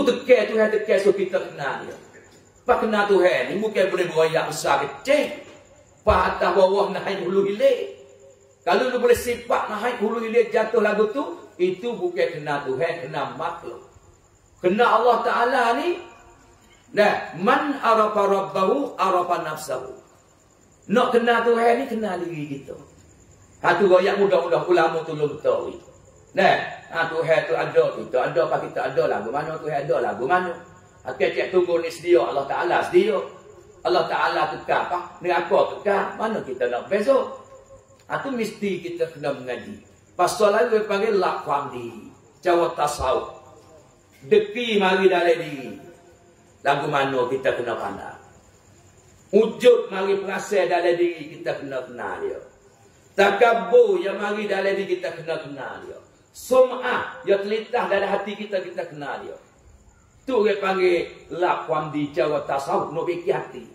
Itu tekeh Tuhan tekeh so kita kenal dia. Pak kenal Tuhan ni mungkin boleh bawa yang besar kecil. Pak atas bawah naik hulu hilir. Kalau lu boleh sifat naik hulu hilir jatuh lagu tu. Itu bukan kenal Tuhan. Kenal makhluk. Kenal Allah Ta'ala ni. Nah, man arafa rabbahu arafa nafsahu. Nak kenal Tuhan ni kenal diri kita. Hatu goyak mudah-mudah ulama tolong tahu Nah, ha, Tuhan tu ada tu. Tak ada apa kita ada lagu mana Tuhan ada lagu mana. Aku cek tunggu ni sedia Allah Ta'ala sedia. Allah Ta'ala tu kan apa? aku tu kan? Mana kita nak besok? Itu ah, mesti kita kena mengaji. Pasal lagi dia panggil lakwam di. Jawa tasawuf. Deki mari dalam diri. Lagu mana kita kena pandang. Wujud mari perasaan dalam diri kita kena kenal dia. Takabur yang mari dalam diri kita kena kenal dia. Sum'ah yang terletak dalam hati kita, kita kenal dia. Itu dia panggil lakuan di Jawa Tasawuf, nak hati.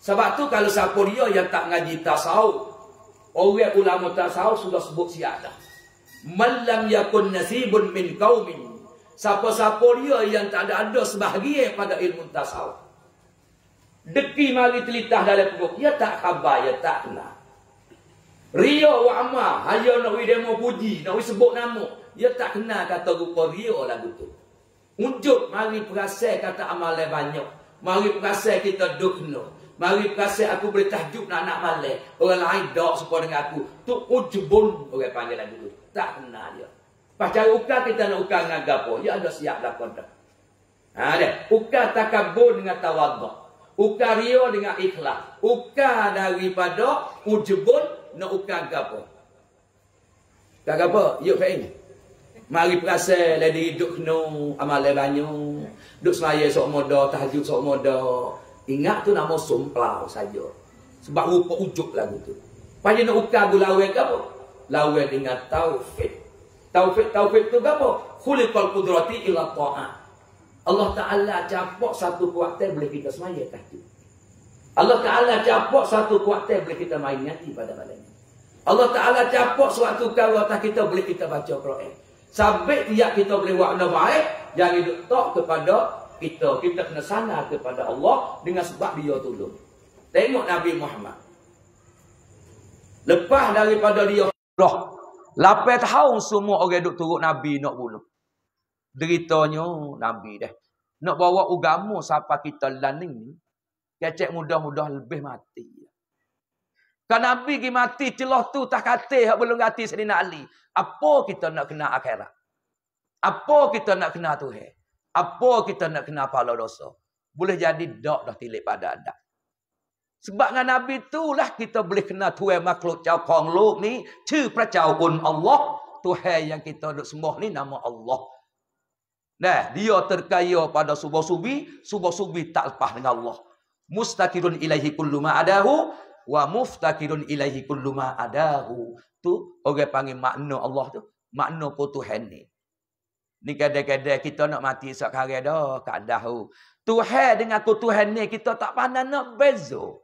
Sebab tu kalau siapa dia yang tak ngaji Tasawuf, orang ulama Tasawuf sudah sebut siapa. Malam yakun nasibun min kaumin. Siapa-siapa dia yang tak ada-ada sebahagia pada ilmu Tasawuf. Deki mari terletak dalam perut, dia tak khabar, dia tak kenal. Ria wa amal. Hanya nak pergi demo puji. Nak pergi sebut nama. Dia tak kenal kata rupa ria lagu tu. Wujud mari perasai kata amal yang banyak. Mari perasai kita dukna. Mari perasai aku boleh tahjub nak anak malai. Orang lain dok suka dengan aku. Tu ujubun orang panggil lagu tu. Tak kenal dia. Pasal cara ukar kita nak ukar dengan gapo. Ya ada siap lakon dah. Ha, dah. Ukar takabun dengan tawadok. Ukar ria dengan ikhlas. Ukar daripada ujubun nak ukar gapo. Tak apa, yuk pain. Mari perasa lah diri kena amal banyu. Duk semaya sok moda, tahajud sok moda. Ingat tu nama sumplau saja. Sebab rupa ujuk lagu tu. Paya nak ukar gula lawe ke apa? Lawe dengan taufik. Taufik taufik tu gapo? Khuliqal qudrati ila ta'a. Allah Taala capok satu kuatan boleh kita semaya tahajud. Allah Taala capok satu kuatan boleh kita main nyati pada malam. Allah Ta'ala capok suatu kali atas kita boleh kita baca Quran. sampai tiap kita boleh wakna baik yang hidup tak kepada kita. Kita kena sana kepada Allah dengan sebab dia tolong. Tengok Nabi Muhammad. Lepas daripada dia roh. Lapan tahun semua orang hidup turut Nabi nak bunuh. Deritanya Nabi dah. Nak bawa ugamu siapa kita laning Kecek mudah-mudah lebih mati. Kalau Nabi pergi mati celah tu tak kata yang belum kata Sayyidina Ali. Apa kita nak kena akhirat? Apa kita nak kena Tuhan? Apa kita nak kena pahala dosa? Boleh jadi dok dah tilik pada anda. Sebab dengan Nabi itulah kita boleh kena Tuhan makhluk jauh kongluk ni. Cu percaya pun Allah. Tuhan yang kita duduk semua ni nama Allah. Nah, dia terkaya pada subuh-subi. Subuh-subi tak lepas dengan Allah. Mustakirun ilaihi kulluma adahu wa muftakirun ilaihi kullu ma adahu tu orang panggil makna Allah tu makna ko Tuhan ni ni kadang-kadang kita nak mati esok hari dah kadah tu Tuhan dengan ko Tuhan ni kita tak pandai nak bezo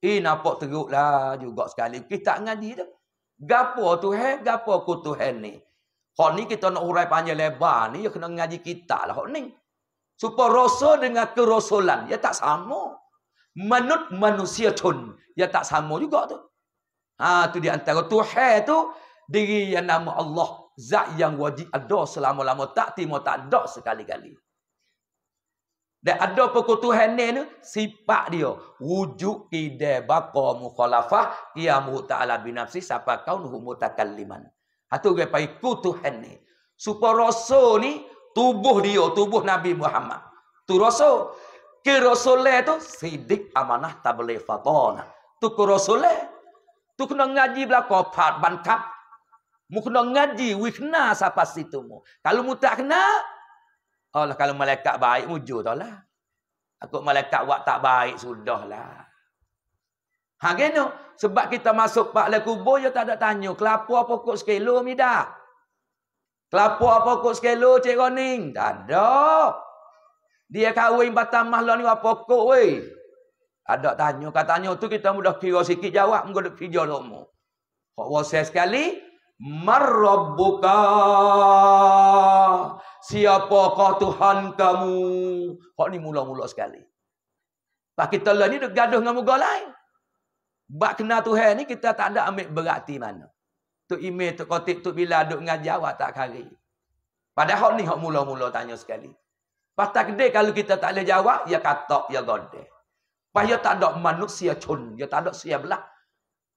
Eh, nampak lah juga sekali. Kita tak ngaji tu. gapo Tuhan, gapa ku Tuhan ni. Hak ni kita nak urai panjang lebar ni, ya kena ngaji kita lah hak ni. Supaya rasul dengan kerosolan, ya tak sama manut manusia cun yang tak sama juga tu. Ha tu di antara tuhan tu diri yang nama Allah zat yang wajib ada selama-lama tak timo tak ada sekali-kali. Dan ada pokok tuhan ni ni sifat dia wujud kida baqa mukhalafah ya ta'ala bi nafsi sapa kaun humu liman? Ha tu gue pai ku tuhan ni. Supaya rasul ni tubuh dia tubuh Nabi Muhammad. Tu rasul ke rasulah tu sidik amanah tabli fatana tu ke rasulah tu kena ngaji belako fat bankap mu kena ngaji wi kena siapa situ mu kalau mu tak kena Allah kalau malaikat baik muju tau lah aku malaikat wak tak baik sudahlah Ha geno sebab kita masuk pak le kubur ya tak ada tanya kelapa pokok sekilo mi dah. Kelapa pokok sekilo cik Roning? Tak ada. Dia kahwin batang mahluk ni apa kok weh? Ada tanya. Katanya tu kita mudah kira sikit jawab. Mungkin ada kerja lomu. Kok wasa sekali? Marrabbuka. Siapakah Tuhan kamu? Kok ni mula-mula sekali. Pak lah, kita lah ni gaduh dengan muka lain. Bak kena Tuhan ni kita tak ada ambil berarti mana. Tu email, tu kotik, tu bila duduk dengan jawab tak kari. Padahal ni hok mula-mula tanya sekali. Pas takde kalau kita tak boleh jawab, ya kata, ya gode. Pas ya tak ada manusia cun, ya tak ada siap lah.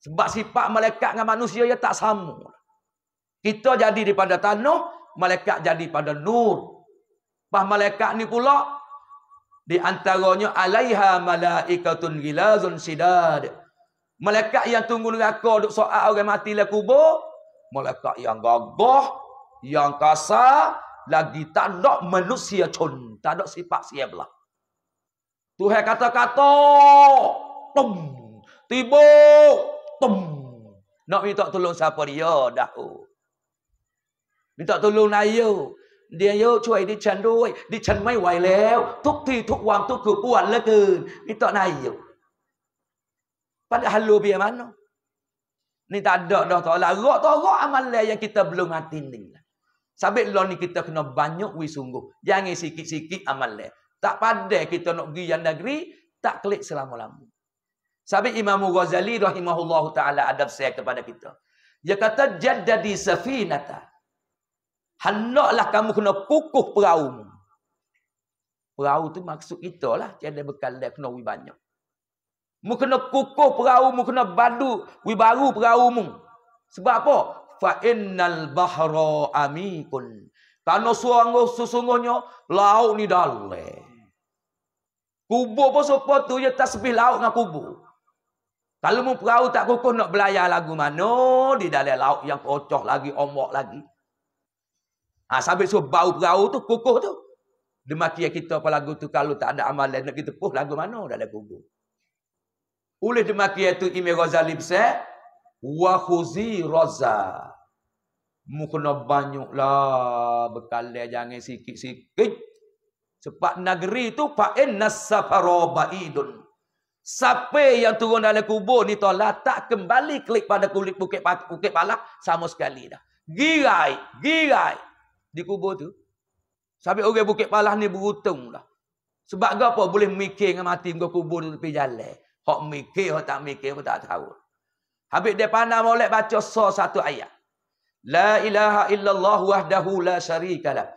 Sebab sifat malaikat dengan manusia, ya tak sama. Kita jadi daripada tanah, malaikat jadi pada nur. Pas malaikat ni pula, di antaranya, alaiha malaikatun gilazun sidad. Malaikat yang tunggu neraka, duduk soal orang mati lah kubur. Malaikat yang gagah, yang kasar, lagi tak ada manusia cun. Tak ada sifat siap lah. Tuhai kata-kata. Tum. Tiba. Tum. Nak minta tolong siapa dia dah. Minta tolong naya. Lah dia yo ya, cuai di chan doi. Di chan mai wai lew. Tuk ti, tuk wang, tuk kuk buat lekin. Minta naya. Lah Padahal halu biar mana? Ni tak ada dah tak lah. Rok tu rok amal yang kita belum hati ni lah. Sabit lo ni kita kena banyak wi sungguh. Jangan sikit-sikit amal le. Tak pandai kita nak pergi yang negeri, tak kelik selama-lama. Sabit Imam Ghazali rahimahullahu ta'ala adab saya kepada kita. Dia kata, jadadi safinata. Hanaklah kamu kena kukuh perahu. Perahu tu maksud kita lah. Jadi bekal dia kena lebih banyak. Mu kena kukuh perahu, mu kena badu, lebih baru perahu mu. Sebab apa? fa innal bahra amikun. Kalau suang sesungguhnya laut ni dale. Kubur pun sopo tu ya tasbih laut dengan kubur. Kalau mu perahu tak kukuh nak belayar lagu mana di dalam laut yang kocok lagi omok lagi. Ha, sampai suruh bau perahu tu kukuh tu. Demaki kita apa lagu tu kalau tak ada amalan nak kita puh lagu mana dalam kubur. Oleh demaki itu Imam Ghazali besar wa khuzi razaq Mu kena banyak lah. Bekala jangan sikit-sikit. Sebab negeri tu. Fa'in nasafara ba'idun. Sape yang turun dalam kubur ni tolak. Tak kembali klik pada kulit bukit, bukit palak. Sama sekali dah. Girai. Girai. Di kubur tu. Sampai orang bukit palah ni beruntung lah. Sebab apa boleh mikir dengan mati ke kubur tu tepi jalan. Hak mikir, hak tak mikir pun tak tahu. Habis dia pandang boleh baca so satu ayat. La ilaha illallah wahdahu la lah.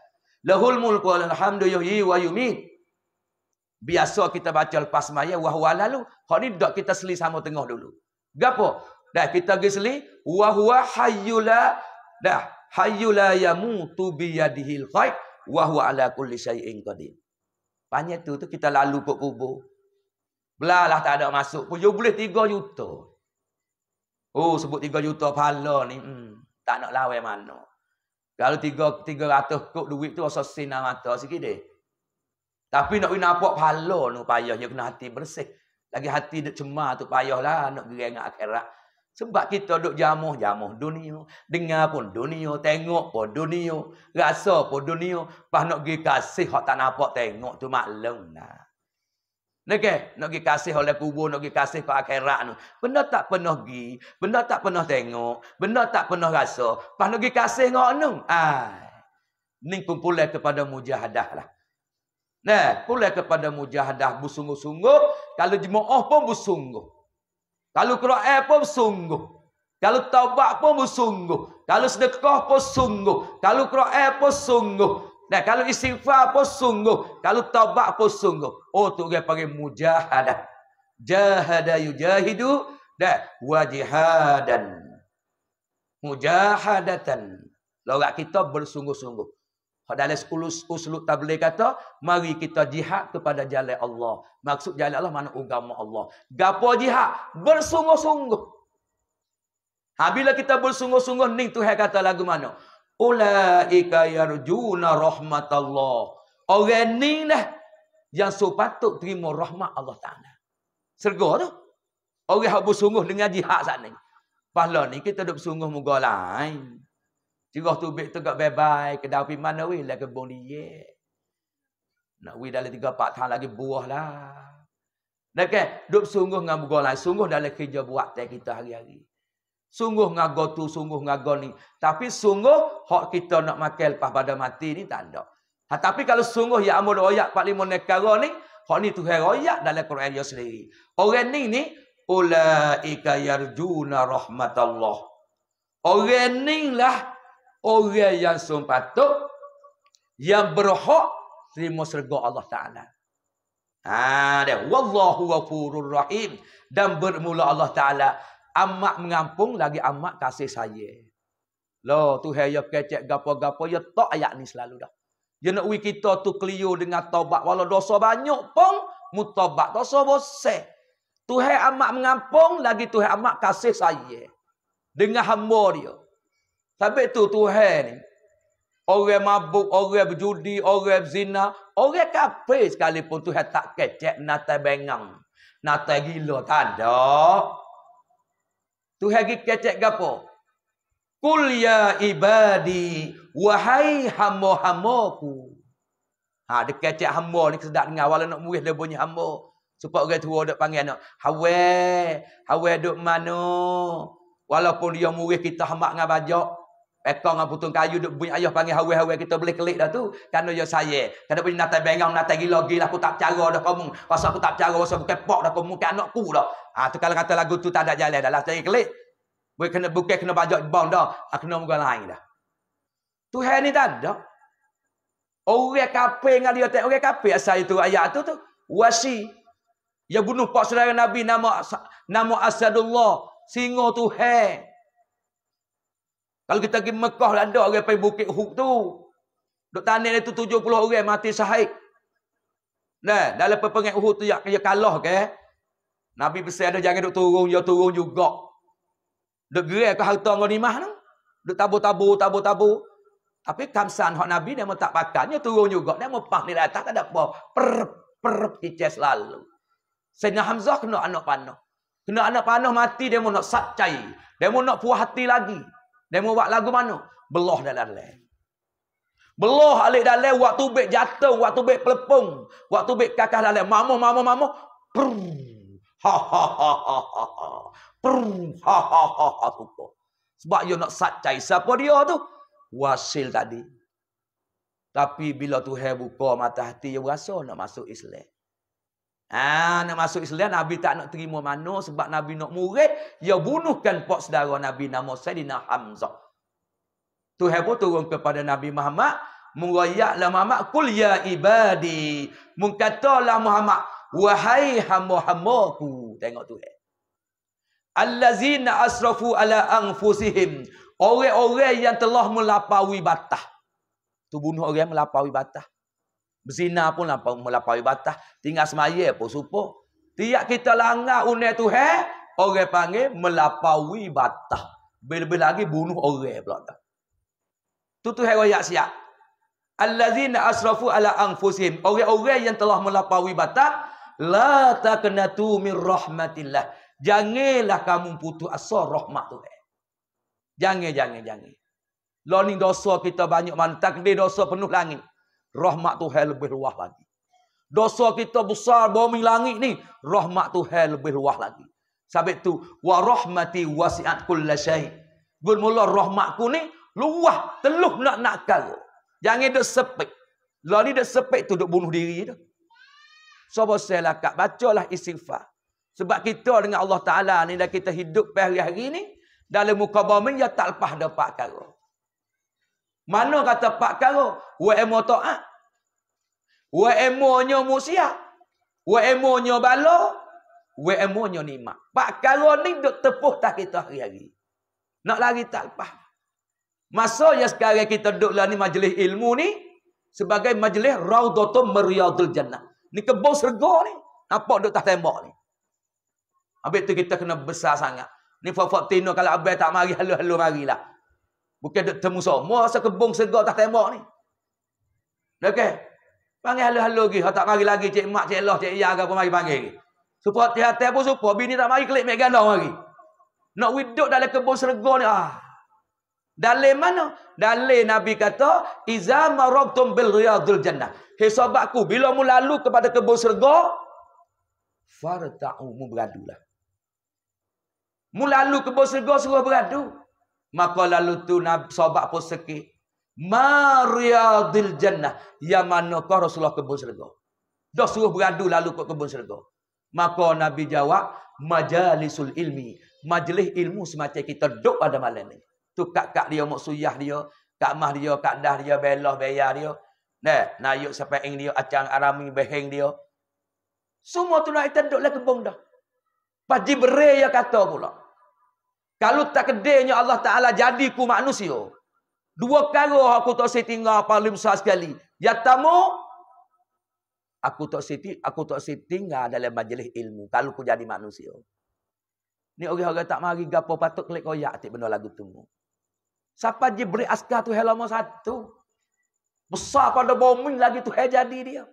Lahul mulku wal wa yumiit. Biasa kita baca lepas sembahyang wahwa lalu. Hak ni dak kita seli sama tengah dulu. Gapo? Dah kita pergi seli wahwa hayyula dah hayyula yamu bi yadihil khair wa huwa ala kulli syai'in qadir. Panjang tu tu kita lalu kok kubur. Belalah tak ada masuk. Pujuh boleh tiga juta. Oh sebut tiga juta pahala ni. Hmm. Tak nak lawan mana. Kalau tiga, tiga ratus kot duit tu rasa sinar mata sikit dia. Tapi nak pergi nampak pahala tu payahnya kena hati bersih. Lagi hati dia cemar tu payahlah nak pergi dengan akhirat. Sebab kita duduk jamuh-jamuh dunia. Dengar pun dunia. Tengok pun dunia. Rasa pun dunia. Pas nak pergi kasih, tak nampak tengok tu maklum lah. Nak Okay. Nak pergi kasih oleh kubur, nak pergi kasih ke akhirat tu. Benda tak pernah pergi, benda tak pernah tengok, benda tak pernah rasa. Pas nak pergi kasih dengan orang ni. Ini kumpulan kepada mujahadah lah. Nah, pulih kepada mujahadah bersungguh-sungguh. Kalau oh pun bersungguh. Kalau kera'i pun bersungguh. Kalau taubat pun bersungguh. Kalau sedekah pun bersungguh. Kalau kera'i pun bersungguh. Dan kalau istighfar pun sungguh. Kalau taubat pun sungguh. Oh tu dia panggil mujahadah. Jahadayu jahidu. Dan wajihadan. Mujahadatan. Lorak kita bersungguh-sungguh. Dalam sekulus usulut tabligh kata. Mari kita jihad kepada jalan Allah. Maksud jalan Allah mana agama Allah. Gapa jihad? Bersungguh-sungguh. Habila kita bersungguh-sungguh. Ini tu yang kata lagu mana? Ulaika yarjuna rahmatallah. Orang ni lah yang sepatut terima rahmat Allah Ta'ala. Serga tu. Orang yang bersungguh dengan jihad saat ni. Pahala ni kita duduk bersungguh muka lain. Cerah tu bik tu kat bebai. Kedah pergi mana weh lah kebun dia. Nak weh dalam tiga empat tahun lagi buah lah. Dan kan? Duduk bersungguh dengan muka lain. Sungguh dalam kerja buat teh kita hari-hari. Sungguh ngago tu, sungguh ngago ni. Tapi sungguh hak kita nak makan lepas pada mati ni tak ada. Ha, tapi kalau sungguh ya amul royak pak lima negara ni, hak ni Tuhan royak dalam Quran dia sendiri. Orang ni ni ulaika yarjuna rahmatallah. Orang ni lah orang yang sempatuk yang berhak terima serga Allah Ta'ala. Ha, dia. Wallahu wafurur rahim. Dan bermula Allah Ta'ala amat mengampung lagi amat kasih saya. Lo tu haya kecek gapo-gapo yo tok ayat ni selalu dah. Ya nak ui kita tu keliru dengan taubat wala dosa banyak pun mutobat dosa bosek. Tuhan amat mengampung lagi Tuhan amat kasih saya. Dengan hamba dia. Tapi tu Tuhan ni orang mabuk, orang berjudi, orang berzina, orang kafir sekalipun Tuhan tak kecek nata bengang. Nata gila tak ada. Tu lagi kecek gapo? Kul ya ibadi wahai hamba-hambaku. Ha dek kecek hamba ni sedak dengar wala nak murih dia bunyi hamba. Supaya orang tua dak panggil anak. Hawe, hawe duk mano? Walaupun dia murih kita hamak dengan Pepang dengan putung kayu duk bunyi ayah panggil hawe-hawe kita boleh kelik dah tu. Kerana dia ya saya. Kerana punya natai bengang, natai gila, gila aku tak percara dah kamu. Pasal aku tak percara, pasal bukan pok dah kamu, bukan anakku dah. Ha, tu kalau kata lagu tu tak ada jalan dah lah, saya kelik. Boleh kena bukan kena bajak bom dah, aku kena muka lain dah. Tuhan ni tak ada. Orang kapi dengan dia, orang kapi asal itu ayat tu tu. Wasi. Yang bunuh pak saudara Nabi nama nama Asadullah. Singa Tuhan. Kalau kita pergi Mekah, lah, ada orang pergi Bukit huk tu. Duk tanik dia tu puluh orang mati sahib. Nah, dalam pepengat huk tu yang kaya kalah ke. Nabi besar ada jangan duk turun, dia turun juga. Duk gerai ke harta orang ni mah Duk tabu-tabu, tabu-tabu. Tapi kamsan hak Nabi dia mau tak pakai, dia turun juga. Dia mau pah ni datang, lah, tak ada apa. Per, per, kicis lalu. Sayyidina Hamzah kena anak panah. Kena anak panah mati, dia mau nak satcai. Dia mau nak puas hati lagi. Demo buat lagu mana? Beloh dalam-dalam. Beloh alik dalam waktu baik jatuh, waktu baik pelepung, waktu baik kakak dalam. Mama, mama, mama. Prr. Ha, ha, ha, ha, ha. ha. Prr. Ha, ha, ha, ha. Suka. Sebab dia nak sacai siapa dia tu. Wasil tadi. Tapi bila Tuhan buka mata hati, dia berasa nak masuk Islam. Ah ha, nak masuk Islam Nabi tak nak terima mana sebab Nabi nak murid, dia bunuhkan pak saudara Nabi nama Saidina Hamzah. Tuhan pun turun kepada Nabi Muhammad, mengoyaklah Muhammad, Kul ya ibadi." Mengatalah Muhammad, "Wahai hamba-hambaku." Tengok Tuhan. "Allazina asrafu ala anfusihim." Orang-orang yang telah melapaui batas. Tu bunuh orang yang melapaui batas. Berzina pun melampaui batas. Tinggal semaya pun supo. Tiap kita langgar unai tu hai. Orang panggil melampaui batas. Bila-bila lagi bunuh orang pula dah. Tu tu hai wayak siap. Allazina asrafu ala anfusim. Orang-orang yang telah melapaui batas. La taqnatu min rahmatillah. Janganlah kamu putus asa rahmat tu. Jangan, jangan, jangan. ni dosa kita banyak mantak, Takdir dosa penuh langit rahmat Tuhan lebih luas lagi. Dosa kita besar bumi langit ni, rahmat Tuhan lebih luas lagi. Sabit tu, wa rahmati wasi'at kullasyai. Bermula rahmatku ni luah teluh nak nak kau. Jangan dia sepik. Lali dia sepek. tu duk bunuh diri tu. Sapa saya lah kak, bacalah istighfar. Sebab kita dengan Allah Ta'ala ni, dah kita hidup hari-hari ni, dalam muka bumi, ya tak lepas dapat kau. Mana kata Pak Karo? WMO ta'at. WMO nya musyak. WMO nya bala. WMO nya nimak. Pak Karo ni duk tepuh tak kita hari-hari. Nak lari tak lepas. Masa sekarang kita duduk lah ni majlis ilmu ni. Sebagai majlis raudoto Meryadul Jannah. Ni kebun serga ni. Nampak duduk tak tembak ni. Habis tu kita kena besar sangat. Ni Fafak Tino kalau abis tak mari, halu-halu marilah. Bukan Dr. Musa. Mua asal kebong segar atas tembok ni. Okey. Panggil halu-halu lagi. Kalau tak mari lagi. Cik Mak, Cik Loh, Cik Ya ke pun mari panggil lagi. Support teater pun support. Bini tak mari klik Mek Gandong lagi. Nak widuk dalam kebong segar ni. Ah. Dalil mana? Dalil Nabi kata, Iza marabtum bil riadul jannah. Hei sahabatku, bila mu lalu kepada kebun serga, Farta'u mu beradulah. Mu lalu kebun serga, suruh beradu. Maka lalu tu sahabat pun sekit. Mariyadil jannah. Yang mana kau Rasulullah kebun serga. Dah suruh beradu lalu kau kebun serga. Maka Nabi jawab. Majalisul ilmi. Majlis ilmu semacam kita duduk pada malam ni. Tu kak-kak dia, maksuyah dia. Kak mah dia, kak dah dia, belah beyah dia. Nah, nayuk sepeng dia, acang arami, beheng dia. Semua tu nak kita duduklah kebun dah. Pak Jibre yang kata pula. Kalau tak takdirnya Allah Ta'ala jadiku manusia. Dua perkara aku tak saya tinggal paling besar sekali. Yatamu. Aku tak saya aku tak saya dalam majlis ilmu. Kalau aku jadi manusia. Ni orang-orang tak mari gapo patut klik koyak atik benda lagu tu. Siapa je beri askar tu helama satu. Besar pada bombing lagi tu hai jadi dia.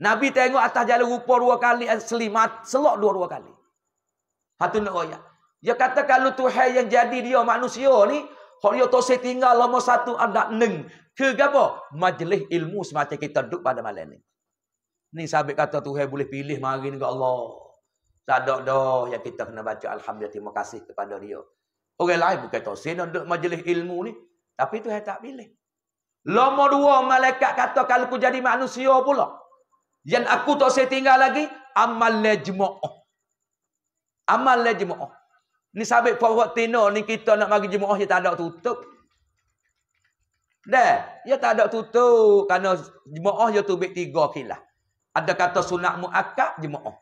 Nabi tengok atas jalan rupa dua kali. Selimat selok dua-dua kali. Hatun nak koyak. Dia ya, kata kalau Tuhan yang jadi dia manusia ni, hok dia tose tinggal lama satu anak ah, neng. Ke apa? Majlis ilmu semacam kita duduk pada malam ni. Ni sahabat kata Tuhan boleh pilih mari ni ke Allah. Tak ada dah yang kita kena baca Alhamdulillah terima kasih kepada dia. Orang lain bukan tose nak duduk majlis ilmu ni. Tapi Tuhan tak pilih. Lama dua malaikat kata kalau aku jadi manusia pula. Yang aku tak saya tinggal lagi. Amal lejmu'ah. Amal lejmu'ah. Ni sabit puan-puan tenor ni kita nak bagi jemaah dia tak ada tutup. Dah. Dia tak ada tutup. Kerana jemaah dia tu baik tiga kilah. Ada kata sunat mu'akab jemaah.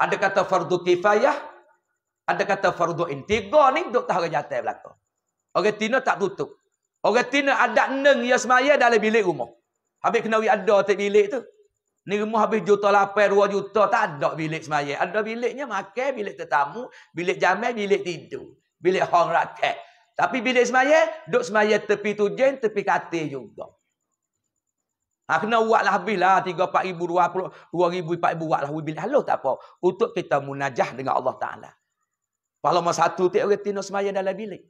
Ada kata fardu kifayah. Ada kata fardu intiga ni duduk tak orang jatai belakang. Orang Tino tak tutup. Orang Tino ada neng yang semaya dalam bilik rumah. Habis kena ada tak bilik tu. Ni rumah habis juta lapai, dua juta. Tak ada bilik semaya. Ada biliknya makan, bilik tetamu, bilik jamai, bilik tidur. Bilik hong rakyat. Tapi bilik semaya, duduk semaya tepi tujen, tepi katil juga. Ha, kena buatlah habislah. Tiga, empat ribu, dua puluh, dua ribu, empat ribu buatlah. Bilik halus tak apa. Untuk kita munajah dengan Allah Ta'ala. Kalau mahu satu, tiap orang tino semaya dalam bilik.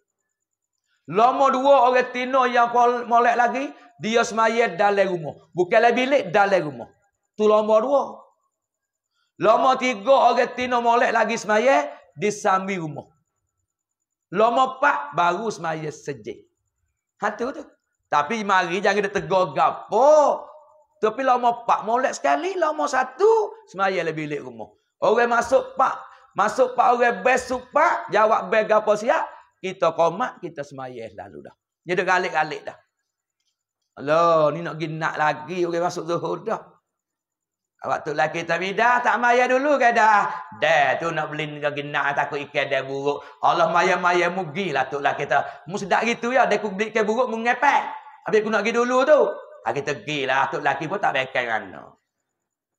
Lama dua orang tino yang molek lagi, dia semaya dalam rumah. Bukanlah bilik, dalam rumah tu lama dua. Lama tiga orang tina molek lagi semaya di sambil rumah. Lama empat baru semaya sejik. Hati tu. Tapi mari jangan dia tegur gapo. Tapi lama empat molek sekali. Lama satu semaya lebih bilik rumah. Orang masuk pak, Masuk pak orang besuk pak Jawab beg gapo siap. Kita komat, kita semaya lalu dah. Dia dah galik-galik dah. Alah, ni nak pergi nak lagi. Orang masuk zuhur dah. Waktu lelaki tak bidah, tak maya dulu ke dah? Dah tu nak beli dengan gina, takut ikan dia buruk. Allah maya-maya mugi lah tu lelaki tak. Mesti gitu ya, dia aku beli ikan buruk, mengepek. Habis aku nak pergi dulu tu. Ha, kita pergi lah, tu lelaki pun tak baik kan.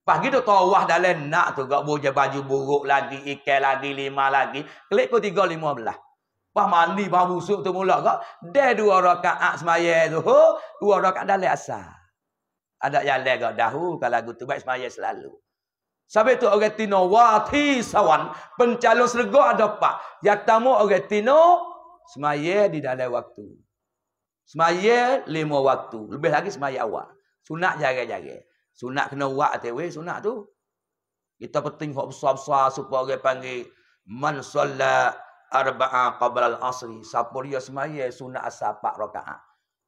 Pas gitu tawah dalam nak tu, gak boleh baju buruk lagi, ikan lagi, lima lagi. Klik pun tiga lima belah. Pas mandi, pas busuk tu mula. Dah dua rakaat semaya tu, dua rakaat dalam asal. Ada yang lain kat dahulu. Kalau lagu tu baik semaya selalu. Sampai tu orang tino. Wati sawan. Pencalon serga ada apa? Yang tamu orang tino. Semaya di dalam waktu. Semaya lima waktu. Lebih lagi semaya awak. Sunat jaga-jaga. Sunat kena wak atas sunat tu. Kita penting hak besar-besar supaya orang panggil. Man solat arba'a qabla asri Sapa dia semaya sunat asapak roka'a.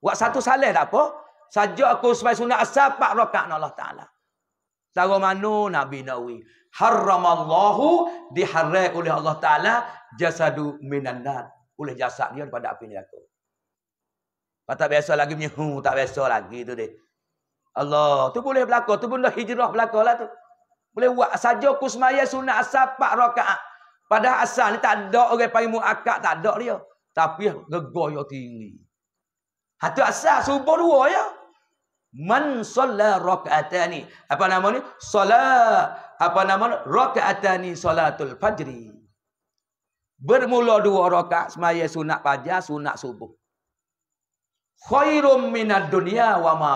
Wak satu salih tak apa? Saja aku sembahyang sunat asar empat rakaat dengan Allah Taala. Tahu mana Nabi Nawi. Nawawi? Allahu diharam oleh Allah Taala jasadu minan oleh jasad dia pada api ni neraka. Tak biasa lagi punya, hu, tak biasa lagi tu dia. Allah, tu boleh berlaku, tu pun dah hijrah berlaku lah tu. Boleh buat saja aku sembahyang sunat asar empat rakaat. Padahal asal ni tak ada orang panggil muakkad, tak ada dia. Tapi gegoyo tinggi. Hati asal subuh dua ya man solla rakaatani apa nama ni solat apa nama rakaatani solatul fajri bermula dua rakaat semaya sunat fajar sunat subuh khairum minat dunia wa ma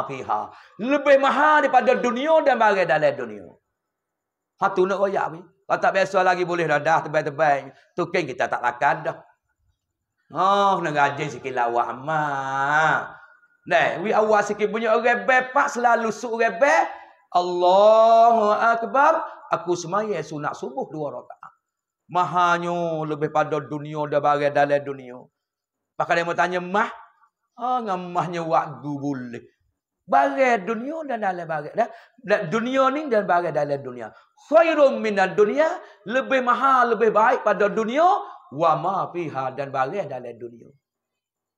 lebih mahal daripada dunia dan bagai dalam dunia satu ha, nak royak ni kalau tak biasa lagi boleh dah dah tebal-tebal tuking kita tak lakan dah oh nak rajin sikit lawak amat Nah, we awal sikit bunyi orang pak selalu suruh orang be. Allahu akbar. Aku semaya sunat subuh dua rakaat. Mahanyo lebih pada dunia dan barang dalam dunia. Pakai dia mau tanya mah. Oh, ngam mahnya waktu boleh. Barang dunia dan dalam barang dah. dunia ni dan barang dalam dunia. Khairum minad dunia lebih mahal lebih baik pada dunia wa ma fiha dan barang dalam dunia.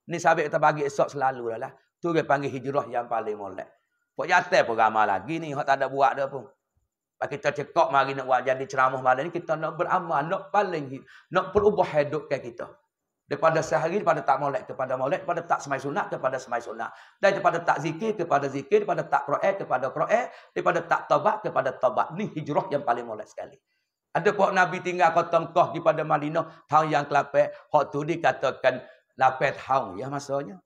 Ni sabik kita bagi esok selalu dah lah. lah. Tu dia panggil hijrah yang paling molek. Pok jatuh pun ramah lagi ni. Hak tak ada buat dia pun. Lepas kita cekok mari nak buat jadi ceramah malam ni. Kita nak beramal. Nak paling Nak perubah hidup ke kita. Daripada sehari, daripada tak molek, kepada molek. Daripada tak semai sunat, kepada semai sunat. Daripada tak zikir, kepada zikir. Daripada tak kro'eh, kepada kro'eh. Daripada tak tobat, kepada tobat. Ni hijrah yang paling molek sekali. Ada pok Nabi tinggal kota Mekah di pada Madinah. Tahun yang kelapa. Hak tu dikatakan lapet haung. Ya maksudnya.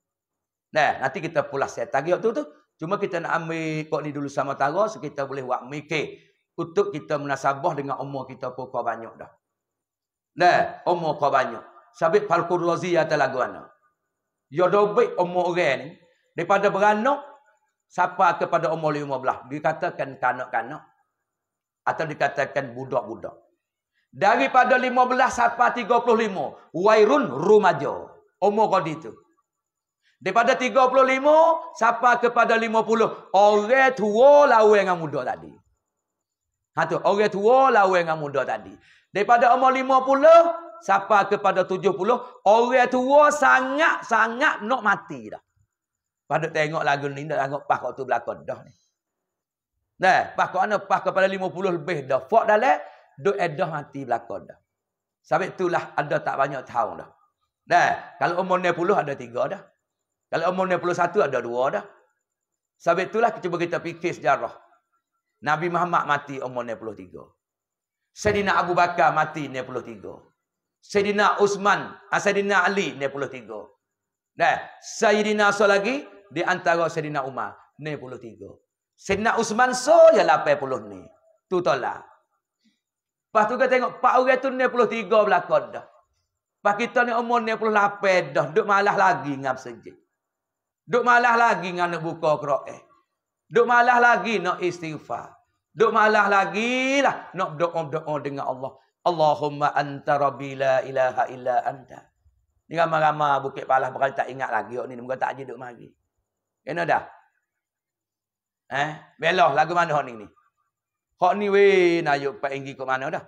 Nah, nanti kita pula set target tu tu. Cuma kita nak ambil kok ni dulu sama tara so kita boleh buat mikir untuk kita munasabah dengan umur kita pokok banyak dah. Nah, umur kau banyak. Sabit Falkurlozi atas lagu mana? Ya dobit umur orang ni. Daripada beranak, siapa kepada umur lima belah. Dikatakan kanak-kanak. Atau dikatakan budak-budak. Daripada lima belah, siapa tiga puluh lima. Wairun rumaja. Umur kau itu. Daripada 35 sampai kepada 50. Orang tua lawan dengan muda tadi. Ha tu, orang tua lawan dengan muda tadi. Daripada umur 50 sampai kepada 70, orang tua sangat-sangat nak mati dah. Pada tengok lagu ni nak tengok pas waktu belakon dah ni. Nah, pas kau ana pas kepada 50 lebih dah. Fak dalam duk edah eh, mati belakon dah. Sampai itulah ada tak banyak tahun dah. Nah, kalau umur 90 ada tiga dah. Kalau umur 91 ada dua dah. Sebab itulah cuba kita fikir sejarah. Nabi Muhammad mati umur 93. Sayyidina Abu Bakar mati 93. Sayyidina Usman, ah, Sayyidina Ali 93. Nah, Sayyidina so lagi di antara Sayyidina Umar 93. Sayyidina Usman so ya 80 ni. Tu tolah. Lepas tu kita tengok, Pak orang tu 93 belakon dah. Lepas kita ni umur 98 dah. Duk malah lagi ngam sejik. Duk malah lagi nak buka Quran. Duk malah lagi nak istighfar. Duk malah lagi lah nak berdoa-doa dengan Allah. Allahumma anta rabbi la ilaha illa anta. Ini ramai-ramai bukit palah bakal tak ingat lagi ni. Muka tak ajak duk mari. Kena dah? Eh? Belah lagu mana hok ni ni? ni weh nak pak inggi ke mana dah?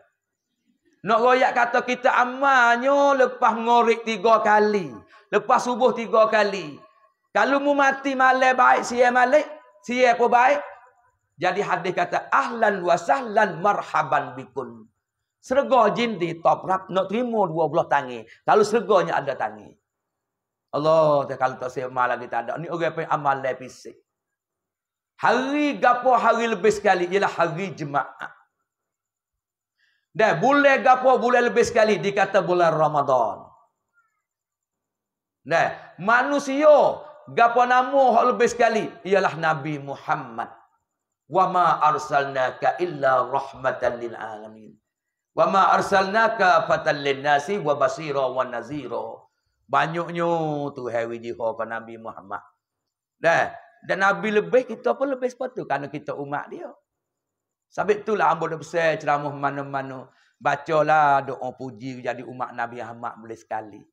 Nak royak kata kita amanya lepas ngorik tiga kali. Lepas subuh tiga kali. Kalau mu mati malam baik, siya malam, siya pun baik. Jadi hadis kata, ahlan wa sahlan marhaban bikun. Serga jin di top rap, nak terima dua belah tangi. Kalau serganya ada tangi. Allah, kalau tak siya malam kita ada. Ini orang yang amal fisik. Hari gapo hari lebih sekali ialah hari jemaah. Dan boleh gapo boleh lebih sekali dikata bulan Ramadan. Nah, manusia gapo namo hak lebih sekali ialah Nabi Muhammad. Wa ma arsalnaka illa rahmatan lil alamin. Wa ma arsalnaka fatal lin nasi wa basira wa nazira. Banyaknya tu hewi jiho ke Nabi Muhammad. Dah. Dan Nabi lebih kita pun lebih sepatu karena kita umat dia. Sabit itulah ambo dah besar ceramah mana-mana. Bacalah doa puji jadi umat Nabi Muhammad boleh sekali.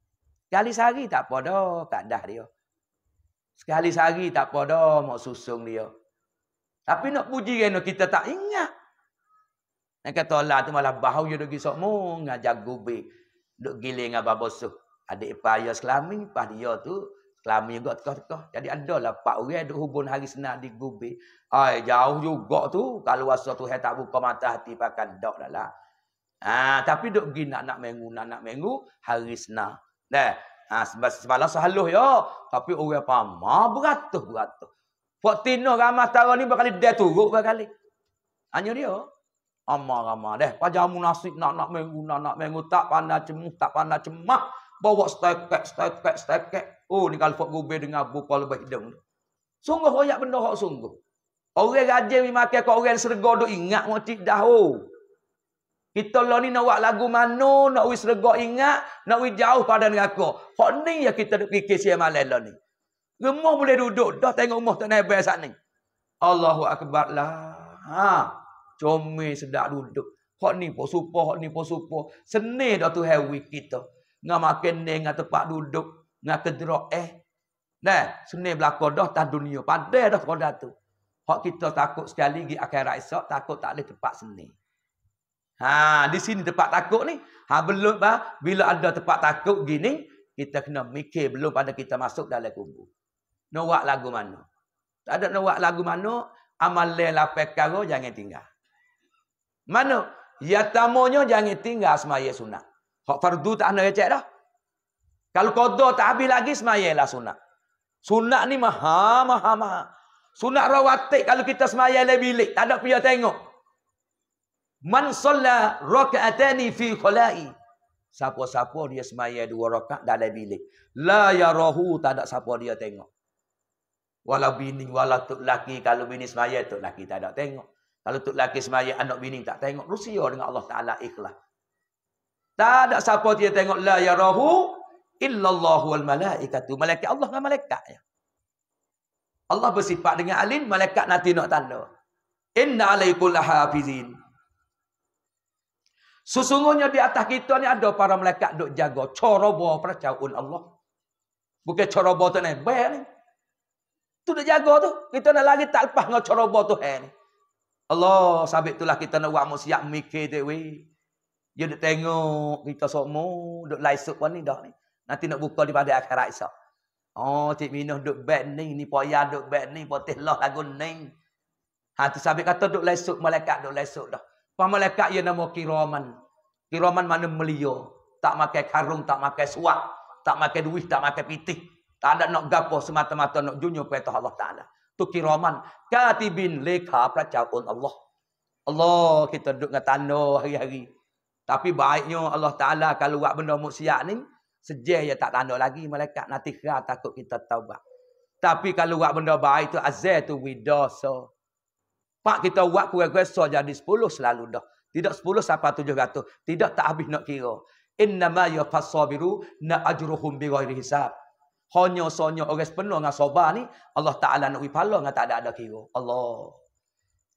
Kali sehari tak apa dah, tak dah dia. Sekali sehari tak apa dah mak susung dia. Tapi nak puji kena kita tak ingat. Nak kata Allah tu malah bahu dia pergi mung, Ngajak gubi. Duk giling dengan babosuh. Adik payah selami. Pah dia tu. Selami juga tekah-tekah. Jadi adalah pak orang duk hubun hari senang di gubi. Ay, jauh juga tu. Kalau rasa tu tak buka mata hati pakan dok dah lah. Ha, tapi duk gina nak mengu, nak, nak mengu. Hari senang. Nah, Ha, semalam sehaluh ya. Tapi orang paham. Beratuh-beratuh. Pak Tino ramah tarah ni berkali dia turut berkali. Hanya dia. Amar-amar deh. Pajamu nasib nak-nak mengguna, nak mengguna. Tak pandai cemuh, tak pandai cemah. Bawa steket, steket, steket. Oh, ni kalau Pak Gubir dengar buka baik hidung. Sungguh banyak benda yang sungguh. Orang rajin memakai kau orang serga duk ingat mocik dah. Oh. Kita lah ni nak buat lagu mana, nak wis regak ingat, nak wis jauh pada neraka. Hak ni ya kita duk fikir siang malam lah ni. Rumah boleh duduk, dah tengok rumah tak naik bayar saat ni. Allahu Akbar lah. Ha. Comel sedap duduk. Hak ni pun supa, hak ni pun supa. Seni dah tu hewi kita. Nga makan ni, nga tempat duduk. Nga kederok eh. Nah, seni belakang dah tak dunia. Padahal dah sekolah tu. Hak kita takut sekali lagi akhirat esok, takut tak boleh tempat seni. Ha, di sini tempat takut ni. Ha, belum ha, bila ada tempat takut gini, kita kena mikir belum pada kita masuk dalam kubur. Nak lagu mana? Tak ada nak lagu mana, amal le la pekaro jangan tinggal. Mana? Ya Yatamonyo jangan tinggal semaya sunat. Hak fardu tak nak cek dah. Kalau qada tak habis lagi semaya lah sunat. Sunat ni maha maha maha. Sunat rawatik kalau kita semaya le bilik, tak ada pihak tengok. Man salla raka'atani fi khala'i. Siapa-siapa dia semaya dua rakaat dalam bilik. La yarahu tak ada siapa dia tengok. Walau bini, walau tuk laki. Kalau bini semaya, tuk laki tak ada tengok. Kalau tuk laki semaya, anak bini tak tengok. Rusia dengan Allah Ta'ala ikhlas. Tak ada siapa dia tengok. La yarahu illallahu wal malaikatu. Malaikat Allah dengan malaikat. Ya. Allah bersifat dengan alin. Malaikat nanti nak tanda. Inna alaikul hafizin. Sesungguhnya di atas kita ni ada para malaikat duk jaga. Ceroboh percaun Allah. Bukan ceroboh tu ni. Baik ni. Tu duk jaga tu. Kita nak lagi tak lepas dengan ceroboh tu. Hai, ni. Allah, sabit itulah kita nak buat musyak mikir tu. Weh. Dia duk tengok kita semua. Duk laisuk pun ni dah ni. Nanti nak buka di pada akhirat isap. Oh, Cik Minuh duk bad ni. Ni payah duk bad ni. Potih lah lagu ni. Ha, tu sabit kata duk laisuk malaikat duk laisuk dah. Pak malaikat ia ya, nama kiraman. Kiraman mana melio. Tak pakai karung, tak pakai suak. Tak pakai duit, tak pakai pitih. Tak ada nak gapo semata-mata nak junyo perintah Allah Ta'ala. Itu kiraman. Katibin leka peracaun Allah. Allah kita duduk dengan tanah hari-hari. Tapi baiknya Allah Ta'ala kalau buat benda muksiat ni. Sejah ya tak tanah lagi malaikat. Nanti takut kita taubat. Tapi kalau buat benda baik tu azaz tu widoso. So. Pak kita buat kurang-kurang so jadi 10 selalu dah. Tidak 10 sampai 700. Tidak tak habis nak kira. Innama yafasabiru na ajruhum bi ghairi hisab. Hanya sonya orang sepenuh dengan sobar ni Allah Taala nak wipala dengan tak ada-ada kira. Allah.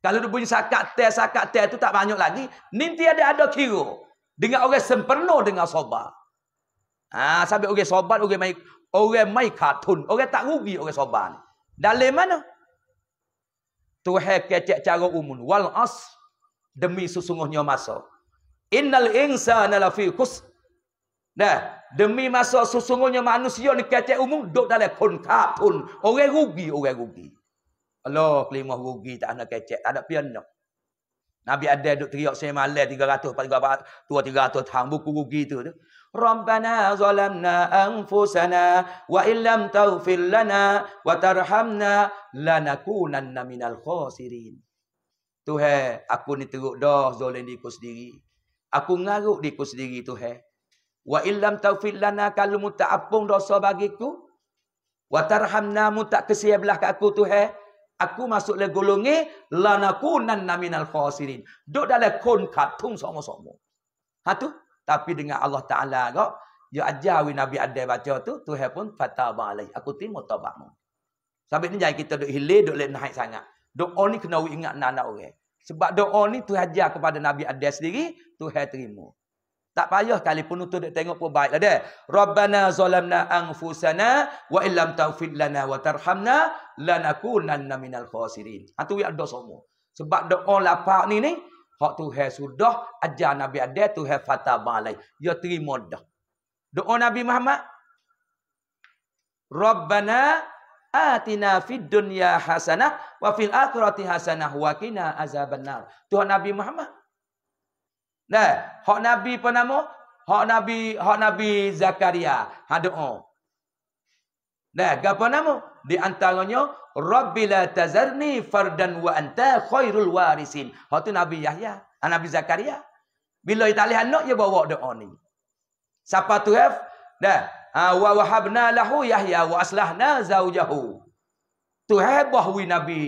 Kalau dia bunyi sakat teh, sakat teh tu tak banyak lagi. Nanti ada ada kira. Dengan orang sempurna dengan sobat. Ha, sampai orang sobat, orang mai orang mai kartun. Orang tak rugi orang sobat. Dalam mana? Tuhan kecek cara umum, Wal as demi sesungguhnya masa. Innal insana lafi khus. Nah, demi masa sesungguhnya manusia ni kecek umum duk dalam kun kapun. Orang rugi, orang rugi. Allah kelima rugi tak ada kecek, tak ada pianya. Nabi ada duk teriak semalam 300 400 2 300 tahun buku rugi tu tu. Rabbana ربنا ظلمنا أنفسنا وإن لم تغفر لنا وترحمنا لنكونن من khasirin. Tuhe, aku ni teruk dah zolim diriku sendiri. Aku ngaruk diriku sendiri, Tuhe. Wa illam taufil lana kalau mu tak apung dosa bagiku. Wa tarhamna mu tak kesia belah ke aku, Tuhe. Aku masuk le golongi, lana kunan naminal khasirin. Duk dalam kon katung sama-sama. Ha tu? tapi dengan Allah Taala gak dia ajar wi Nabi Adam baca tu Tuhan pun fatah ba aku timo tobatmu sampai ni jangan kita duk hilir duk lek naik sangat doa ni kena ingat nak anak orang sebab doa ni tu ajar kepada Nabi Adam sendiri Tuhan terima tak payah kali pun tu tengok pun baiklah dia. Rabbana zalamna anfusana wa illam tawfid lana wa tarhamna lanakunanna minal khasirin. Atu ha, yang ada semua. Sebab doa lapak ni ni, Hak Tuhan sudah ajar Nabi Adam Tuhan fatah balai. Ya terima dah. Doa Nabi Muhammad. Rabbana atina fid dunya hasanah wa fil akhirati hasanah wa qina azabannar. Tuhan Nabi Muhammad. Nah, hak Nabi apa nama? Hak Nabi, hak Nabi Zakaria. Ha doa. Nah, apa nama? Di antaranya, Rabbi la tazarni fardan wa anta khairul warisin. Itu ha, Nabi Yahya. Ha, Nabi Zakaria. Bila kita lihat anak, dia bawa doa ni. Siapa tu have? Dah. Ha, wa wahabna lahu Yahya wa aslahna zaujahu. Tu hebah wi Nabi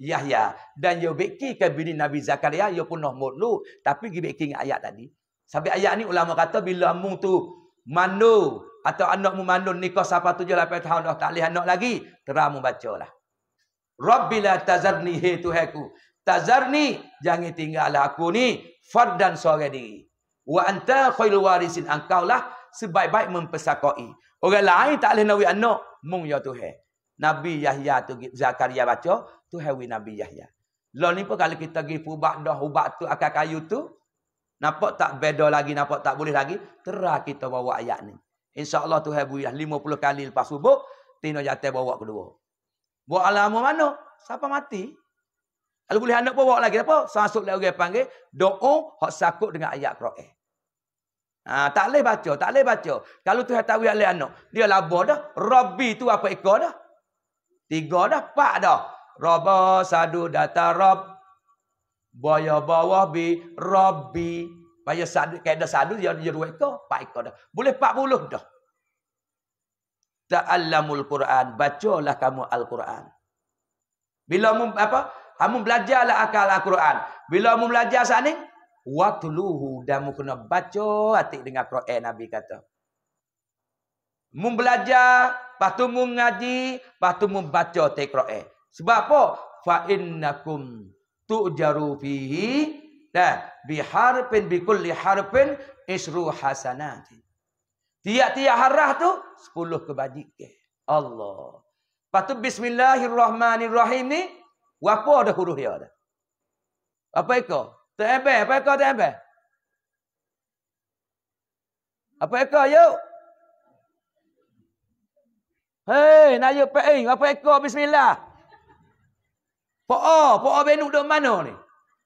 Yahya. Dan dia beki ke bini Nabi Zakaria, dia pun noh mutlu. Tapi dia beki ayat tadi. Sampai ayat ni ulama kata, bila amung tu mandu, atau anakmu mandun nikah sampai tujuh lapan tahun dah tak boleh anak lagi. Teramu bacalah. Rabbila tazarni hei tuheku. Tazarni, jangan tinggallah aku ni. Fardan suara diri. Wa anta khuil warisin engkau lah. Sebaik-baik mempersakoi. Orang lain tak boleh nawi anak. Mung ya tuhe. Nabi Yahya tu Zakaria baca. Tuhe wi Nabi Yahya. Lalu ni pun kalau kita pergi pubak dah. Ubak tu akan kayu tu. Nampak tak beda lagi. Nampak tak boleh lagi. Terah kita bawa ayat ni. InsyaAllah Tuhan beri lah. 50 kali lepas subuh. Tino jatuh bawa kedua. Bawa alamu mana? Siapa mati? Kalau boleh anak pun bawa lagi. Apa? Sangsuk lagi orang panggil. Doa. Hak sakut dengan ayat Quran. Ha, tak boleh baca. Tak boleh baca. Kalau Tuhan tahu yang lain anak. Dia labur dah. Rabbi tu apa ekor dah? Tiga dah. pak dah. Rabah sadu data rab. Baya bawah bi. Rabbi. Bayar satu, kaedah satu, dia ada dua ekor, empat ekor dah. Boleh empat puluh dah. Ta'allamul Quran. Bacalah kamu Al-Quran. Bila kamu, apa? Kamu belajarlah akal Al-Quran. Bila kamu belajar saat ini, Watluhu dan mu kena baca hati dengan Quran Nabi kata. Mu belajar, lepas tu mu ngaji, lepas tu mu baca hati Quran. Sebab apa? Fa'innakum tu'jaru fihi Dah biharpin bikulli harpin isru hasanatin. Tiap-tiap harah tu sepuluh kebajikan. Allah. Patu bismillahirrahmanirrahim ni apa ada huruf dia ada? Apa iko? Tembe, apa iko tembe? Apa iko yo? Hei, nak yuk pek apa iko bismillah? Po'o, po'o benuk duk mana ni?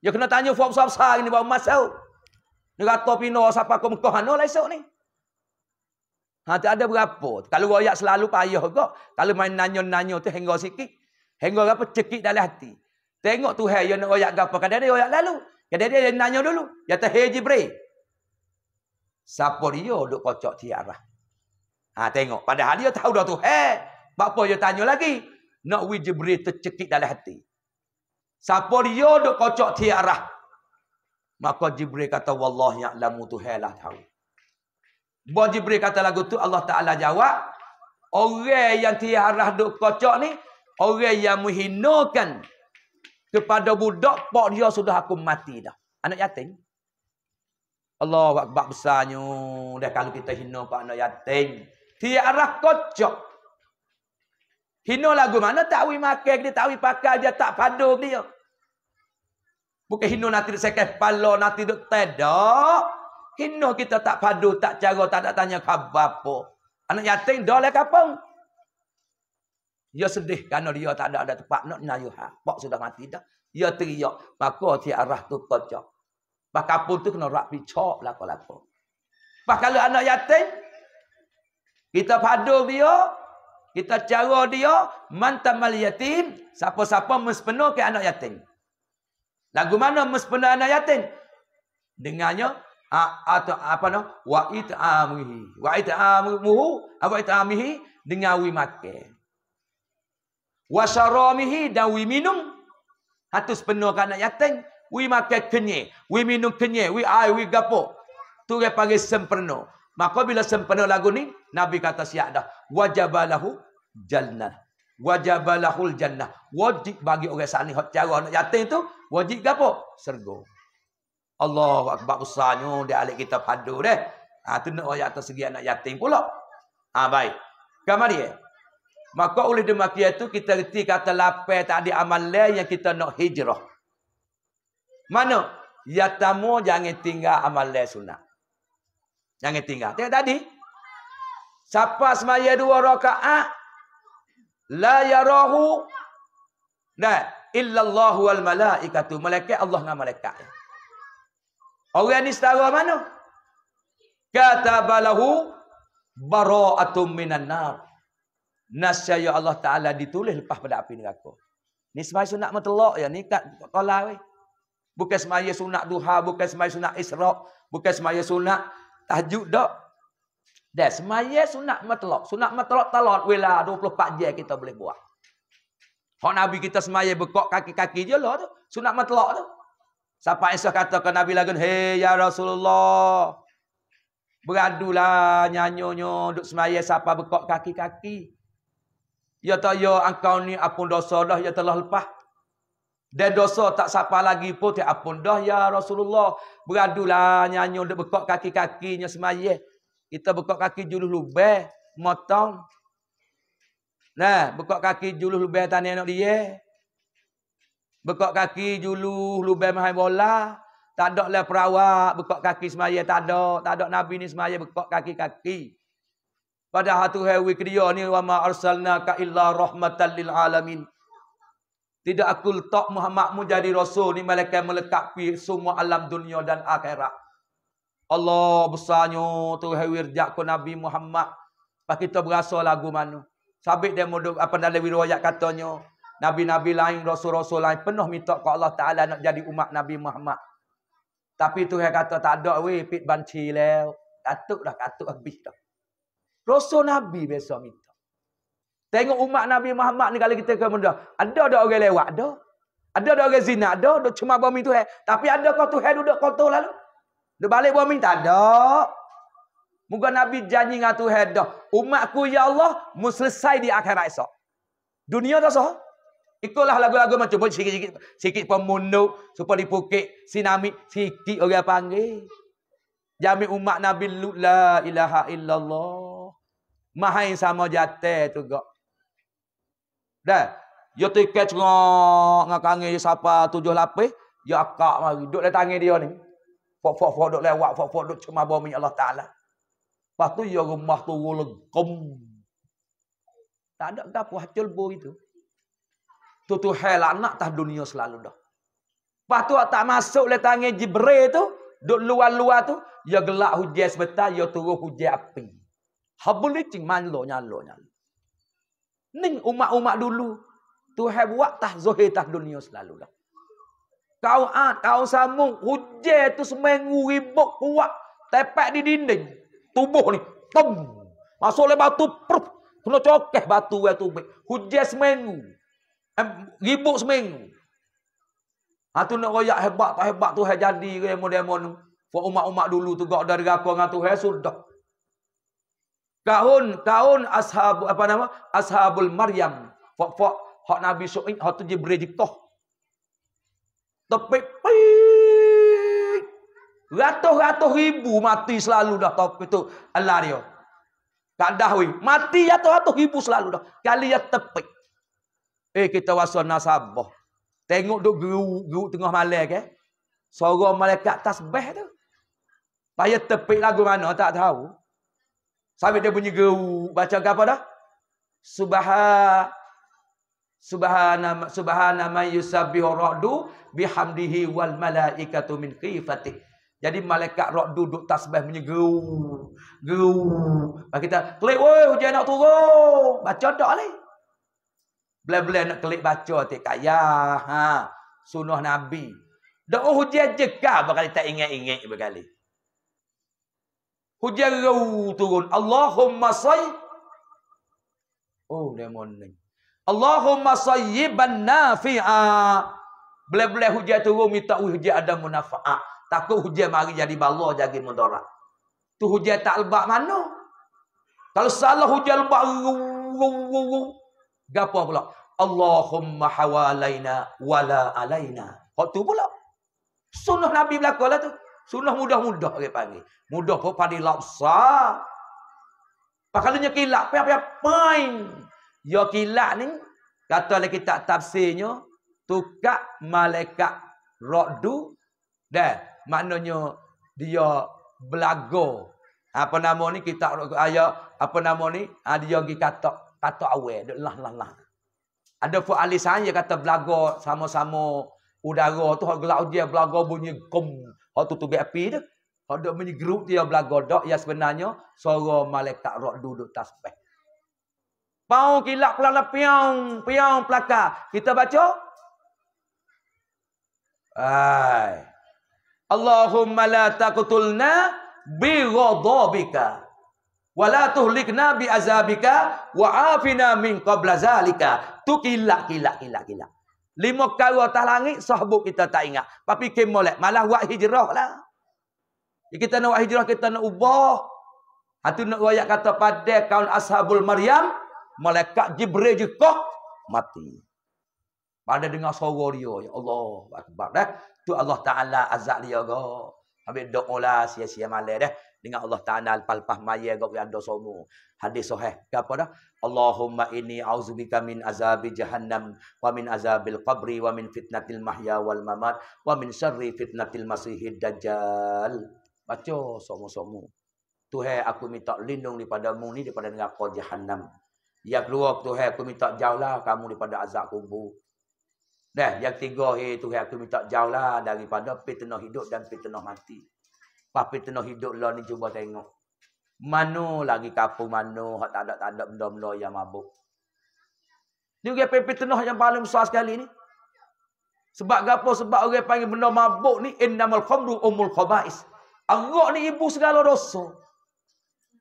Dia kena tanya fuak besar-besar ini bawa masa. Ni rata pina siapa kau mekoh anu lah esok ni. Ha, tak ada berapa. Kalau royak selalu payah kok. Kalau main nanya-nanya tu hingga sikit. Hingga apa cekik dalam hati. Tengok tu hai yang royak apa Kadang dia royak lalu. Kadang dia nanya dulu. Ya tu hai jibri. Siapa dia duk kocok tiara. Ha, tengok. Padahal dia tahu dah tu hai. Bapa dia tanya lagi. Nak wi jibri tercekik dalam hati. Siapa dia duk kocok tiarah. Maka Jibril kata wallahi ya'lamu tuhailah tahu. Buat Jibril kata lagu tu Allah Taala jawab, orang yang tiarah duk kocok ni orang yang menghinakan kepada budak pak dia sudah aku mati dah. Anak yatim. Allah akbar besarnya dah kalau kita hina pak anak yatim. Tiarah kocok. Hina lagu mana tak wi makan dia tak wi pakai dia tak padu dia. Bukan hino nanti saya kata kepala nanti duduk tedak. Hino kita tak padu, tak cara, tak ada tanya khabar apa. Anak yatim dah lah kapung. Dia sedih kerana dia tak ada ada tempat nak nayuhan. Pak sudah mati dah. Dia teriak. Maka ti arah tu kocok. Bahkan pun tu kena rak picok lako-lako. Bahkan kalau anak yatim. Kita padu dia. Kita cara dia. Mantamal yatim. Siapa-siapa mesti penuh ke anak yatim. Lagu mana mesti anak yatim? Dengarnya atau apa no? Wa it'amuhi. Wa it'amuhu, apa it'amihi? Dengar wi makan. Wa syaramihi dan wi minum. Hatus penuh ke anak yatim, wi makan kenyek, wi minum kenyek, wi ai wi gapo. Tu dia panggil sempurna. Maka bila sempurna lagu ni, Nabi kata siap dah. Wajabalahu jalnah wajabalahul jannah wajib bagi orang saling hak cara anak yatim tu wajib ke apa serga Allahu akbar besarnya di alik kita padu deh ha tu nak orang atas segi anak yatim pula ha baik kemari maka oleh demikian itu kita reti kata lapar tak ada amalan yang kita nak hijrah mana yatamu jangan tinggal amalan sunat jangan tinggal tengok tadi siapa semaya dua rakaat la yarahu nah illallah wal malaikatu malaikat Allah dengan malaikat orang ni setara mana katabalahu bara'atun minan nar nasya Allah taala ditulis lepas pada api neraka ni sembahyang sunat matlaq ya ni kat kepala weh bukan sembahyang sunat duha bukan sembahyang sunat israk bukan sembahyang sunat tahajud dak dan semaya sunat matlok. Sunat matlok talon. Wila 24 jam kita boleh buat. Kalau Nabi kita semaya bekok kaki-kaki je lah tu. Sunat matlok tu. Sapa Isa kata ke Nabi lagi. Hei ya Rasulullah. Beradulah nyanyonya. Duk semaya siapa bekok kaki-kaki. Ya tak ya engkau ni apun dosa dah. Ya telah lepas. Dan dosa tak siapa lagi pun. Tak apun dah ya Rasulullah. Beradulah nyanyo. Duk bekok kaki-kakinya semaya. Semaya. Kita buka kaki juluh lubeh, motong. Nah, buka kaki juluh lubeh tani anak dia. Buka kaki juluh lubeh mahai bola. Tak ada lah perawak, buka kaki semaya, tak ada. Tak ada Nabi ni semaya, buka kaki-kaki. Pada tu hewi kriya ni, wa ma arsalna ka illa rahmatan lil alamin. Tidak aku letak Muhammadmu jadi Rasul ni, malaikat melekapi semua alam dunia dan akhirat. Allah besarnya Tuhan wirjak ku Nabi Muhammad. Pak kita berasa lagu mana. Sabit dia muduk apa dalam riwayat katanya. Nabi-nabi lain, rasul-rasul lain penuh minta ke Allah Taala nak jadi umat Nabi Muhammad. Tapi tu Tuhan kata tak ada weh pit banci lew. Katuk dah, katuk habis dah. Rasul Nabi biasa minta. Tengok umat Nabi Muhammad ni kalau kita ke muda. Ada ada orang lewat? Ada. Ada ada orang zina? Ada. Cuma bumi Tuhan. Tapi ada kau Tuhan duduk kotor lalu? Dia balik bumi minta ada. Muka Nabi janji dengan head dah. Umatku ya Allah, muslesai di akhirat esok. Dunia dah sah. Ikutlah lagu-lagu macam pun sikit-sikit. Sikit pemunduk, supaya dipukit, sinami, sikit orang panggil. Jami umat Nabi lula ilaha illallah. Mahai sama jatah tu gak. Dah. Yo tiket cengok, ngakangi siapa tujuh lapis. Ya kak mari, duduk dah tangan dia ni. Fok-fok-fok duk lewat, fok-fok duk Bawa minyak Allah Ta'ala. Lepas tu, ya rumah tu legum. Tak ada apa, hacul bur itu. Tu tu hal anak tak dunia selalu dah. Lepas tu, tak masuk le tangan jibre tu, duk luar-luar tu, ya gelak hujan sebetar, ya turun hujan api. Habul licing, manlo nyalo nyalo. Ning umat-umat dulu, tu hal buat tak zuhir tak dunia selalu dah. Kau at, ha, kau samuk, hujan tu seminggu ribuk kuat. Tepat di dinding. Tubuh ni. Tum. Masuk le batu. Perf. Kena cokeh batu yang tu. Hujan seminggu. Ribuk seminggu. Itu ha, nak royak hebat tak hebat tu. Hei jadi ke yang modemon. Buat umat-umat dulu tu. Gak dari gak dengan tu. Hei sudah. Kaun, kaun ashab, apa nama? Ashabul Maryam. Fak-fak. Hak Nabi Su'id. Hak tu Jibril Jiktoh. Topik Ratus-ratus ribu mati selalu dah topik tu. Alah dia. Tak dah weh. Mati ratus-ratus ribu selalu dah. Kali dia tepik. Eh kita rasa nasabah. Tengok duk geruk-geruk tengah malek eh. Soro malekat tasbeh tu. Paya tepik lagu mana tak tahu. Sambil dia bunyi geruk. Baca apa dah? Subhanallah. Subhana subhana man yusabbihu ar-ra'du bihamdihi wal malaikatu min khifatih. Jadi malaikat rok duduk tasbih menyeru. Geru. Bagi kita klik woi hujan nak turun. Baca tak ni? Bela-bela nak klik baca tak kaya. Ha. Sunnah Nabi. Doa oh, hujan je kah berkali tak ingat-ingat berkali. Hujan rau turun. Allahumma say. Oh, dia ni. Allahumma sayyiban nafi'a. Boleh-boleh hujan turun minta hujan ada munafa'ah. Takut hujan mari jadi bala jadi mudarat. Tu hujan tak lebat mana? Kalau salah hujan lebat. Gapo pula? Allahumma hawalaina wala alaina. Hak tu pula. Sunnah Nabi belakanglah tu. Sunnah mudah-mudah dia pagi Mudah pun pada lapsa. Pakalunya kilap. Pian-pian. main. Ya kilat ni katalah kita tafsirnya tukak malaikat radu dan maknanya dia belago apa nama ni kita ayat apa nama ni ah, dia gi kata kata awal lah lah lah ada fu'ali saya kata belago sama-sama udara tu hak gelak dia belago bunyi kom hak tu tubek api dah hak dia menyegeruk dia belago dok ya sebenarnya suara malaikat radu duk tasbih Pau kilap pelana piang, piang pelaka. Kita baca. Ay. Allahumma la takutulna bi ghadabika wa la tuhlikna bi azabika wa afina min qabla zalika. Tu kilap kilap kilap kilap. Lima kali atas langit sahabat kita tak ingat. Tapi kemolek malah buat hijrah lah. Ya, kita nak buat hijrah, kita nak ubah. Hatu nak wayak kata pada kaum ashabul maryam. Malaikat Jibril je kok mati. Pada dengar suara dia, ya Allah akbar dah. Eh. Tu Allah Taala azab dia go. Habis lah sia-sia malam dah. Eh. Dengan Allah Ta'ala al-palpah maya gak ada do Hadis sahih. apa dah? Allahumma inni auzubika min azabi jahannam wa min azabil qabri wa min fitnatil mahya wal mamat wa min syarri fitnatil masihid dajjal. Baca somo-somo. Tuhan aku minta lindung daripada mu ni daripada neraka jahannam. Ya keluar Tuhan aku minta jauhlah kamu daripada azab kubur. Nah, yang ketiga hey, Tuhan aku minta jauhlah daripada fitnah hidup dan fitnah mati. Pas fitnah hidup lah ni cuba tengok. Mana lagi kapung mana hak tak ada tak ada benda-benda yang mabuk. Ni dia fitnah yang paling susah sekali ni. Sebab gapo? Sebab orang panggil benda mabuk ni innamal khamru umul khabais. Arak ni ibu segala dosa.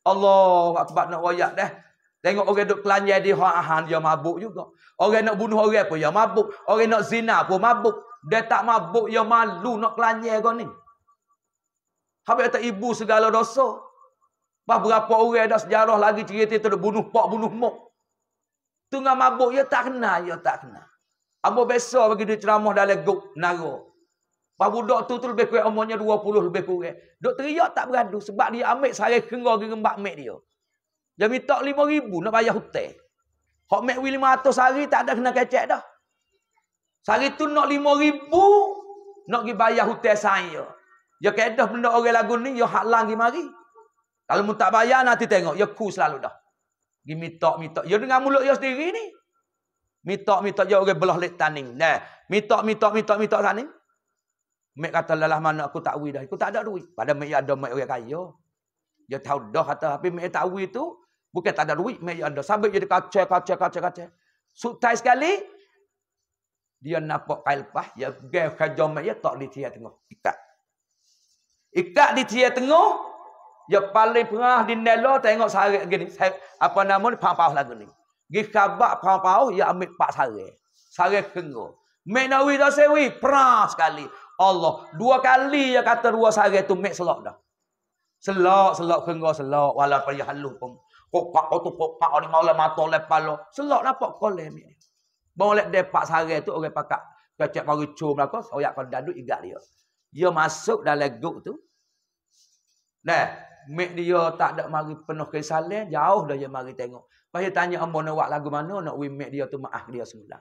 Allah, aku buat nak royak dah. Tengok orang duk kelanjai di hoahan, dia mabuk juga. Orang nak bunuh orang pun, dia mabuk. Orang nak zina pun, mabuk. Dia tak mabuk, dia malu nak kelanjai kau ni. Habis kata ibu segala dosa. Bah berapa orang dah sejarah lagi cerita itu, bunuh pak, bunuh mok. Tengah mabuk, dia tak kena, dia tak kena. Amba beso bagi dia ceramah dalam gok naro. Pak budak tu tu lebih kurang umurnya 20 lebih kurang. Dok teriak tak beradu sebab dia ambil sarai kengor dengan mak mek dia. Dia minta RM5,000 nak bayar hotel. Hak mekwi RM500 sehari tak ada kena kecek dah. Sehari tu nak RM5,000 nak pergi bayar hotel saya. Dia ya kedah benda orang lagu ni, dia ya halang pergi mari. Kalau mu tak bayar nanti tengok, dia ya ku selalu dah. Dia minta, minta. Dia dengan mulut dia sendiri ni. Minta, minta, dia orang belah lek taning. Nah, minta, minta, minta, minta taning. Mek kata lelah mana aku tak wui dah. Aku tak ada duit. Padahal mek ada mek orang kaya. Dia tahu dah kata. Tapi mek tak wui tu, Bukan tak ada duit, meja anda. Sambil dia kacau, kacau, kacau, kacau. Sutai sekali, dia nampak kailpah, dia pergi kajau meja, tak di tiang tengah. Ikat. Ikat di tiang tengah, dia paling perah di nela, tengok sehari gini. Apa nama ni, pahang-pahang lagu ni. Di khabar pahang-pahang, dia ambil pak sehari. Sehari tengah. Menawi tak sewi, perah sekali. Allah, dua kali dia kata dua sehari tu, make selok dah. Selok, selok, kengah, selok. Walaupun dia halus pun kopak tu kopak ni mau le lah mato le palo. Selok nampak lah kole ni. Boleh dia pak sare tu orang pakak. Kacak mari cu belako soyak kon dadu igak dia. Dia masuk dalam gok tu. Nah, mek dia tak ada mari penuh ke jauh dah dia mari tengok. Pasal tanya ambo nak buat lagu mana nak Wim mek dia tu maaf ah, dia semula.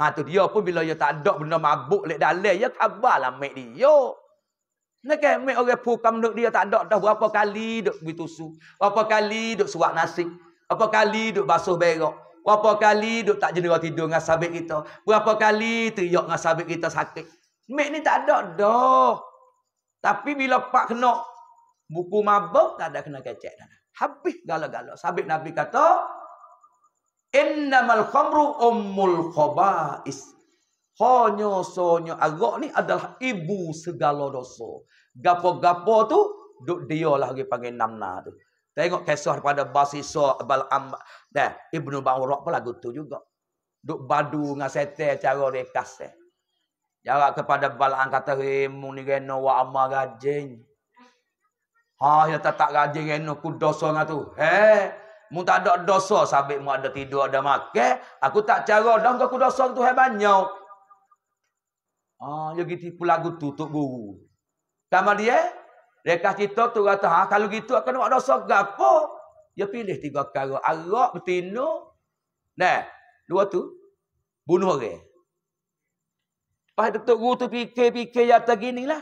Ha tu dia pun bila dia tak ada benda mabuk lek dalam dia khabarlah mek dia. Nak ambil orang pukam duk dia tak ada dah berapa kali duk pergi tusu. Berapa kali duk suap nasi. Berapa kali duk basuh berok. Berapa kali duk tak jenera tidur dengan sahabat kita. Berapa kali teriak dengan sahabat kita sakit. Mek ni tak ada dah. Tapi bila pak kena buku mabuk tak ada kena kecek. Habis gala-gala. Sahabat Nabi kata. Innamal khamru ummul khobais. Honyo, sonyo, agak ni adalah ibu segala dosa. Gapo-gapo tu duk dia lah lagi panggil namna tu. Tengok kisah daripada Basisa Abal Amba. Dah, Ibnu Bawrak pun lagu tu juga. Duk badu dengan setel cara rekas. Eh. kepada Balang kata, Rimu ni reno wa amma rajin. Ha, ya tak tak rajin reno ku dosa dengan tu. Hei, mu tak ada dosa sabit mu ada tidur ada makan. Aku tak cara dah ku dosa tu hebat banyak. Ah, dia gitu tipu lagu tu untuk guru. Sama dia, reka cerita tu kata, ha, kalau gitu akan nak dosa ke apa? Dia pilih tiga perkara. Arak, betina. Nah, dua tu. Bunuh orang. Lepas tu, Guru tu fikir-fikir ya atas gini lah.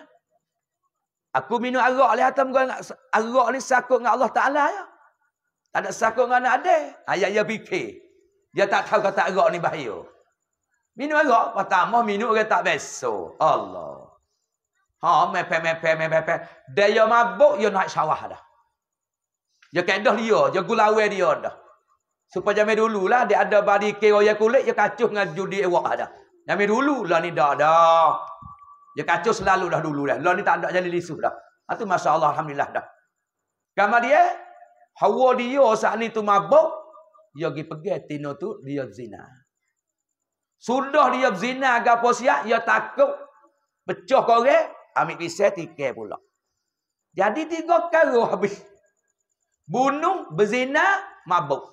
Aku minum arak ni gua muka. Arak ni sakut dengan Allah Ta'ala ya. Tak ada sakut dengan anak adik. Ayah dia fikir. Dia tak tahu kata arak ni bahaya. Minum juga. Pertama minum ke tak beso. Allah. Ha, mepe, mepe, mepe, mepe. Dia yang mabuk, dia naik syawah dah. Dia kandah dia. Dia gulawai dia dah. Supaya jamin dulu lah. Dia ada bari kira kulit, dia kacuh dengan judi ewak dah. Jamin dulu lah ni dah dah. Dia kacuh selalu dah dulu dah. Lah ni tak ada jadi lisuh dah. Itu ha, masya Allah, Alhamdulillah dah. Kamu dia, hawa dia saat ni tu mabuk, dia pergi pergi tino tu, dia zina. Sudah dia berzina ke apa siap, dia takut. Pecah korek, ambil pisau, tikai pula. Jadi tiga kali habis. Bunuh, berzina, mabuk.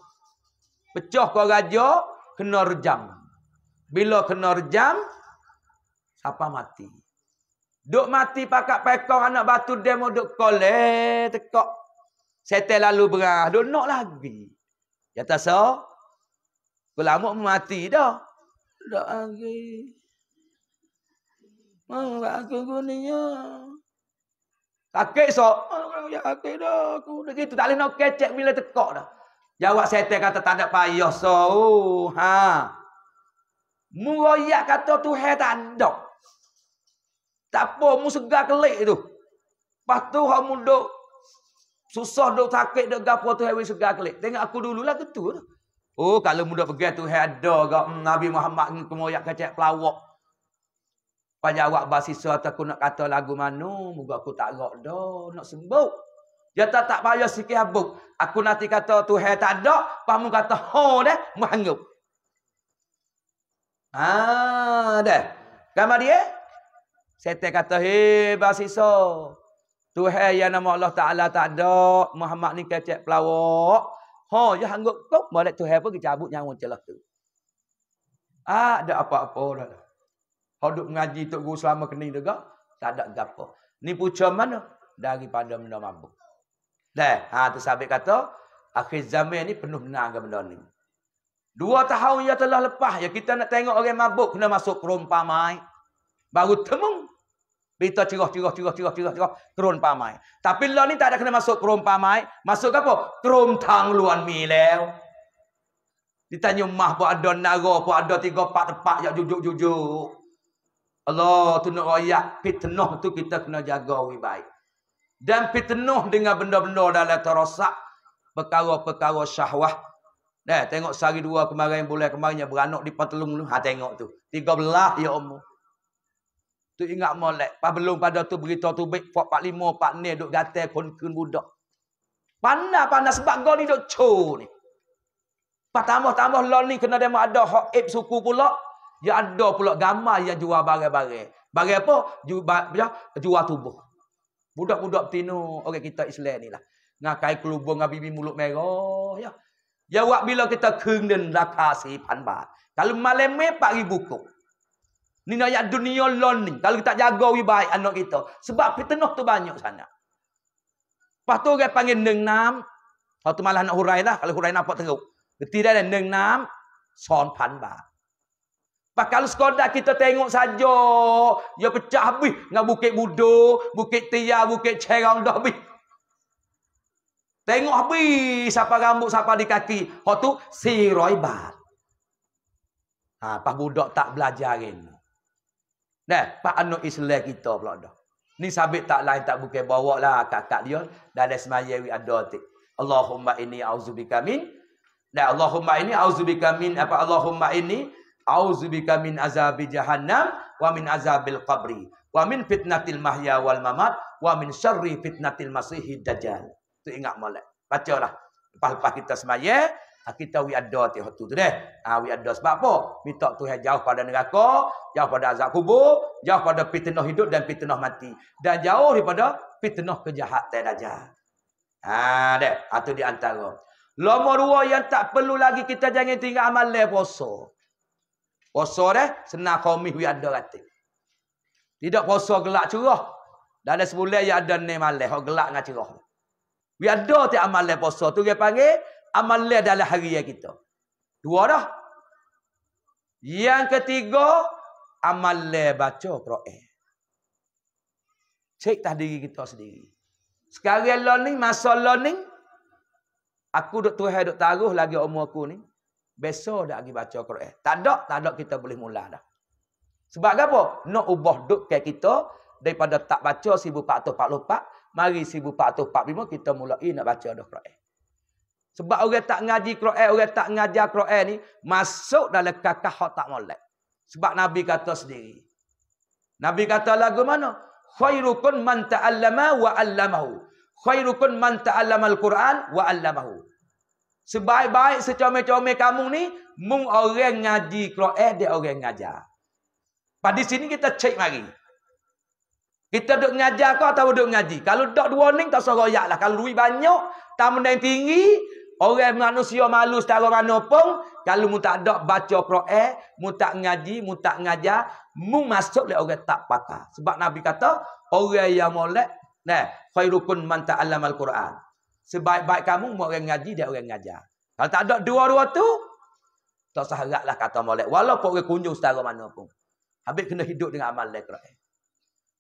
Pecah korek raja, kena rejam. Bila kena rejam, siapa mati? Duk mati pakak pekong anak batu demo duk kolek, tekok. Setel lalu berah, duk nak lagi. Dia tak sah, kelamuk mati dah. Tak lagi. Mau tak aku guninya. Kakek sok. Ya kakek dah. Aku dah gitu. Tak boleh nak kecek bila tekok dah. Jawab setan kata tak ada payah so. Oh, ha. Murayak kata Tuhan tak ada. Tak apa. Mu segar kelik tu. Lepas tu orang muda. Susah duk sakit duk gapo tu hewi segar kelik. Tengok aku dululah ketua tu. Oh, kalau muda pergi tu ada ke hmm, Nabi Muhammad ni kemoyak kecek pelawak. Pada awak basis ataupun nak kata lagu mana, muka aku tak gak dah, nak sembuh. Ya tak tak payah sikit habuk. Aku nanti kata Tuhan tak ada, kamu kata ha deh, menghanggup. Ah deh. Gambar dia? Saya kata, "Hei basiso, Tuhan yang nama Allah Taala tak ada, Muhammad ni kecek pelawak." Ha, dia hanggup kau. Malak Tuhan pun kita cabut nyawa celah tu. Ah, ada apa-apa dah. Ha, duduk mengaji Tok Guru selama kena juga. Tak ada gapa. Ni puca mana? Daripada benda mabuk. Dah, ha, tu sabik kata. Akhir zaman ni penuh menang agama benda ni. Dua tahun yang telah lepas. Ya kita nak tengok orang mabuk kena masuk perumpamai. Baru temung. Berita cerah, cerah, cerah, cerah, cerah, cerah. Kerun pamai. Tapi lah ni tak ada kena masuk kerun pamai. Masuk apa? Kerun tang luan mi lew. Ditanya mah pun ada naro pun ada tiga, empat tempat yang jujuk-jujuk. Allah tunuk rakyat. Pitenuh tu kita kena jaga lebih baik. Dan pitenuh dengan benda-benda dalam terosak. Perkara-perkara syahwah. Dah tengok sehari dua kemarin, bulan kemarin. beranok di patelung. Ha, tengok tu. Tiga belah, ya umur. Tu ingat molek. Pas belum pada tu berita tu baik. Pak Pak Limo, Pak Nek duk gatai kun-kun budak. Panas-panas sebab kau ni duk co ni. Pas tambah-tambah lor ni kena dia ada hak ib suku pula. Ya ada pula gamal yang jual barang-barang. Bagai apa? Jual, ya, jual tubuh. Budak-budak betina orang okay, kita Islam ni lah. Nga kai kelubung, nga bibi mulut merah. Ya. Ya wak bila kita kering dan lakasi panbat. Kalau malam ni, 4 ribu Ni ayat dunia learning. Kalau kita tak jaga lebih baik anak kita. Sebab fitnah tu banyak sana. Lepas tu orang panggil nengnam. Kalau tu malah nak hurai lah. Kalau hurai nampak teruk. Ketidak dan nengnam. Son pan bar. Lepas kalau sekolah kita tengok saja. Dia pecah habis. Dengan bukit budo. Bukit tia. Bukit cerong dah habis. Tengok habis. Siapa rambut. Siapa di kaki. Kalau tu siroi bar. Ha, pas budak tak belajarin. Ha, Nah, Pak Anu Islam lah kita pula dah. Ni sabit tak lain tak bukan bawa lah kakak dia. Dalam semaya wi adot. Allahumma ini auzubika min. Nah, Allahumma ini auzubika min. Apa Allahumma ini? Auzubika min azab jahannam. Wa min azabil qabri. Wa min fitnatil mahya wal mamat. Wa min syarri fitnatil masihid dajjal. Tu ingat malam. Baca lah. Lepas-lepas kita Lepas-lepas kita semaya. Ah, kita we ada ti hatu tu deh. Ah we ada sebab apa? Minta Tuhan jauh pada neraka, jauh pada azab kubur, jauh pada fitnah hidup dan fitnah mati dan jauh daripada fitnah kejahatan dajal. Ha ah, deh, atu ah, di antara. Lama dua yang tak perlu lagi kita jangan tinggal amal puasa. Puasa deh senang kami we ada kata. Tidak puasa gelak cerah. Dalam sebulan yang ada ni malah. Hak gelak dengan cerah. Biar ada ti amal puasa tu dia panggil amalnya dalam harian kita. Dua dah. Yang ketiga, amalnya baca Quran. Cek tah diri kita sendiri. Sekarang lo ni, masa lo ni, aku duk tuhai duk taruh lagi umur aku ni, besok dah lagi baca Quran. Tak ada, tak ada kita boleh mula dah. Sebab apa? Nak ubah duk ke kita, daripada tak baca 1444, mari 1445, kita mulai nak baca dah Quran. Sebab orang tak ngaji Quran, eh, orang tak ngajar Quran ni masuk dalam kakah hak tak molek. Sebab Nabi kata sendiri. Nabi kata lagu mana? Khairukun man ta'allama wa 'allamahu. Khairukun man ta'allama al-Quran wa 'allamahu. Sebaik-baik secomel-comel kamu ni mung orang ngaji Quran eh, dia orang ngajar. Pada sini kita cek mari. Kita duk ngajar kau atau duk ngaji? Kalau duk dua ning tak seroyaklah. Kalau duit banyak, tak menang tinggi, Orang manusia malu secara mana pun. Kalau mu tak ada baca Quran, mu tak ngaji, mu tak ngajar. Mu masuk oleh orang tak patah. Sebab Nabi kata, orang yang molek. Nah, khairukun man ta'alam al-Quran. Sebaik-baik kamu, mu orang ngaji, dia orang ngajar. Kalau tak ada dua-dua tu, tak sah seharatlah kata molek. Walaupun orang kunjung secara mana pun. Habis kena hidup dengan amal Quran.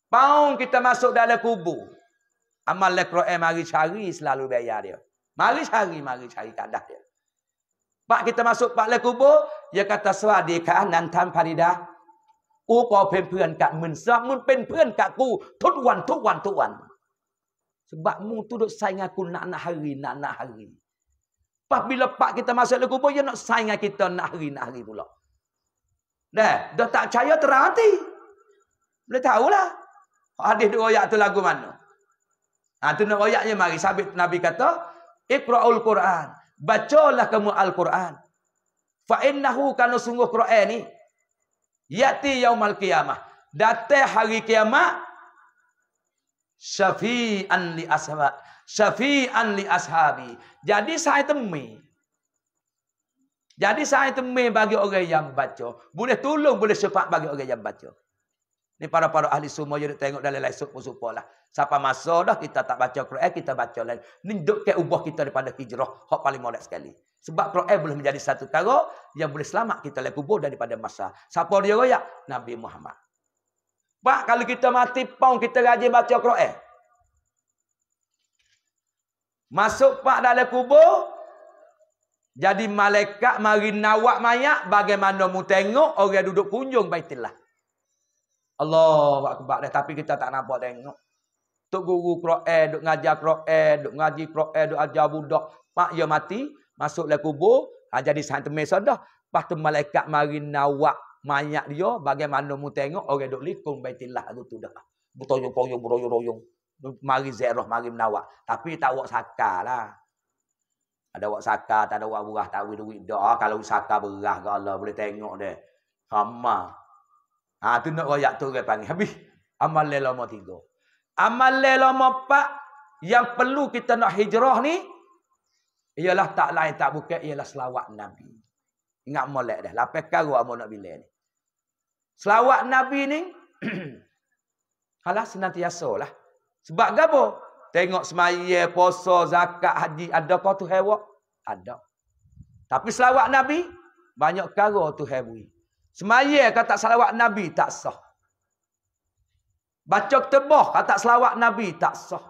Paun kita masuk dalam kubur. Amal Quran mari cari selalu bayar dia. Mari cari, mari cari. Tak ada dia. Pak kita masuk pak lah kubur. Dia kata, Swadi ka'an nantam paridah. Oh, Upa pempuan kat mun. Sebab mun pempuan kat ku. Tut wan, tut wan, tut wan. Sebab mun tu duk saing aku nak nak hari, nak nak hari. Pak bila pak kita masuk lah kubur, dia nak saing kita nak hari, nak hari pula. Dah, dah tak percaya terang hati. tahu lah. Hadis dua ayat tu lagu mana. Ha, tu nak ayatnya mari. Sabit Nabi kata, Iqra'ul Quran. Bacalah kamu Al-Quran. Fa innahu kana sungguh Quran ni yati yaumal qiyamah. Datang hari kiamat syafi'an li ashabi. Syafi'an li ashabi. Jadi saya temui. Jadi saya temui bagi orang yang baca. Boleh tolong boleh syafaat bagi orang yang baca. Ni para-para ahli semua yang tengok dalam lain pun serupa lah. Siapa masa dah kita tak baca Quran, kita baca lain. Ni duduk ke ubah kita daripada hijrah. Hak paling molek sekali. Sebab Quran boleh menjadi satu perkara yang boleh selamat kita dari kubur daripada masa. Siapa dia royak? Nabi Muhammad. Pak, kalau kita mati pun kita rajin baca Quran. Masuk pak dalam kubur. Jadi malaikat mari nawak mayat bagaimana mu tengok orang duduk kunjung baitillah. Allahu akbar dah tapi kita tak nampak tengok. Tok guru Quran duk ngajar Quran, duk ngaji Quran, duk ajar budak, pak dia mati, masuklah kubur, ha jadi santai sudah. Pas tu malaikat mari nawak mayat dia, bagaimana mu tengok orang duk likung Baitillah tu tu dah. Betoyong-poyong beroyong-royong. Mari zerah, mari menawak. Tapi tak wak sakar lah. Ada wak sakar, tak ada awak burah, tak ada duit. Kalau sakar berah, Allah boleh tengok dia. Hamah. Ah tu nak royak tu orang panggil. Habis. Amal lelama tiga. Amal lelama empat. Yang perlu kita nak hijrah ni. Ialah tak lain tak bukan. Ialah selawat Nabi. Ingat molek dah. Lapis karu amal nak bila ni. Selawat Nabi ni. Alah senantiasa lah. Sebab apa? Tengok semaya, puasa, zakat, haji. Ada kau tu hewak? Ada. Tapi selawat Nabi. Banyak karu tu hewi. Semaya kalau tak selawat Nabi tak sah. Baca ketebah kalau tak selawat Nabi tak sah.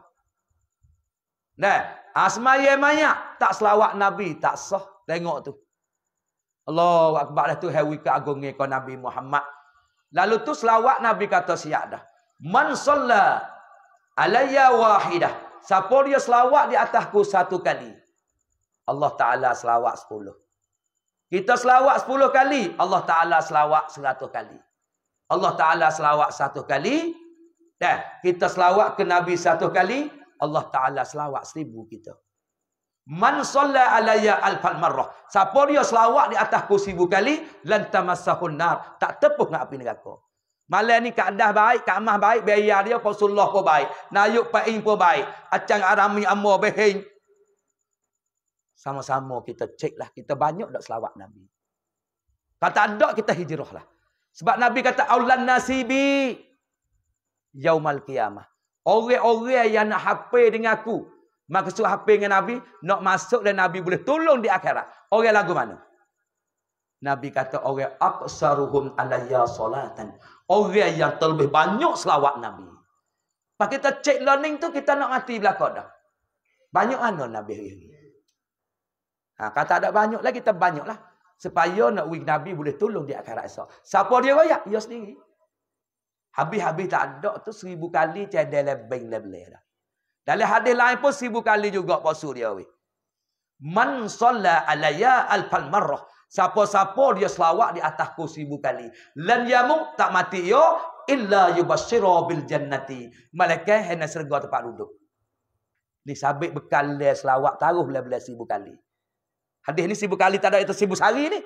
Nah, asmaya ha, mayak tak selawat Nabi tak sah. Tengok tu. Allahu akbar dah tu hawi ke agungnya kau Nabi Muhammad. Lalu tu selawat Nabi kata siap dah. Man salla alayya wahidah. Siapa dia selawat di atasku satu kali. Allah Ta'ala selawat sepuluh. Kita selawat 10 kali, Allah Taala selawat 100 kali. Allah Taala selawat 1 kali, dah. Kita selawat ke Nabi 1 kali, Allah Taala selawat 1000 kita. Man solla alayya alfal marrah. Siapa dia selawat di atas aku 1000 kali, lan tamassahun nar, tak tepuk dengan api neraka. Malam ni keadaan baik, keamah baik, biaya dia Rasulullah pun baik. Nayuk pa'in pun baik. Acang arami amur behing. Sama-sama kita cek lah. Kita banyak tak selawat Nabi. Kalau tak ada, kita hijrah lah. Sebab Nabi kata, Aulan nasibi. Yaumal qiyamah. Orang-orang yang nak hape dengan aku. Maksud hape dengan Nabi. Nak masuk dan Nabi boleh tolong di akhirat. Orang lagu mana? Nabi kata, Orang aksaruhum alaya solatan. Orang yang terlebih banyak selawat Nabi. Lepas kita cek learning tu, kita nak mati belakang dah. Banyak mana Nabi? Ha, kata ada banyak lagi, kita banyak lah. Supaya nak wik Nabi boleh tolong dia akhirat esok. Siapa dia rakyat? Dia sendiri. Habis-habis tak ada tu seribu kali cedek lebeng lebeng lah. Dalam hadis lain pun seribu kali juga pasu dia weh. Man salla alaya alfal marrah. Siapa-siapa dia selawak di atasku seribu kali. Lan yamuk tak mati yo illa yubashiro bil jannati. Malaikat hendak surga tempat duduk. Ni sabik bekal dia selawak taruh belah-belah seribu kali. Hadis ni sibuk kali tak ada itu sibuk sehari ni.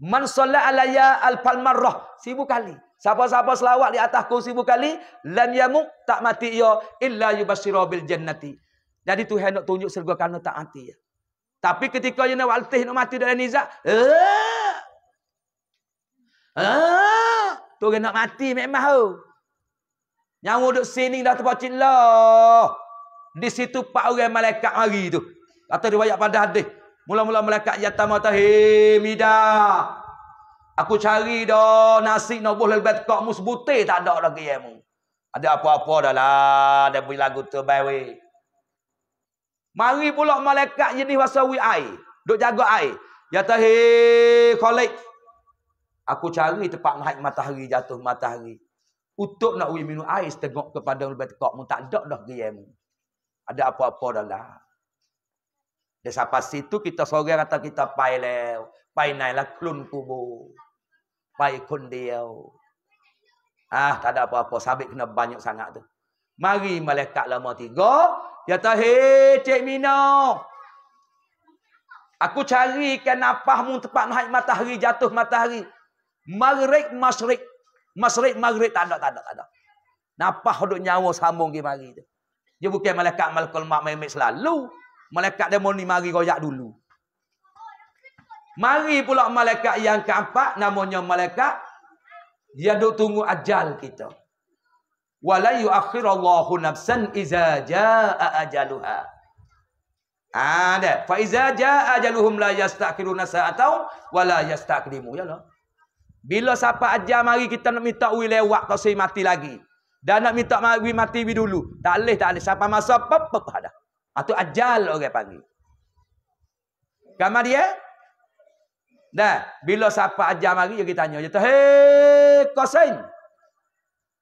Man salla alayya al-palmarrah. Sibuk kali. Siapa-siapa selawat di atasku sibuk kali. Lan yamuk tak mati ya. Illa yubasyirah bil jannati. Jadi Tuhan nak tunjuk serga kerana tak mati ya. Tapi ketika dia nak waltih nak mati dalam nizak. Eh. Eh. Tuhan nak mati memang. Oh. Yang duduk sini dah terpacit lah. Di situ pak orang malaikat hari tu. Atau riwayat pada hadis. Mula-mula melekat jatah mata. Hei, Mida. Aku cari dah nasi nak buh lebat kau. Mu sebutih tak ada lagi yang mu. Ada apa-apa dah lah. Ada beri lagu tu. Baik, weh. Mari pula malaikat jenis wasa wi ai. Duk jaga ai. Ya tahi khalik. Aku cari tempat naik matahari jatuh matahari. Untuk nak wi minum air tengok kepada lebat kok mu tak ada dah geremu. Ya, ada apa-apa dah lah. Dan sampai situ kita seorang kata kita pai lew. Pai naiklah klun kubur. Pai kun diaw. Ah, tak ada apa-apa. Sabit kena banyak sangat tu. Mari malaikat lama tiga. Dia kata, hei Cik Mino. Aku carikan nafahmu tempat naik matahari, jatuh matahari. Maghrib, masyrik. Masyrik, maghrib. Tak ada, tak ada, tak ada. Nafah duduk nyawa sambung pergi mari tu. Dia bukan malaikat malakul mak maimik selalu. Malaikat demon ni mari royak dulu. Mari pula malaikat yang keempat namanya malaikat dia duk tunggu ajal kita. Wala Allahu nafsan iza jaa ajaluha. Ha, ada. Fa iza jaa ajaluhum la yastakiruna sa'atau wala yastakdimu. Ya lah. Bila siapa ajal mari kita nak minta we lewat kau mati lagi. Dan nak minta mari mati we dulu. Tak leh tak leh. Siapa masa apa-apa dah. Atau ajal orang panggil. Kamu dia? Dah, bila siapa ajal mari, dia tanya. Dia kata, hei, kosin.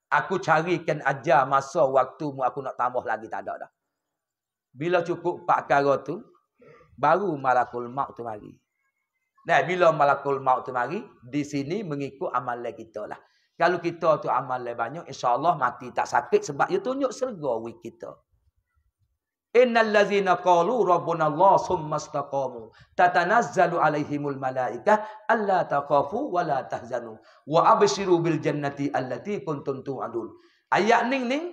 Aku carikan ajal masa mu. aku nak tambah lagi. Tak ada dah. Bila cukup Pak Karo tu, baru malakul maut tu mari. Nah, bila malakul maut tu mari, di sini mengikut amalan kita lah. Kalau kita tu amalan banyak, insyaAllah mati tak sakit sebab dia tunjuk serga kita. Innal ladzina qalu rabbuna Allah tatanazzalu alaihimul malaika alla taqafu wa la tahzanu wa abshiru bil jannati allati kuntum tu'adun. Ayat ning ning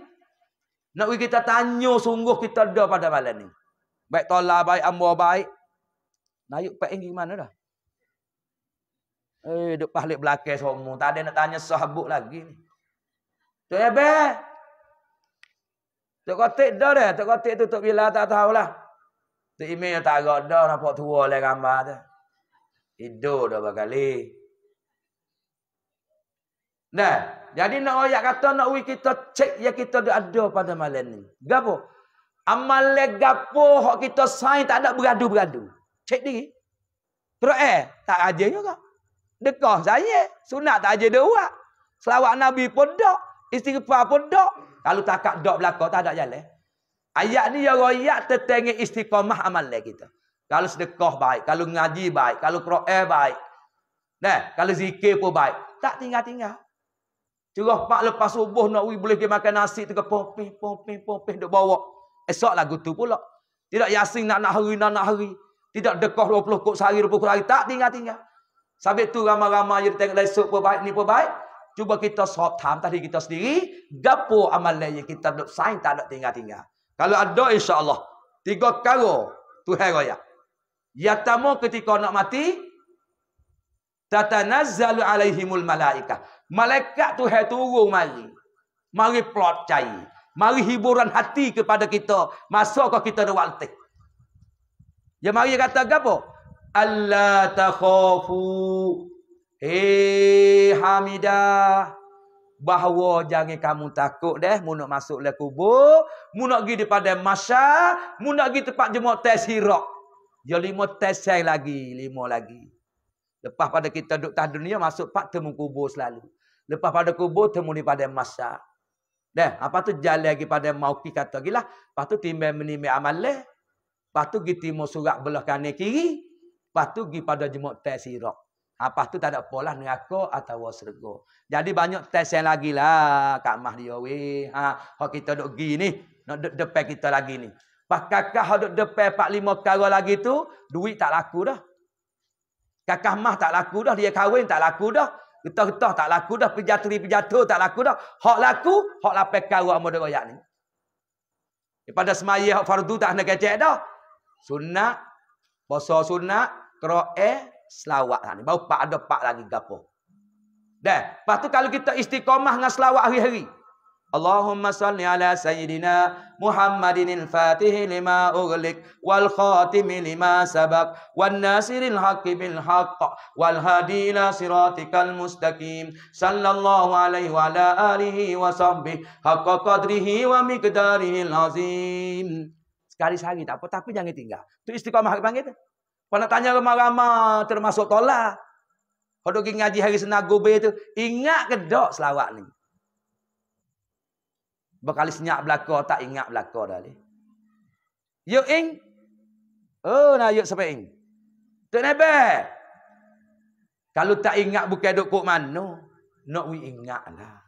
nak kita tanya sungguh kita ada pada malam ni. Baik tolak, baik amwa, baik. Nak yuk pek ingin mana dah? Eh, duk pahlik belakang semua. Tak ada nak tanya sahabat lagi ni. Tu ya, baik. Tok Katik dah dah, Tok Katik tu Tok Bila tak tahulah. Tok Imin yang tak agak dah nampak tua lah gambar tu. Hidup dah berkali. Nah, jadi nak ayat kata nak we kita cek yang kita ada pada malam ni. Gapo? Amalan gapo hok kita sign tak ada beradu-beradu. Cek diri. Terus eh, tak ajar juga. Dekah saya. Sunat tak ajar dia buat. Selawat Nabi pun tak. Istighfar pun tak. Kalau tak kak dok belakang, tak ada jalan. Ayat ni, ya royak tertengah istiqamah amal kita. Kalau sedekah baik. Kalau ngaji baik. Kalau kru'ah baik. Nah, kalau zikir pun baik. Tak tinggal-tinggal. Curah pak lepas subuh nak ui boleh pergi makan nasi. Tengok pompih, pompih, pompih. Duk bawa. Esok lagu tu pula. Tidak yasin nak nak hari, nak nak hari. Tidak dekah 20 kot sehari, 20 kot hari. Tak tinggal-tinggal. Sambil tu ramai-ramai je tengok lesuk lah, pun baik. Ni pun baik. Cuba kita sob tam tadi kita sendiri. Gapo amalan yang kita duk sign tak nak tinggal-tinggal. Kalau ada Insya Allah, Tiga karo. Tuhai raya. Yang pertama ketika nak mati. Tatanazzalu alaihimul malaikah. Malaikat Tuhai turun mari. Mari plot cai, Mari hiburan hati kepada kita. Masa kau kita ada waktu. Ya mari kata apa? Allah takhafu. Eh Hamidah bahawa jangan kamu takut deh mu nak masuk le kubur, mu nak pergi depan masya, mu nak pergi tempat jemaah tes hirak. Ya lima tes lagi, lima lagi. Lepas pada kita duduk tah dunia masuk pak temu kubur selalu. Lepas pada kubur temu di pada masya. Deh, apa tu jalan lagi pada mauki kata gilah. Lepas tu timbe menimbe amal le. Lepas tu gi timo surat belah kanan kiri. Lepas tu gi pada jemaah tes hirak. Apa tu tak ada polah neraka atau serga. Jadi banyak test yang lagi lah. Kak Mah dia weh. Ha, kalau kita duduk pergi ni. Nak duduk depan kita lagi ni. Pas kakak duduk depan Pak 5 kara lagi tu. Duit tak laku dah. Kakak Mah tak laku dah. Dia kahwin tak laku dah. Getah-getah tak laku dah. Pejatuh-pejatuh tak laku dah. Hak laku, hak lapai kara sama dia rakyat ni. Daripada semaya hak fardu tak nak kecek dah. Sunnah. Bosa sunnah. Kera'eh selawat lah ni. Baru pak ada pak lagi gapo. Dah. Pastu kalau kita istiqomah dengan selawat hari-hari. Allahumma salli ala sayyidina Muhammadin al-fatihi lima ughliq wal khatimi lima sabaq wan nasiril haqqi bil haqq wal hadi ila siratikal mustaqim sallallahu alaihi wa ala alihi wa sahbihi haqqa qadrihi wa miqdarihi al-azim sekali sehari tak apa tapi jangan tinggal tu istiqamah panggil tu Pernah tanya lama-lama termasuk tola, Kalau pergi ngaji hari senagobe itu ingat ke dok selawat ni? Berkali senyap belakang, tak ingat belakang dah ni. Yuk ing? Oh, nak yuk sampai ing. Tuk nebel. Kalau tak ingat bukan duk kok mana, nak we ingat lah.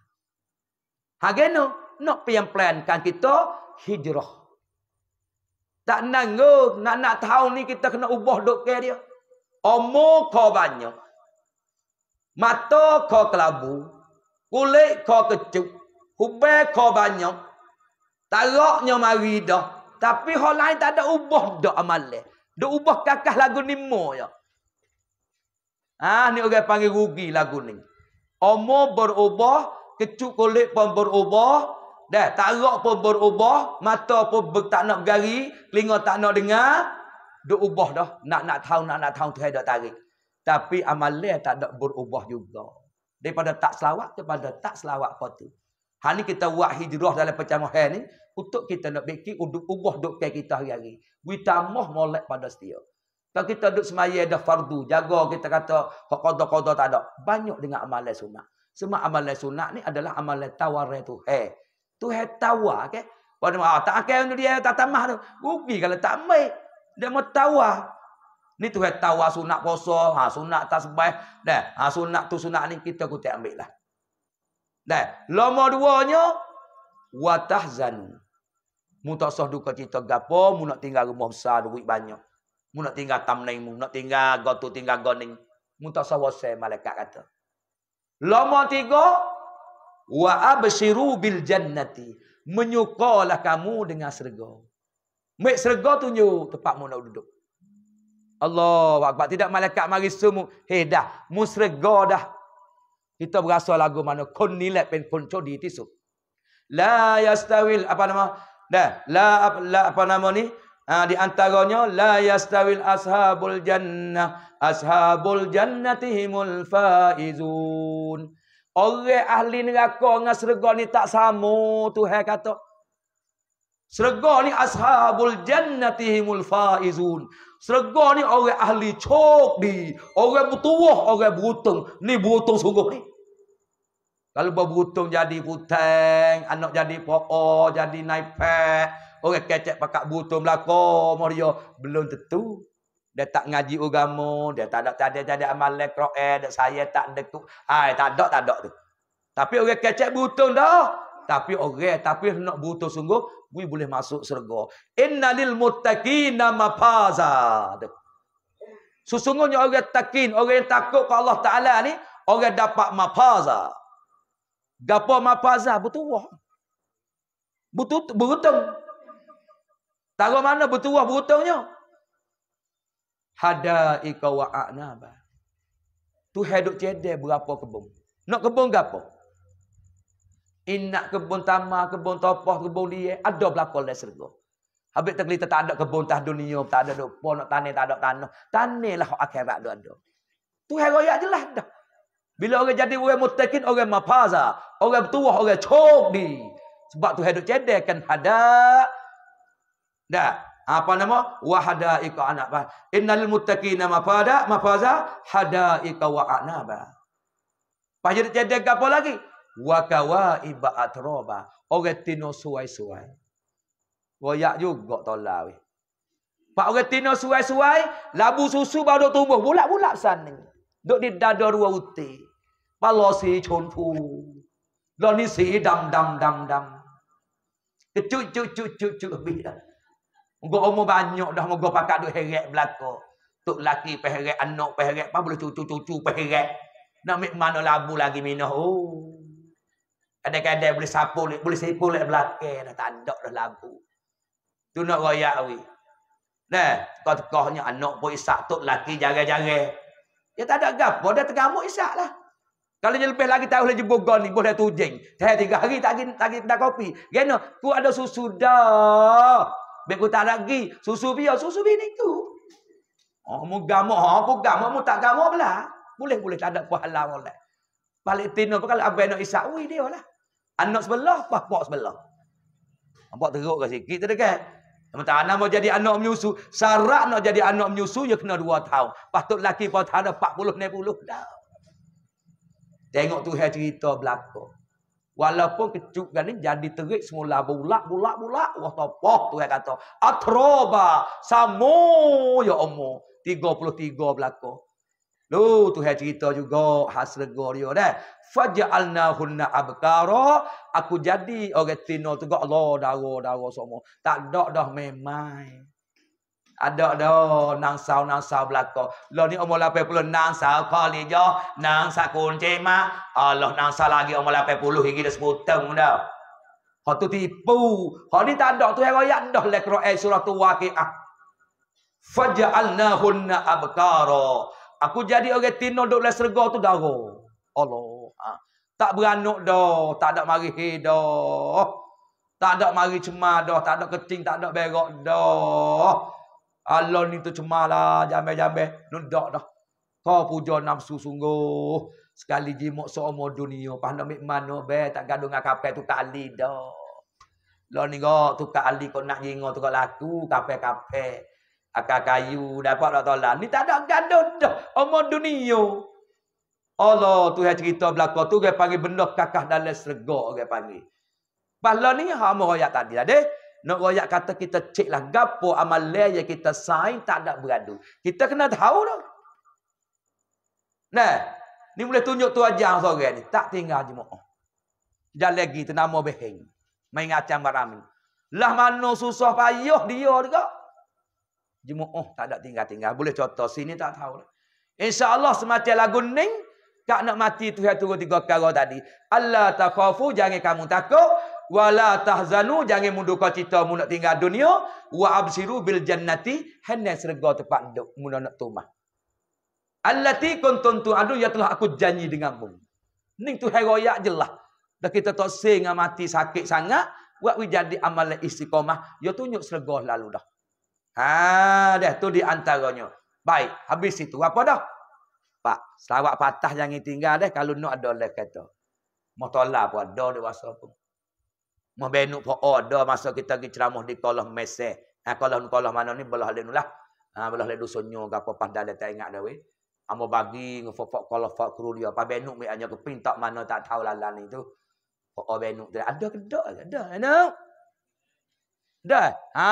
Hari ni, nak pian kan kita hijrah. Tak nanggup. Nak-nak tahu ni kita kena ubah duk dia. Umur kau banyak. Mata kau kelabu. Kulit kau kecuk, Hubah kau banyak. Taraknya mari dah. Tapi hal lain tak ada ubah duk amalnya. Duk ubah kakak lagu ni mau ya. Ah, ni orang panggil rugi lagu ni. Umur berubah. kecuk kulit pun berubah. Dah, tarak pun berubah, mata pun ber, tak nak bergari, telinga tak nak dengar, dok ubah dah. Nak nak tahu, nak nak tahu Tuhan dok tarik. Tapi amalan tak ada berubah juga. Daripada tak selawat kepada tak selawat apa Hari ni kita buat hijrah dalam pecah ni untuk kita nak beki untuk ubah dok kita hari-hari. Witamah molek pada setia. Kalau kita duduk semaya dah fardu, jaga kita kata hak qada-qada tak ada. Banyak dengan amalan sunat. Semua amalan sunat ni adalah amalan tawarai Tuhan. Hey. Tuhan tawa ke? Okay? Pada oh, ah, tak akan untuk dia tak tamah tu. Rugi kalau tak mai dia mau tawar. Ni Tuhan tawar sunat puasa, ha sunat tasbih, dah. Ha sunat tu sunat ni kita ku ambil lah. Dah. Lama duanya wa tahzan. Mu tak sah duka cita gapo, mu nak tinggal rumah besar duit banyak. Mu nak tinggal tamnai mu, nak tinggal gotu tinggal goning. Mu tak sah wasai malaikat kata. Lama tiga, wa abshiru bil jannati menyukalah kamu dengan syurga mek tu tunjuk tempat mu nak duduk Allahu akbar tidak malaikat mari semu hey dah mu syurga dah kita berasa lagu mana kun nilat pen kun codi tisu la yastawil apa nama dah la, la apa nama ni Ha, di antaranya la yastawil ashabul jannah ashabul jannatihimul faizun Orang ahli neraka dengan serga ni tak sama tu Tuhan kata. Serga ni ashabul jannatihimul faizun. Serga ni orang ahli cok di. Orang butuh, orang butung, Ni butung sungguh ni. Kalau buat butung jadi hutang, anak jadi po'o, jadi naipak. Orang kecek pakak berutung belakang. belum tentu dia tak ngaji ugamu, dia tak ada tak ada tak ada amalan Quran, dan saya tak ada tu. Hai, tak ada tak ada tu. Tapi orang kecek butuh dah. Tapi orang tapi nak butuh sungguh, bui boleh masuk syurga. Innalil muttaqina mafaza. Sesungguhnya orang takin, orang yang takut kepada Allah Taala ni, orang dapat mafaza. Gapo mafaza butuh. Butuh beruntung. Tak mana butuh beruntungnya hada ika wa aqnaba tu hidup cede berapa kebun nak kebun gapo Inak kebun tamar kebun topah kebun dia ada belako dalam syurga habis terkelita tak ada kebun tah dunia tak ada duk pon nak tanam tak ada tanah tanilah akhirat tu ada tu heroya jelas dah bila orang jadi orang mutakin orang mafaza orang bertuah orang cok di sebab tu hidup cede kan hada dah apa nama Wahada wahadaika anaba innal muttaqina mafada mafaza hadaika wa anaba Pajar jadi gapo lagi Wakawa iba atroba orang tino suai-suai royak juga tolah we pak orang tino suai-suai labu susu baru dok tubuh Bulak bulak sani. dok di dada ruah uti palo chunfu. chonpu si dam dam dam dam cucu cucu cucu cucu Gua umur banyak dah moga pakak duk heret belaka. Tok laki peheret, anak peheret, apa boleh cucu-cucu peheret. Nak ambil mana labu lagi minah. Oh. Kadang-kadang boleh sapu, boleh sipu lek belakang dah tandak dah labu. Tu nak royak awi. Nah, kau-kau anak pun isak tu laki jaga-jaga Ya tak ada gapo dah tergamuk isak lah. Kalau dia lebih lagi tahu lagi bogan ni boleh tujing. Saya tiga hari tak lagi tak lagi kopi. Kenapa? tu ada susu dah. Bek ku tak lagi. Susu biar. Susu biar ni tu. Oh, mu gamuk. Oh, aku gamuk. Mu tak gamuk pula. Boleh-boleh tak ada pahala boleh oleh. Balik tina pun kalau abang nak isak. Ui dia lah. Anak sebelah, pak-pak sebelah. Nampak teruk ke sikit tu dekat. Sementara anak mau jadi anak menyusu. Sarak nak jadi anak menyusu, ya kena dua tahun. Patut lelaki pun tak ada 40-90 dah. Tengok tu hai cerita belakang. Walaupun kecup kali jadi terik semula bulak bulak bulak wah topoh tu yang kata atroba samu ya omo 33 belako. Lu tu hai cerita juga hasil gorio dah. fajalna hunna abkara aku jadi orang Tino tu gak Allah daro daro semua. Tak dak dah memang ada ada nang sau nang sau belako lo ni umur 80 nang sau kali jo nang sau kunci Allah nang sau lagi umur 80 hingga dah sebutang dah ha tu tipu ha ni tak ada tu hai eh, royak dah lekro ay eh, surah tu waqiah faja'alnahunna abkara aku jadi orang tino duk le serga tu daro Allah ah. tak beranuk dah tak ada mari dah tak ada mari cemar dah tak ada keting tak ada berok dah Alon ni tu cemalah jambe-jambe nundak dah. Kau puja nafsu sungguh. Sekali jimok seumur dunia. Pahlawan mikman no, oh, be tak gaduh dengan kapal tu tak alih dah. Lo ni kau tu tak alih kau nak jingok tu kau laku kapal-kapal. Akar kayu dapat tak tolak. Ni tak ada gaduh dah. Umur dunia. Allah tu yang cerita belakang tu. Dia panggil benda kakak dalam sergok. Dia panggil. Pahlawan ni hama rakyat tadi. Lah, deh. Nak royak kata kita cek lah. Gapur amal yang kita sain tak ada beradu. Kita kena tahu dong. Nah. Ni boleh tunjuk tu ajang sore ni. Tak tinggal je mu'ah. Sejak lagi tu nama beheng. Main acang barang Lah mana susah payuh dia juga. Jemu'ah tak ada tinggal-tinggal. Boleh contoh sini tak tahu lah. InsyaAllah semacam lagu ni. Kak nak mati tu yang turun tiga kali tadi. Allah tak takhafu jangan kamu takut wala tahzanu jangan munduk cita mu nak tinggal dunia wa absiru bil jannati hanna syurga tempat duk mu nak tumah allati kuntum tu'adu ya telah aku janji dengan mu ning tu heroyak jelah dah kita tak sing mati sakit sangat buat we jadi amal istiqamah ya tunjuk syurga lalu dah ha dah tu di antaranya baik habis itu apa dah pak selawat patah jangan tinggal deh kalau nak ada lah kata Motola pun ada dia rasa pun. Membenuk pun ada masa kita pergi ceramah di kolah mesej. Ha, kolah ni kolah mana ni belah lain lah. Ha, belah lain dusunnya ke apa pas dalam tak ingat dah weh. Amo ha, bagi ngefok kolah fak kru dia. Pas benuk mi anya keping tak mana tak tahu lalan ni tu. Pak benuk tu. Ada ke tak? Ada. Eh, ada. Ada. Eh? Ha,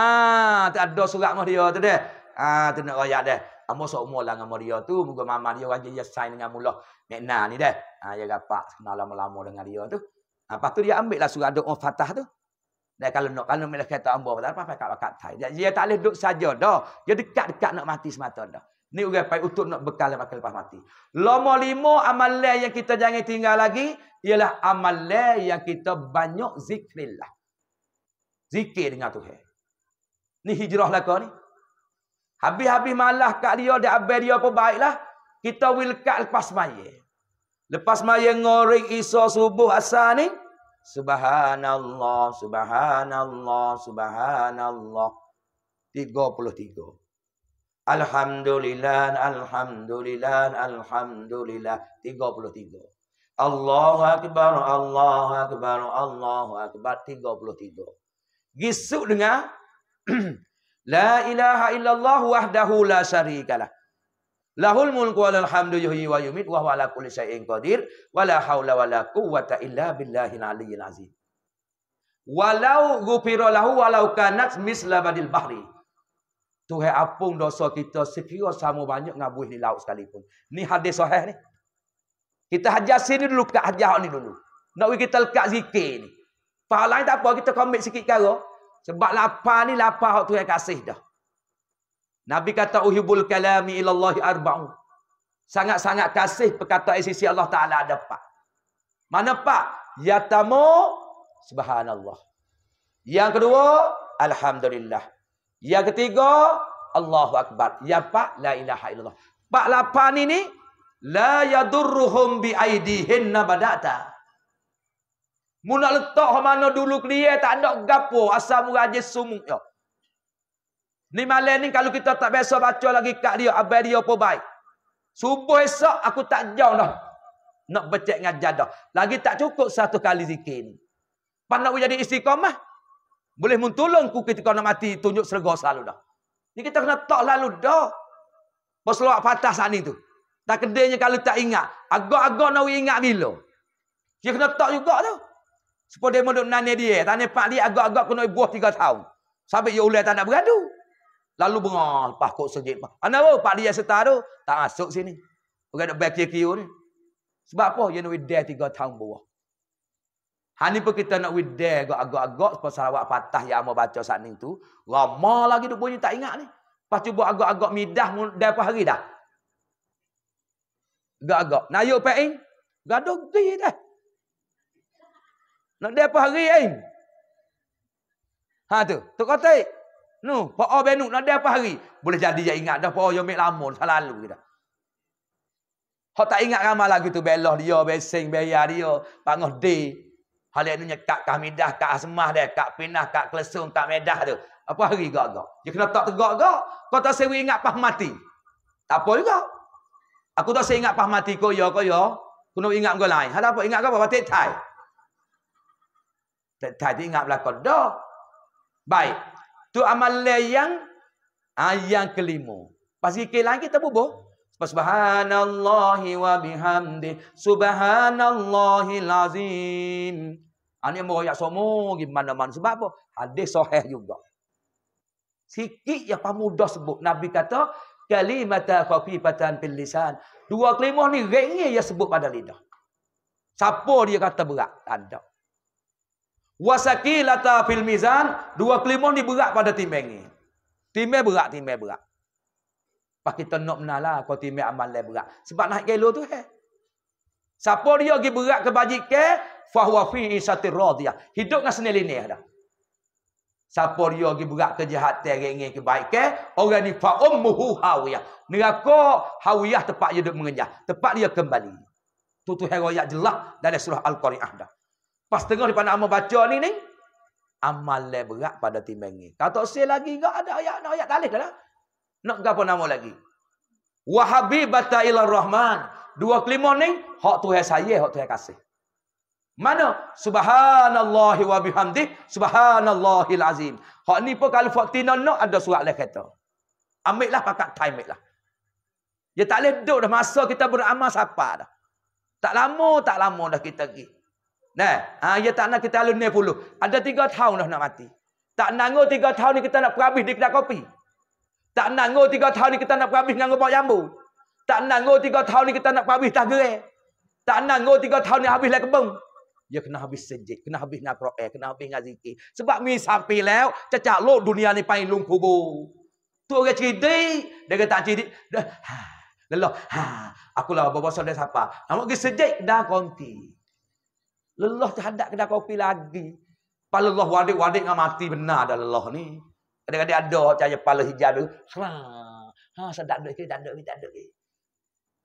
tak ada surat mah dia tu deh. Ha, tu nak royak deh. Amo ha, sok umur lah dengan dia tu. Muka mama dia rajin dia sign dengan mula. Mekna ni deh. Ha, dia rapat. Kenal lama-lama dengan dia tu. Lepas tu dia ambil lah surah doa fatah tu. Dan kalau nak kalau mereka lah kata ambo apa apa pakak pakak tai. Dia tak boleh duduk saja dah. Dia dekat-dekat nak mati semata dah. Ni orang pai utut nak bekal nak bakal lepas mati. Lama lima amalan yang kita jangan tinggal lagi ialah amalan yang kita banyak zikrillah. Zikir dengan Tuhan. Ni hijrah lah kau ni. Habis-habis malah kat dia, dia abis dia pun baiklah. Kita wilkat lepas maya. Lepas maya ngorik iso subuh asal ni. Subhanallah, subhanallah, subhanallah. 33. Alhamdulillah, alhamdulillah, alhamdulillah. 33. Allahu Akbar, Allahu Akbar, Allahu Akbar. 33. Gisuk dengar. la ilaha illallah wahdahu la syarikalah. 33. Lahul mulku wal hamdu yuhyi wa yumit wa huwa ala kulli syai'in qadir wa la haula wa la quwwata illa billahil aliyyil azim. Walau gufira lahu walau kanat misla badil bahri. Tuhai apung dosa kita sekira sama banyak dengan buih di laut sekalipun. Ni hadis sahih ni. Kita hajar sini dulu ke hajar ni dulu. Nak pergi kita lekat zikir ni. Pahala ni tak apa kita komit sikit kara. Sebab lapar ni lapar yang Tuhan kasih dah. Nabi kata uhibul kalami ilallahi arba'u. Sangat-sangat kasih perkataan sisi Allah Ta'ala ada pak. Mana pak? Yatamu subhanallah. Yang kedua, Alhamdulillah. Yang ketiga, Allahu Akbar. Ya pak, la ilaha illallah. Pak lapan ini, La yadurruhum bi'aidihinna nabadata. Mu nak letak mana dulu kliye tak nak gapo asam murah sumuk. Ya. Ni malam ni kalau kita tak biasa baca lagi kat dia, abai dia apa baik. Subuh esok aku tak jauh dah. Nak becek dengan jadah. Lagi tak cukup satu kali zikir ni. Pandak boleh jadi istiqamah. Boleh mentolong ku ketika nak mati tunjuk serga selalu dah. Ni kita kena tak lalu dah. Berseluak patah sana tu. Tak kedainya kalau tak ingat. Agak-agak nak ingat bila. Dia kena tak juga tu. Supaya dia menduk nanya dia. Tanya pak dia agak-agak kena buah tiga tahun. Sampai dia ulai tak nak bergaduh. Lalu bengal, lepas kok sejit. Anda tahu Pak Dia Serta tu tak masuk sini. Bukan ada back kiu ni. Sebab apa? Yang we dare tiga tahun bawah. Hani pun kita nak we dare agak-agak. Sebab Sarawak patah yang mau baca saat ni tu. Ramah lagi duk bunyi tak ingat ni. Pas cuba agak-agak midah dah apa hari dah. Agak-agak. Nak yuk pek Gaduh gih dah. Nak dia apa hari ni? Ha tu. Tu kata Nu, po'o benuk nak dia apa hari? Boleh jadi dia ingat dah po'o yang ambil lama, selalu kita. Kau tak ingat ramai lagi tu, beloh dia, beseng, bayar dia, panggil di. Hal yang nunya kami dah, kak asmah dah, kak pinah, kak klesung kat medah tu. Apa hari gak-gak? Dia kena tak tergak-gak, kau tak sewi ingat pah mati. Tak apa juga. Aku tak sewi ingat pah mati, kau ya, kau ya. Kena ingat kau lain. Hal apa, ingat kau apa? Tidak tak. Tidak tak, ingat belakang. Dah. Baik. Tu amalan yang ah, yang kelima. Pas kikir lagi tak bubuh. Subhanallah wa bihamdi. Subhanallah lazim. Ini ah, ya semua. Gimana-mana. Sebab apa? Hadis sahih juga. Sikit yang mudah sebut. Nabi kata, kalimata khafifatan bil lisan. Dua kelima ni ringan yang sebut pada lidah. Siapa dia kata berat? Tak ada. Wasaki lata fil mizan, dua kelimun diberat pada timbang ni. Timbang berat, timbang berat. Pak kita nak menalah kau timbang amal lain berat. Sebab naik kilo tu eh. Siapa dia pergi berat ke bajik ke, fahuwa fi isati radia. Hidup dengan senil ini dah. Siapa dia pergi berat ke jahat teringin ke baik ke, orang ni fa'ummuhu hawiyah. Neraka hawiyah tempat dia duduk mengenyah. Tempat dia kembali. Tutu heroyak jelah dari surah Al-Qur'an dah. Pas setengah daripada Amal baca ni ni. Amal yang berat pada timbang ni. Kalau tak lagi ke ada ayat, ada ayat talih dah lah. Nak berapa nama lagi. Wahabi bata'ilah rahman. Dua kelima ni. Hak tu yang saya, hak tu yang kasih. Mana? Subhanallah wa bihamdi. Subhanallahil azim. Hak ni pun kalau faktina nak ada surat lah kata. Ambil lah pakat time lah. Dia tak boleh duduk dah masa kita beramal sapa dah. Tak lama, tak lama dah kita pergi. Nah, ha, ia ya tak nak kita alun ni Ada tiga tahun dah nak mati. Tak nanggur tiga tahun ni kita nak perhabis di kedai kopi. Tak nanggur tiga tahun ni kita nak perhabis dengan gopak jambu. Tak nanggur tiga tahun ni kita nak perhabis tak gerai. Tak nanggur tiga tahun ni habislah kebong. Ya kena habis sejik. Kena habis dengan kro'el. Kena habis dengan zikir. Sebab mi sampai lew. Cacak lo dunia ni paling lung kubur. Tu orang cerdik. Dia kata cerdik. Dah. Ha, lelah. Ha. Akulah berbosan dia siapa. Nak pergi sejik dah konti. Lelah terhadap kedai kopi lagi. Pala Allah wadik-wadik dengan mati benar ada leloh ni. Kadang-kadang ada cahaya pala hijab dulu. Ha, ha, sedap duit, sedap duit, sedap duit.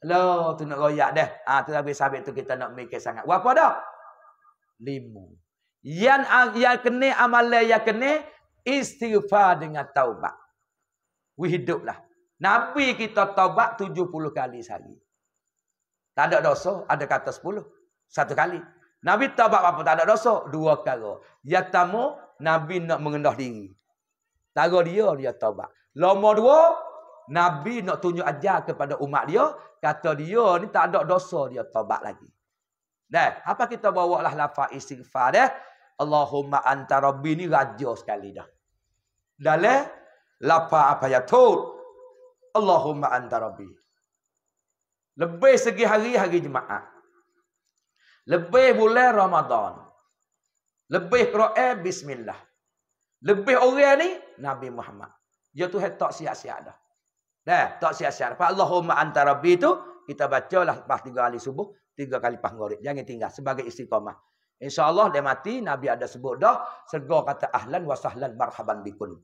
Loh, tu nak royak dah. Ha, tu habis sahabat tu kita nak mikir sangat. Berapa dah? Limu. Yang, yang kena amalan yang kena, istighfar dengan taubat. We hiduplah. Nabi kita taubat 70 kali sehari. Tak ada dosa, ada kata 10. Satu kali. Nabi tak buat apa-apa, tak ada dosa. Dua kata. Yang tamu, Nabi nak mengendah diri. Tara dia, dia taubat. Lama dua, Nabi nak tunjuk ajar kepada umat dia. Kata dia, ni tak ada dosa, dia taubat lagi. Nah, apa kita bawa lah lafaz istighfar dah? Eh? Allahumma anta rabbi ni raja sekali dah. Dalam lafaz apa ya tu? Allahumma anta Lebih segi hari hari jemaah. Lebih bulan Ramadan. Lebih kera'i Bismillah. Lebih orang ni Nabi Muhammad. Dia ya tu tak sia-sia dah. Dah tak sia-sia. dah. Allahumma antara bi tu, kita bacalah pas tiga kali subuh, tiga kali pas ngorik. Jangan tinggal sebagai istiqamah. Allah dia mati, Nabi ada sebut dah. Serga kata ahlan wa sahlan marhaban bikun.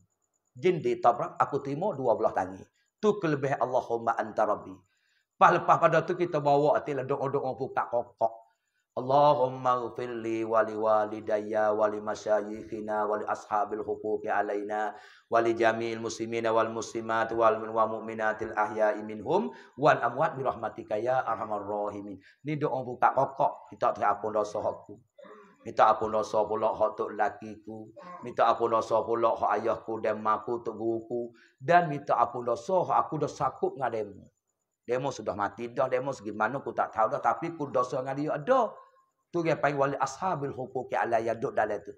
Jin di tabrak, aku timur dua belah tangi. Tu kelebih Allahumma antara bi. Pas lepas pada tu kita bawa atilah doa-doa buka kokok. Allahumma ghafir li wa li walidayya wa li masyayikhina wa ashabil hukuki alaina wa li muslimina wal muslimat wal min wa mu'minatil ahya'i minhum wa amwat bi ya arhamar rahimin. Ni doa buka kokok. Kita tak apa dosa aku. Minta aku dosa pula hak tok laki ku. Minta aku dosa pula hak ayah ku dan mak tok guru ku. Dan minta aku dosa aku dah sakup dengan demo. sudah mati dah. Demo segi mana aku tak tahu dah. Tapi aku dosa dengan dia. Ada. Tu yang panggil wali ashabil hukuki ala yang duduk dalam tu.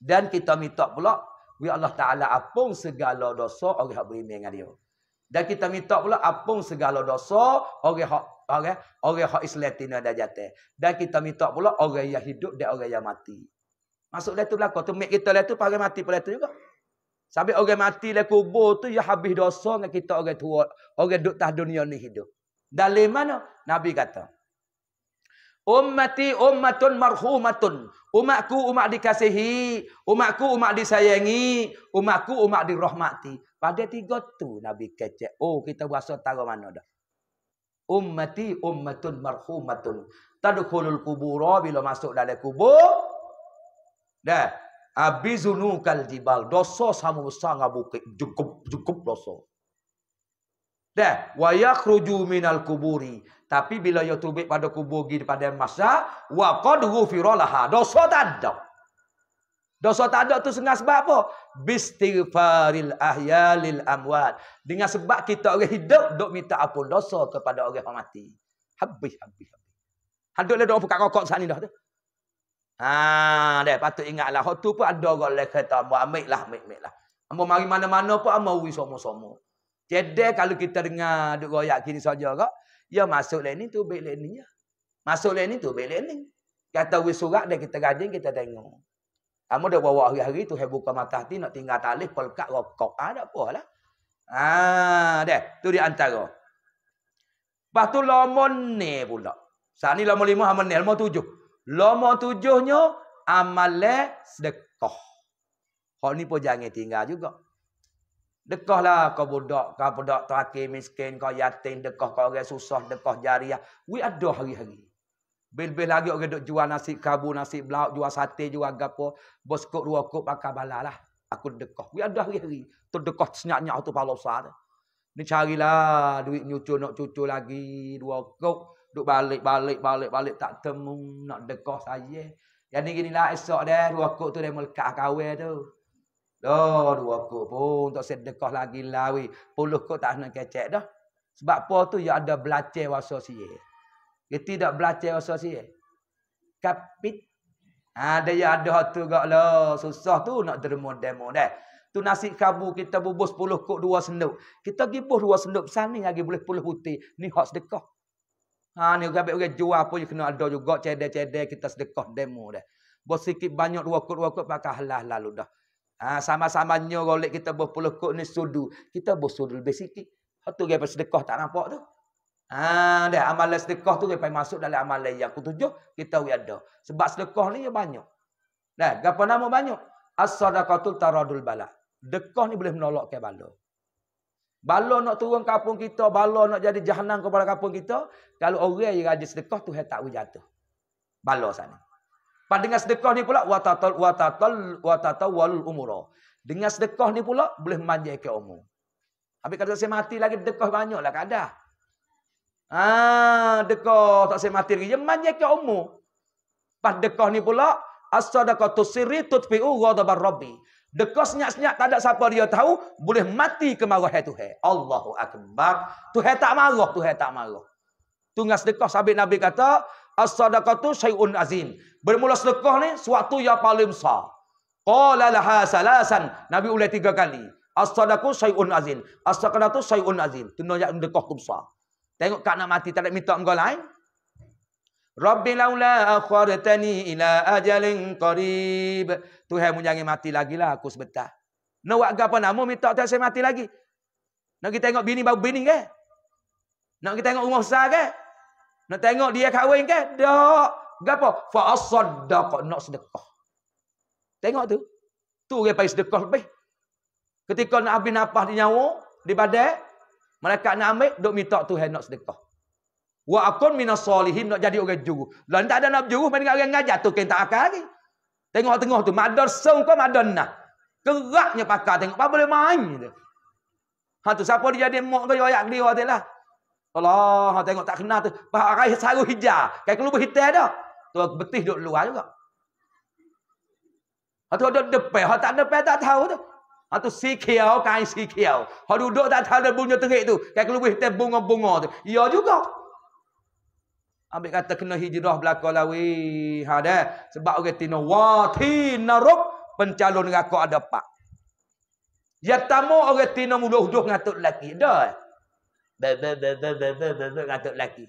Dan kita minta pula, Ya Allah Ta'ala apung segala dosa orang yang berimik dengan dia. Dan kita minta pula apung segala dosa orang yang Islam tina dan jatuh. Dan kita minta pula orang yang hidup dan orang yang mati. Masuk dari tu belakang. Tu mik kita dari lah tu, orang mati pula tu juga. Sampai orang mati dari kubur tu, ya habis dosa dengan kita orang tua. Orang duduk tah dunia ni hidup. Dalam mana? Nabi kata. Ummati ummatun marhumatun. Umatku umat dikasihi. Umatku umat disayangi. Umatku umat dirahmati. Pada tiga tu Nabi kecek. Oh kita berasa tahu mana dah. Ummati ummatun marhumatun. Tadukhulul kubura bila masuk dalam kubur. Dah. Abizunukal jibal. Dosa sama besar dengan bukit. Jukup, jukup dosa. Dah, wa yakhruju minal kuburi. Tapi bila ia tubik pada kubur gi pada masa wa qad ghufira laha. Dosa tak ada. Dosa tak ada tu dengan sebab apa? Bistighfaril ahyalil amwat. Dengan sebab kita orang hidup dok minta ampun dosa kepada orang yang mati. Habis habis. Hadutlah doa pun kokok rokok sana dah tu. Ha, dah patut ingatlah hok tu pun ada orang lain kata ambo ambil lah, ambil lah. Ambo mari mana-mana pun ambo uri sama-sama. Jadi kalau kita dengar duk royak kini saja kak, ya masuk lain ni tu baik lain ni ya. Masuk lain ni tu baik lain ni. Kata wis surat dan kita gajian kita tengok. Kamu dah bawa hari-hari tu hai buka mata hati nak tinggal talih pelkat rokok. Ah tak apalah. Ah deh tu di antara. Pastu lomon ni pula. Sani lomon lima amal ni lomon tujuh. Lomon tujuhnya amal sedekah. Hak ni pun jangan tinggal juga. Dekahlah kau budak, kau budak terakhir miskin, kau yatim, dekah kau orang susah, dekah jariah. We ada hari-hari. Bil-bil lagi orang duk jual nasi kabu, nasi belauk, jual sate, jual gapo. Bos kok dua kok lah. Aku dekah. We ada hari-hari. Tu dekah senyak-nyak tu pala besar. Ni carilah duit nyucu nak cucu lagi dua kok. Duk balik, balik, balik, balik. Tak temu nak dekah saja. Yang ni ginilah esok dah dua kok tu dah melekat kawin tu. Dah dua kot pun tak sedekah lagi lawi. Puluh kot tak nak kecek dah. Sebab apa tu yang ada belacai wasa siya. Dia tidak belacai wasa siya. Kapit. Ada ha, yang ada tu kot lo Susah tu nak derma-demo dah. Eh, tu nasi kabu kita bubur sepuluh kot dua senduk. Kita gipuh dua senduk. Pesan ni lagi boleh puluh putih. Ni hak sedekah. Ha, ni kabit orang jual pun ya, kena ada juga. Cedek-cedek kita sedekah demo dah. Buat sikit banyak dua kot-dua kot. Pakai halah lalu dah. Ha, sama-sama nyorolik kita berpuluh kot ni sudu. Kita bersudu lebih sikit. Lepas gaya kaya sedekah tak nampak tu. Ha, dah amal sedekah tu kaya masuk dalam amal yang aku tuju Kita we ada. Sebab sedekah ni ya banyak. Dah, apa nama banyak? As-sadaqatul taradul balak. Dekah ni boleh menolak ke bala. Bala nak turun kampung kita. Bala nak jadi jahannam kepada kampung kita. Kalau orang yang raja sedekah tu hai tak we jatuh. Bala sana. Pada dengan sedekah ni pula watatul watatul watatawalul umura. Dengan sedekah ni pula boleh memanjangkan umur. Habis kata saya mati lagi sedekah banyaklah kada. Ha, ah, sedekah tak saya mati lagi memanjangkan ya, umur. Pas sedekah ni pula as-sadaqatu sirri tutfi'u ghadabar rabbi. Dekah senyap-senyap tak ada siapa dia tahu boleh mati kemarahan Tuhan. Allahu akbar. Tuhan tak marah, Tuhan tak marah. Tunggu sedekah sabit Nabi kata, As-sadaqatu syai'un azim. Bermula sedekah ni, suatu yang paling besar. Qala laha salasan. Nabi ulai tiga kali. As-sadaqatu syai'un azim. As-sadaqatu syai'un azim. Tengok yang sedekah tu besar. Tengok kak nak mati, tak nak minta engkau lain. Rabbi laula akhartani ila ajalin qarib. Tuhan mu jangan mati lagi lah aku sebentar. Nak buat apa nama minta Tuhan saya mati lagi. Nak kita tengok bini baru bini ke? Nak kita tengok rumah besar ke? Nak tengok dia kahwin ke? Tak. Gapo? Fa asaddaq nak sedekah. Tengok tu. Tu dia pergi sedekah lebih. Ketika nak habis nafas di nyawa, di badan, mereka nak ambil duk minta Tuhan nak sedekah. Wa akun minas solihin nak jadi orang juru. Lah tak ada nak juru, main dengan orang ngajar tu kan tak akal lagi. Tengok tengah tu, madar sung ke madar nah. Keraknya pakar tengok apa boleh main gitu. Ha tu siapa dia jadi mok ke ayat dia tu lah. Allah tengok tak kenal tu. Pak arai saru hijau. Kai kelubuh hitam dah. Tu betih duk luar juga. Ha tu ada depan, ha tak depan tak tahu tu. Ha tu si kiau kai si Ha duduk tak tahu ada bunyi terik tu. kayak kelubuh hitam bunga-bunga tu. Ya juga. Ambil kata kena hijrah belakang lawi. Ha dah. Sebab orang tina wa tina rob pencalon neraka ada pak. Ya tamu orang tina mulu-mulu ngatuk lelaki. Dah be be be be kata lelaki.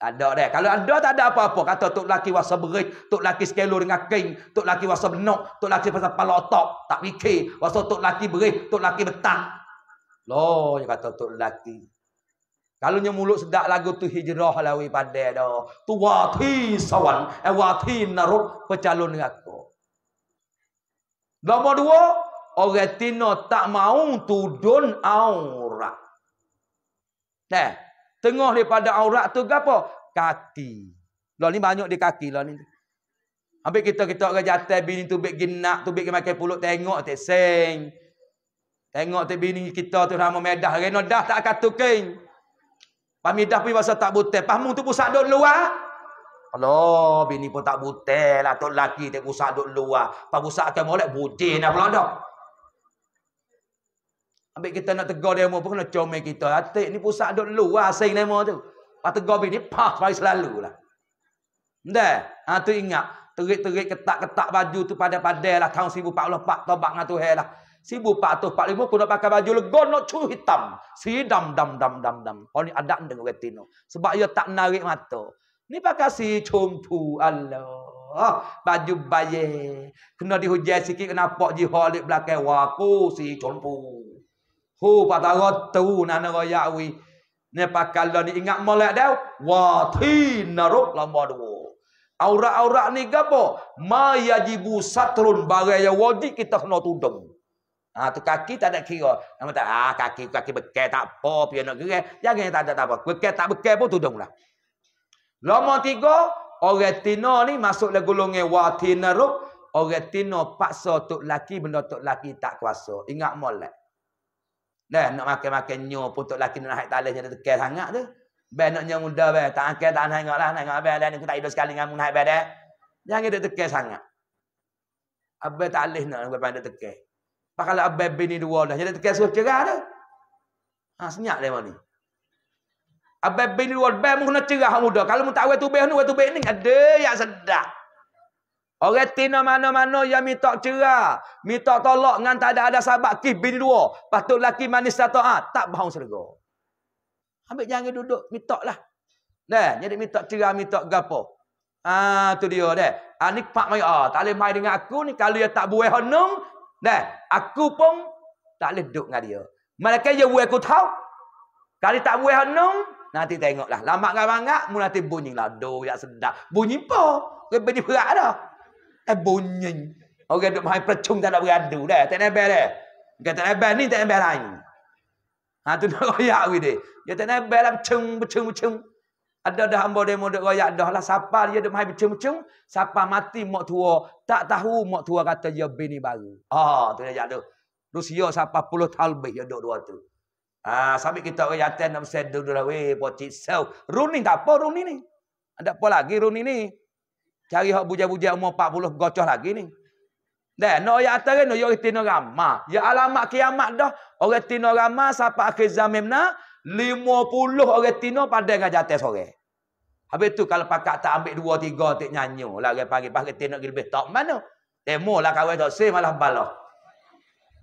Ada dah. Kalau ada tak ada apa-apa kata tok lelaki wasa berit, tok lelaki skelo dengan king, tok lelaki wasa benok, tok lelaki pasal pala otak, tak fikir wasa tok lelaki berit, tok lelaki betah. Loh, dia kata tok lelaki. Kalau nya mulut sedak lagu tu hijrah lawi pada dah. Tu wati sawan, eh wati narut pecalon aku. Nombor dua, orang tino tak mau tudun aur. Nah, tengah daripada aurat tu gapo Kaki. Lah ni banyak di kaki lah ni. Ambil kita kita orang jantan bini tu bik ginak tu bik makan pulut tengok tak sing, Tengok tak bini kita tu ramah medah reno dah tak akan tukeng. Pamidah pun bahasa tak butel. Pamung tu pusat duduk luar. Allah, bini pun tak butel lah. Tok laki tak pusat duduk luar. Pak pusat akan molek budin nak pulak dah. Ambil kita nak tegur demo pun kena comel kita. Atik ni pusat duduk dulu lah asing demo tu. Lepas tegur bini, pah, pahit selalu lah. Entah? Ha, tu ingat. Terik-terik, ketak-ketak baju tu pada-pada lah. Tahun 1404, tobak ngatu Tuhan lah. 1445 pun nak pakai baju legon, nak cu hitam. Si dam, dam, dam, dam, dam. Kalau ni adak dengan retino. Sebab ia tak narik mata. Ni pakai si cumpu. Allah. Oh, baju bayi. Kena dihujan sikit, kenapa jihalik belakang. Waku si cumpu hu patarot tu nan royawi ne pakal lo ni ingat molek dau wa tinaruk lamba dua aurat-aurat ni gapo ma yajibu satrun barang yang wajib kita kena tudung Ha, tu kaki tak ada kira. Nama tak, ah, kaki kaki bekai tak apa. Pian nak gerai. Jangan tak ada tak apa. Bekai tak bekai pun tudung lah. Lama tiga. Orang tina ni masuk dalam gulungnya. Wah tina ruk. Orang tina paksa tuk laki. Benda tuk laki tak kuasa. Ingat molek. Dan nak makan-makan nyo pun tok laki nak haid talisnya dah tekel sangat tu. Ben nak nyang muda ben tak angkat, tak nak lah nak ngabe dan aku tak hidup sekali dengan mun haid ben dah. Jangan dia tekel sangat. Abai tak alih nak abai pandai tekel. Pakal abah bini dua dah jadi tekel suruh cerah tu. Ha senyap lewa ni. Abah bini dua ben mun nak cerah muda. Kalau mun tak awet tu ben tu ben ni ada yang sedap. Orang tina mana-mana yang minta cerah. Minta tolak dengan tak ada-ada sahabat. Kih bini dua. Lepas tu lelaki manis satu. Ha, tak ah, bahang serga. Ambil jangan duduk. Minta lah. Deh, jadi minta cerah, minta gapo. Ah, tu dia deh. Ah, ni pak mai. Ah, tak boleh mai dengan aku ni. Kalau dia tak buai honum. Deh, aku pun tak boleh duduk dengan dia. Mereka dia buai aku tahu. Kalau tak buai honum. Nanti tengoklah. Lama-lama-lama. Mula nanti bunyi lah. Doh, yang sedap. Bunyi apa? Bunyi berat dah. Eh, bunyi. Orang duk main pelacung tak nak beradu dah. Tak nak dah. Eh. Kata tak nak ni, tak nak lain. Ha tu nak royak lagi dia. Dia tak nak lah, pecung, pecung, pecung. Ada dah hamba dia mau royak dah lah. Siapa dia duk main pecung, pecung. Siapa mati mak tua. Tak tahu mak tua kata dia bini baru. Ah oh, tu dia jatuh. Rusia siapa puluh tahun lebih dia duk dua tu. Ah sambil kita royak ten, nak bersedul dulu lah. Weh, pocit sel. runi tak apa runing ni. Ada apa lagi runi ni. Cari hak buja-buja umur 40 gocoh lagi ni. Dan nak ayat atas ni, kan, ya tino ramah. Ya alamak kiamat dah. Orang tino ramah sampai akhir zamim na, 50 orang tino pada dengan jatuh sore. Habis tu kalau pakat tak ambil dua, tiga, tak nyanyi. Lah, dia pagi pakat tino lebih tak mana. Demo lah kawan tak say, malah balah.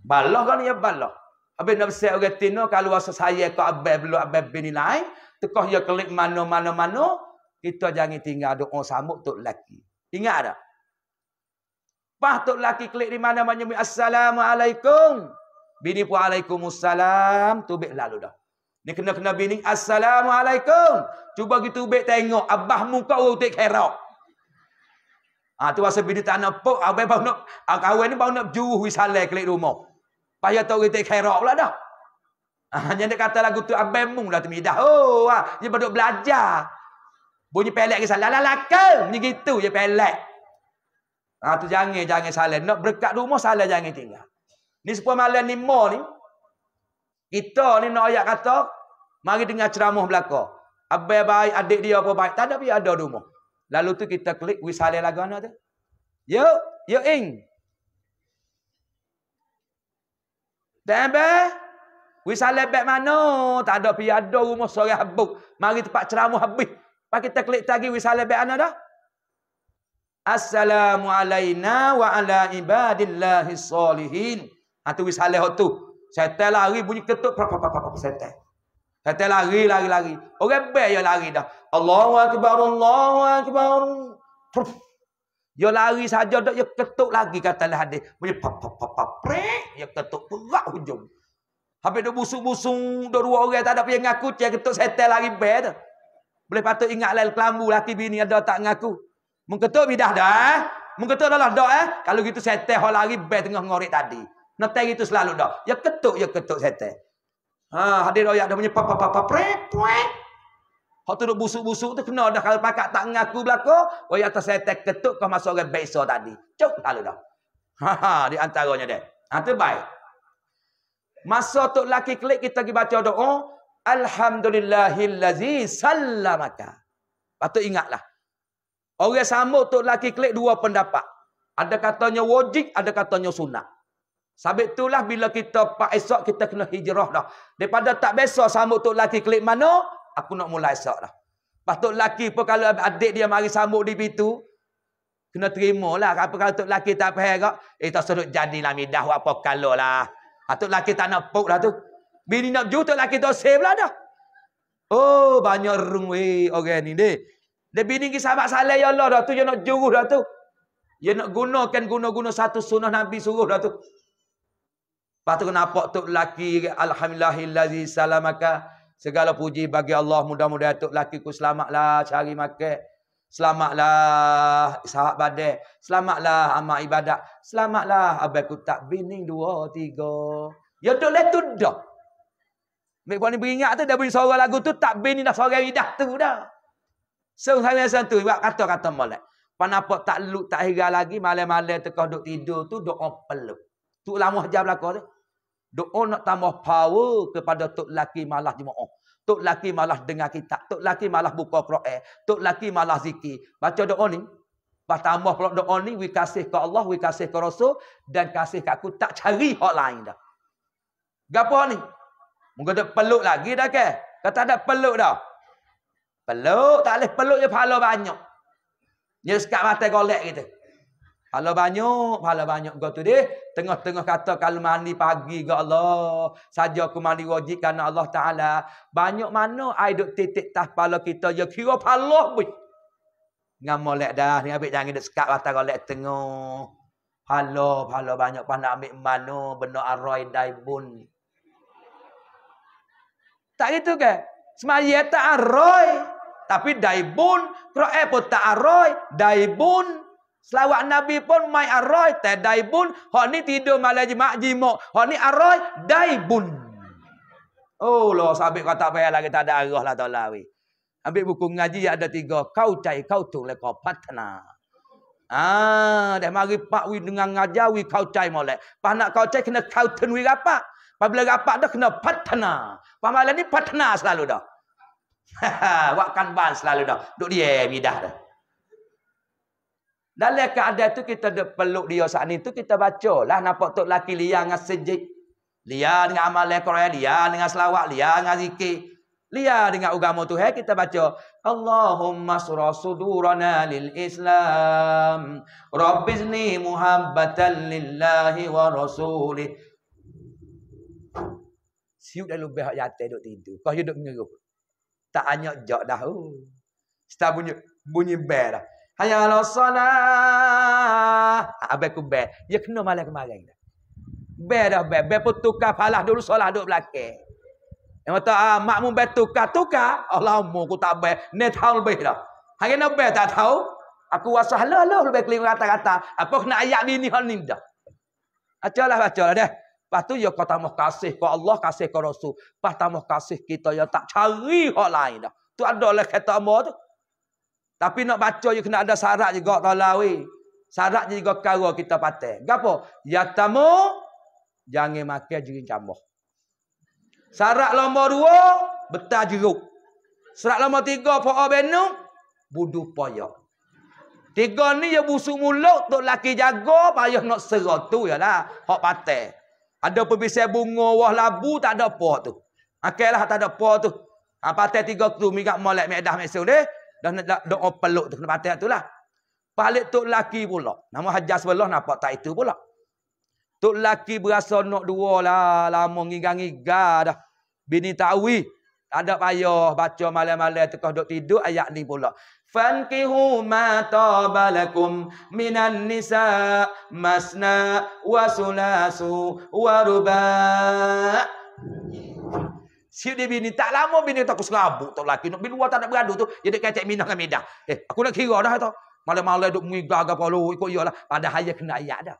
Balah kan ya balah. Habis nak say orang tino, kalau saya kau abis belu abis bini lain, tekoh ya klik mana-mana-mana, kita jangan tinggal doa samuk tok laki. Ingat tak? Pah tok laki klik di mana menyebut Assalamualaikum. Bini pun Waalaikumsalam. Tubik lalu dah. Ni kena-kena bini. Assalamualaikum. Cuba gitu tubik tengok. Abah muka utik herok. Ah ha, tu masa bini tanah pok. Abah baru nak. Ha, kawan ni baru nak juruh wisalai klik rumah. Pah ya tak utik pula dah. Ha, yang kata lagu tu abang mung lah temidah. Oh, ha, dia baru belajar. Bunyi pelek ke salah. Lala ke? Bunyi gitu je pelek. Ha, ah, tu jangan, jangan salah. Nak berkat rumah, salah jangan tinggal. Lah. Ni sepuluh malam ni mal ni. Kita ni nak ayat kata. Mari dengar ceramah belakang. Abang baik, adik dia apa baik. Tak ada pergi ada rumah. Lalu tu kita klik. Wih salah lagu anak tu. Yo, yo ing. Tembak. Wih salah baik mana. Tak ada pergi ada rumah sore habuk. Mari tempat ceramah habis. Pakai teklik tagi wisala be ana dah. Assalamu alaina wa ala ibadillah salihin. Atu ha, wisala hok tu. Setel lari bunyi ketuk pa pa pa pa setel. Setel lari lari lari. Orang be yo lari dah. Allahu akbar Allahu akbar. Yo lari saja dok yo ketuk lagi kata lah hadis. Bunyi pa pa pa pa prek yo ketuk perak hujung. Habis dah busuk-busuk dah dua orang tak ada yang ngaku cek ketuk setel lari be dah. Boleh patut ingat lain kelambu laki bini ada tak ngaku? Mengketuk bidah dah. Eh? Mengketuk dah lah dah eh. Kalau gitu seteh hal lari bel tengah ngorek tadi. Nanti gitu selalu dah. Ya ketuk, ya ketuk seteh. Ha, hadir ayat dah punya papa papa prepuek. Hak busuk-busuk tu kena dah kalau pakak tak mengaku belaka. Oh atas setel ketuk kau masuk orang besar tadi. Cuk lalu dah. Ha, ha, di antaranya dia. Ha baik. Masa tu laki klik kita baca doa. Alhamdulillahillazi sallamaka. Patut ingatlah. Orang sambut tu laki klik dua pendapat. Ada katanya wajib, ada katanya sunat. Sabit itulah bila kita pak esok kita kena hijrah dah. Daripada tak biasa sambut tu laki klik mana? aku nak mula esok dah. Patut laki pun kalau adik dia mari sambut di situ, kena terimalah. Apa kalau tu laki tak payah kak? Eh tak suruh jadilah midah apa kalau lah. Atuk ah, laki tak nak puk lah tu. Bini nak juta laki tu save lah dah. Oh, banyak rung weh orang ni deh. Dia bini ke sahabat salih ya Allah dah tu. Dia nak juruh dah tu. Dia nak gunakan guna-guna satu sunnah Nabi suruh dah tu. Patu tu kenapa tu laki Alhamdulillahillazi salamaka. Segala puji bagi Allah mudah-mudahan tu laki ku selamatlah cari makan. Selamatlah sahabat badai. Selamatlah amal ibadat. Selamatlah abang ku tak bini dua, tiga. Ya tu le tu dah. Mek puan ni beringat tu, dah bunyi suara lagu tu, tak bini dah suara lidah tu dah. Seorang so, macam tu, buat kata-kata malak. Kenapa tak luk, tak hira lagi, malam-malam tu kau duduk tidur tu, doa pelu. Tu lama hajar belakang tu. Doa nak tambah power kepada tok laki malah di jemaah. Tok laki malah dengar kita. Tok laki malah buka Quran. Tok laki malah zikir. Baca doa ni. Lepas tambah pula doa ni, we kasih ke Allah, we kasih ke Rasul, dan kasih ke aku, tak cari hal lain dah. Gapa ni? Mungkin tak peluk lagi dah ke? Kata tak peluk dah. Peluk, tak boleh peluk je pahala banyak. Dia sekat mata golek gitu. Pahala banyak, pahala banyak. Kau tu dia, tengah-tengah kata kalau mandi pagi ke Allah. Saja aku mandi wajib kerana Allah Ta'ala. Banyak mana air duk titik tas pahala kita. Ya kira pahala pun. Dengan molek dah. Ni ambil jangan dia sekat mata golek tengah. Pahala, pahala banyak. Pahala ambil mana benda arroi daibun. bun. Tak gitu ke? Semaya tak aroi. Tapi daibun. Kro'e eh pun tak aroi. Daibun. Selawat Nabi pun mai aroi. Tak daibun. Hak ni tidur malah jimak jimak. Hak ni aroi. Daibun. Oh lah. Sambil kau tak payah lagi. Tak ada arah lah tak lah. Ambil buku ngaji ada tiga. Kau cai kau tu lekau patna. Ah, dah mari pak wi dengan ngajar wi kau cai molek. Pas nak kau cai kena kau tun wi Apabila rapat dah kena patna. Pemalah ni patna selalu dah. Buat kanban selalu dah. Duk dia midah dah. Dalam keadaan tu kita duk peluk dia saat ni tu kita baca lah. Nampak tu laki liang dengan sejik. Liang dengan amal Al-Quran. Liang dengan selawat. Liang dengan zikir. Liang dengan agama tu. Hey, kita baca. Allahumma surah sudurana lil-Islam. Rabbizni muhabbatan lillahi wa rasulih siup dalam lubang yang atas duk tidur. Kau je duk ngeruh. Tak hanya jak dah. Oh. Setelah bunyi, bunyi bel dah. Hayat Allah salah. Habis aku bel. Dia kena malam kemarin dah. Bel dah bel. Bel pun tukar falah dulu salah duk belakang. Yang kata, ah, makmu bel tukar. Tukar. Allah umur aku tak bel. Ni tahun lebih dah. Hari nak bel tak tahu. Aku rasa halal lah lebih keliru rata-rata. Apa kena ayat ni ni hal ni dah. Baca lah, baca deh. Lah Lepas tu ya kau kasih ke Allah, kasih ke Rasul. Lepas tamah kasih kita yang tak cari hak lain dah. Tu adalah kata Allah tu. Tapi nak baca ya kena ada syarat juga tak lawi. Syarat juga kara kita patah. Gapo? Ya tamu, jangan makan jirin jambah. Syarat nombor dua, betah jeruk. Syarat nombor tiga, po'a benu, budu poyo. Tiga ni ya busuk mulut, tu laki jago, payah nak serotu ya lah. Hak patah. Ada pebisai bunga, wah labu, tak ada apa tu. Okeylah, tak ada apa tu. Ha, patah tiga tu, mingat molek, mingat dah, mingat dah, eh. dah nak dah, dah, peluk tu, kena patah tu lah. Palik tu laki pula. Nama hajar sebelah, nampak tak itu pula. Tu laki berasa nak dua lah, lama ngigang-ngigang dah. Bini ta'wi. Tak ada payah, baca malam-malam, kau duduk tidur, ayak ni pula. فانكحوا ما طاب لكم من النساء مثنى وثلاث ورباع Siap dia bini. Tak lama bini tu aku serabut tau nak Bini luar tak nak beradu tu. Dia duduk kacak minah dengan medah. Eh, aku nak kira dah tau. Malam-malam duduk mengigah ke polo. Ikut ialah. Pada hari kena ayat dah.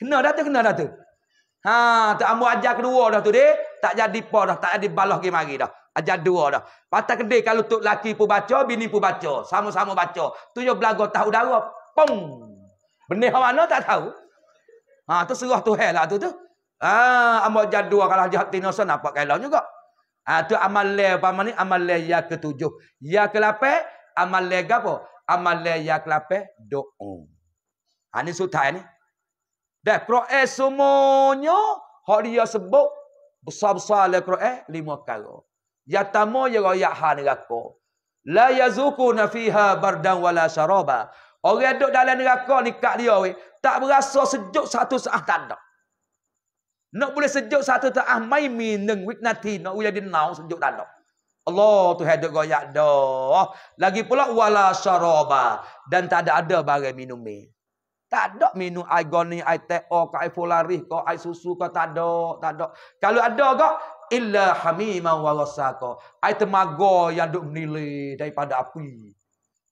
Kena dah tu, kena dah tu. Ha, tak ambil ajar kedua dah tu dia. Tak jadi pa dah. Tak jadi balah pergi mari dah. Ajar dua dah. Patah kedai kalau tu laki pun baca, bini pun baca. Sama-sama baca. Tu je belagu tahu darah. Pong. Benih mana tak tahu. Ha, tu serah tu hal lah tu tu. Ha, amal jadual kalau jahat tina sana, nampak kailan juga. Ha, tu amal leh apa ni? Amal leh ya ke tujuh. Ya ke lapai, amal leh apa? Amal leh ya ke lapai, do'o. Ha, ni sutai ni. Dah, kru'e semuanya, hak dia sebut, besar-besar leh kru'e, lima kalor yatamo ya rayaha neraka la yazuku nafiha bardan wala syaraba orang duduk dalam neraka ni kat dia we tak berasa sejuk satu saat tak ada nak boleh sejuk satu tak ah mai mineng wit nanti nak jadi nau sejuk tak ada Allah tu hadut goyak dah. Lagi pula wala syaraba dan tak ada ada barang minum ni. Tak ada minum air goni, air teh, air polarih, air susu, tak ada, tak ada. Kalau ada kok, illa hamima wa wasaqa ai temago yang duk menili daripada api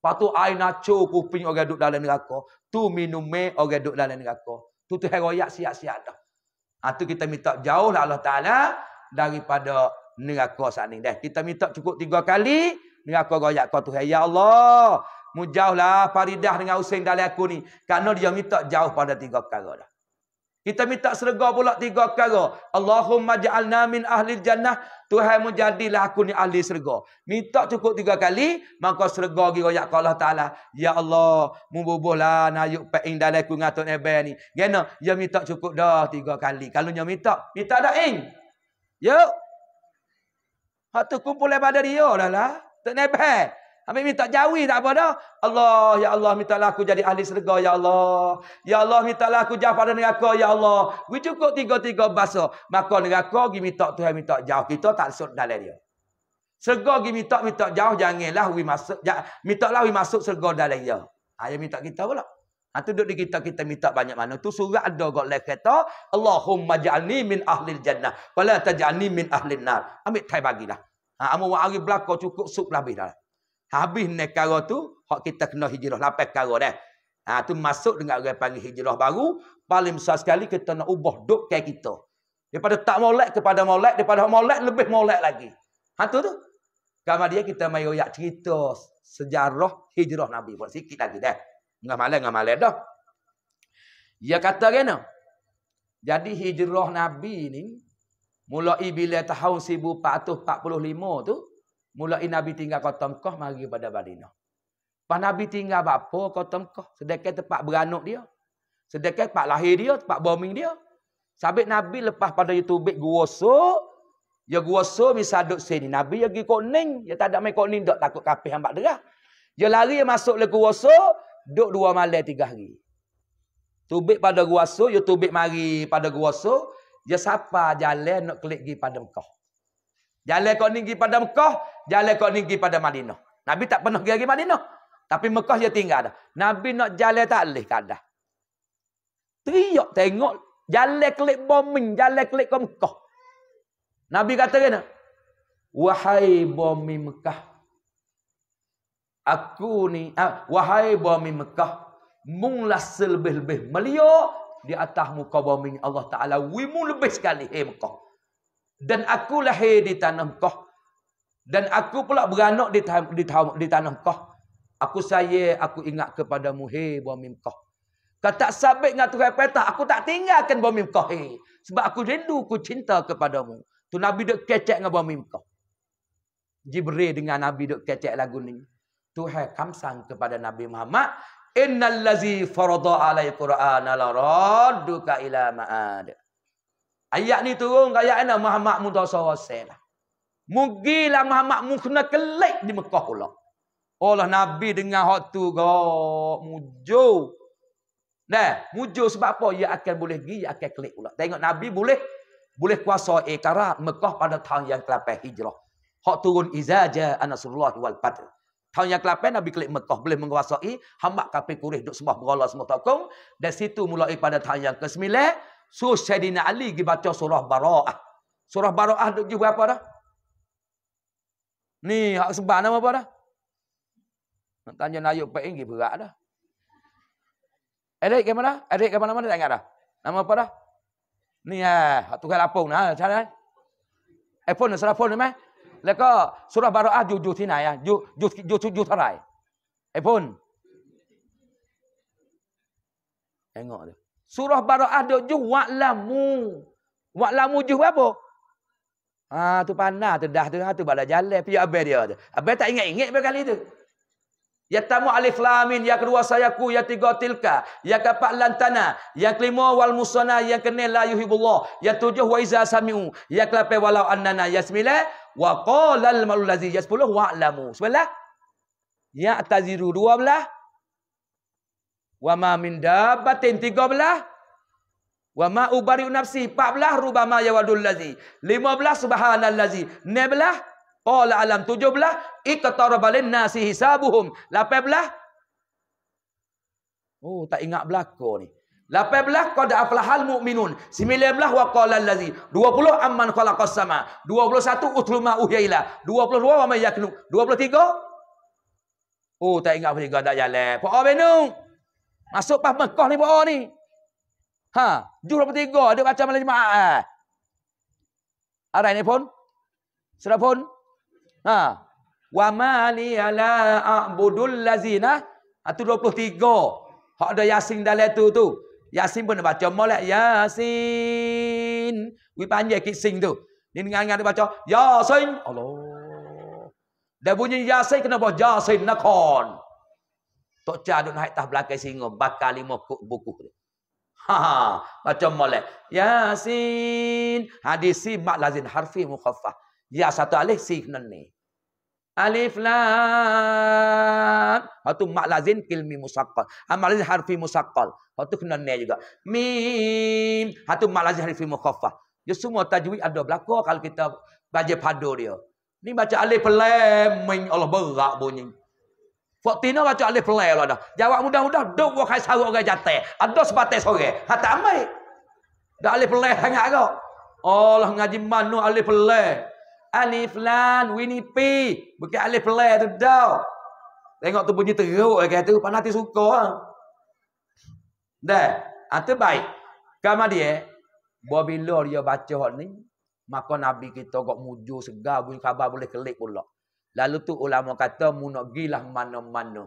patu ai naco kuping orang duk dalam neraka tu minume orang duk dalam neraka tu tu heroyak sia-sia dah ha tu kita minta jauhlah Allah taala daripada neraka sana deh kita minta cukup tiga kali neraka royak kau tu ya Allah mujauhlah paridah dengan usin dalam aku ni kerana dia minta jauh pada tiga perkara dah kita minta serga pula tiga perkara. Allahumma ja'alna min ahli jannah. Tuhan mu jadilah aku ni ahli serga. Minta cukup tiga kali. Maka serga pergi raya ke Allah Ta'ala. Ya Allah. Mububuhlah nayuk pe'ing dalaku ngatuk nebel ni. Gana? Ya minta cukup dah tiga kali. Kalau dia minta. Minta dah ing. Yuk. Hak tu kumpulan pada dia dah lah. Tuk nebel. Ambil minta jawi tak apa dah. Allah, ya Allah, mintalah aku jadi ahli serga, ya Allah. Ya Allah, mintalah aku jauh pada neraka, ya Allah. We cukup tiga-tiga bahasa. Maka neraka, pergi minta Tuhan, minta jauh. Kita tak sesuai dalam dia. Serga pergi minta, minta jauh. Janganlah we masuk. Ja, minta lah we masuk serga dalam dia. Ha, dia minta kita pula. Ha, tu duduk di kita, kita minta banyak mana. Tu surat ada kot lain kata. Allahumma ja'alni min ahlil jannah. Walau ta ja'alni min ahlil nar. Ambil tai bagilah. Ha, Amu wa'ari belakang cukup sup lah. Bila lah. Habis negara tu, hak kita kena hijrah lapan negara dah. Ha, tu masuk dengan orang panggil hijrah baru. Paling besar sekali kita nak ubah duk kaya kita. Daripada tak molek kepada molek, daripada molek lebih molek lagi. Ha tu tu. Kamu dia kita mai royak cerita sejarah hijrah Nabi pun sikit lagi dah. nggak malas ngah malas dah. Dia kata kena. Jadi hijrah Nabi ni mulai bila tahun 1445 tu Mulai Nabi tinggal kota Mekah mari pada Madinah. Pas Nabi tinggal apa kota Mekah, sedekah tempat beranak dia. Sedekah tempat lahir dia, tempat bombing dia. Sabit Nabi lepas pada YouTube guoso, ya guoso bisa duk sini. Nabi ya gi koning, ya tak ada mai koning dak takut kapih hamba derah. Ya lari ya masuk le guoso, duk dua malam tiga hari. Tubik pada guoso, ya tubik mari pada guoso, ya siapa jalan nak klik gi pada Mekah. Jalan kau ni pada Mekah, jalan kau ni pada Madinah. Nabi tak pernah pergi Madinah. Tapi Mekah dia tinggal dah. Nabi nak jalan tak boleh kadah. Teriak tengok jalan klik bombing, jalan klik ke Mekah. Nabi kata kena. Wahai bombing Mekah. Aku ni, ah, wahai bombing Mekah. Munglah selebih-lebih melihat di atas muka bombing Allah Ta'ala. Wimu lebih sekali, hei Mekah dan aku lahir di tanah kau dan aku pula beranak di, di, di tanah kau aku saya aku ingat kepada muhir bumi kau kata sabit dengan Tuhan petah aku tak tinggalkan bumi kau hey. sebab aku rindu aku cinta kepadamu tu nabi dok kecek dengan bumi kau jibril dengan nabi dok kecek lagu ni Tuhan kamsang kepada Nabi Muhammad innal ladzi farada alai qur'ana la radduka ila ma'ad Ayat ni turun ke ayat ni Muhammad Mudasawasil. Lah. Mugilah Muhammad Mukhna kelek di Mekah pula. Allah Nabi dengan hak tu gak mujo. Nah, mujo sebab apa? Ia akan boleh pergi, ia akan kelek pula. Tengok Nabi boleh boleh kuasa ikara Mekah pada tahun yang kelapai hijrah. Hak turun izaja anasullahi wal fatih. Tahun yang kelapai Nabi kelek Mekah boleh menguasai. Hamak kapi kurih duduk sebuah berolah semua tokong. Dan situ mulai pada tahun yang ke-9. So Syedina Ali pergi baca surah Bara'ah. Surah Bara'ah duk pergi apa dah? Ni, hak sebab nama apa dah? Nak tanya Nayuk Pak Inggi berat dah. Erik ke mana? Erik ke mana-mana tak ingat dah? Nama apa dah? Ni ha, eh, hak tukar lapung nah, macam mana? Epon eh, surah eh. eh, phone meh. Leka surah Bara'ah ju ju sini ya, ju ju ju ju, ju tarai. Epon. Eh, eh Tengok dia. Surah Bara'ah dok juh wa'lamu. Wa'lamu juh apa? Ha tu panah tu dah tu ha tu bala jalan pi abel dia tu. Abel tak ingat-ingat berkali tu. Ya tamu alif lamin, ya kedua ku, ya tiga tilka, ya kapal lantana, ya kelima wal musanna, ya kene la yuhibullah, ya tujuh wa iza sami'u, ya kelapai walau annana, ya sembilan, wa qalal malul lazi, ya sepuluh wa'lamu. Sebelah, ya taziru dua belah, Wa ma min dabbatin 13 wa ma ubari nafsi 14 rubama yawadul ladzi 15 subhanal ladzi 16 all alam 17 iqtarabalin nasi hisabuhum 18 Oh tak ingat belako ni belah kau 18 qad aflahal mu'minun belah wa qala dua puluh amman khalaqas sama dua puluh 21 utluma uhyaila 22 wa may yaknu tiga. Oh tak ingat pun juga tak jalan. Pak oh, benung. Masuk pas Mekah ni buah ni. Ha, jurah bertiga dia baca malam jemaah. Eh. Ha? Ada ni pun. Sudah pun. Ha. Wa ma li ala a'budul lazina. Ha, puluh tiga. Hak ada Yasin dalam tu tu. Yasin pun dia baca molek. Yasin. Wi panjang kit sing tu. Ini dengar-dengar dia baca. Yasin. Allah. Dia bunyi Yasin kena buat Yasin nakon. Ha. Tok Cha duduk naik tah belakang singa. Bakar lima kuk buku dia. Ha, ha Macam boleh. Yasin. Hadis si maklazin harfi mukhafah. Ya satu alif si ni. Alif lam. Hatu maklazin kilmi musakal. Ah, maklazin harfi musakal. Hatu kena ni juga. Mim. Hatu maklazin harfi mukhafah. Ya semua tajwid ada belakang kalau kita baca padu dia. Ni baca alif lam. Allah berat bunyi. Fatina baca alif lam lah dah. Jawab mudah-mudah dok buah kaisar gaya jantan. Ada sepatah sore. Ha tak ambil. Dah alif lam sangat kau. Allah ngaji mano alif lam. Alif lam winipi. Bukan alif lam tu dah. Tengok tu bunyi teruk eh kata pan hati suka ah. Dah. Atau ha, baik. Kamu dia bila dia baca ni, maka nabi kita kok mujur segar bunyi khabar boleh kelik pula. Lalu tu ulama kata mu nak gilah mana-mana.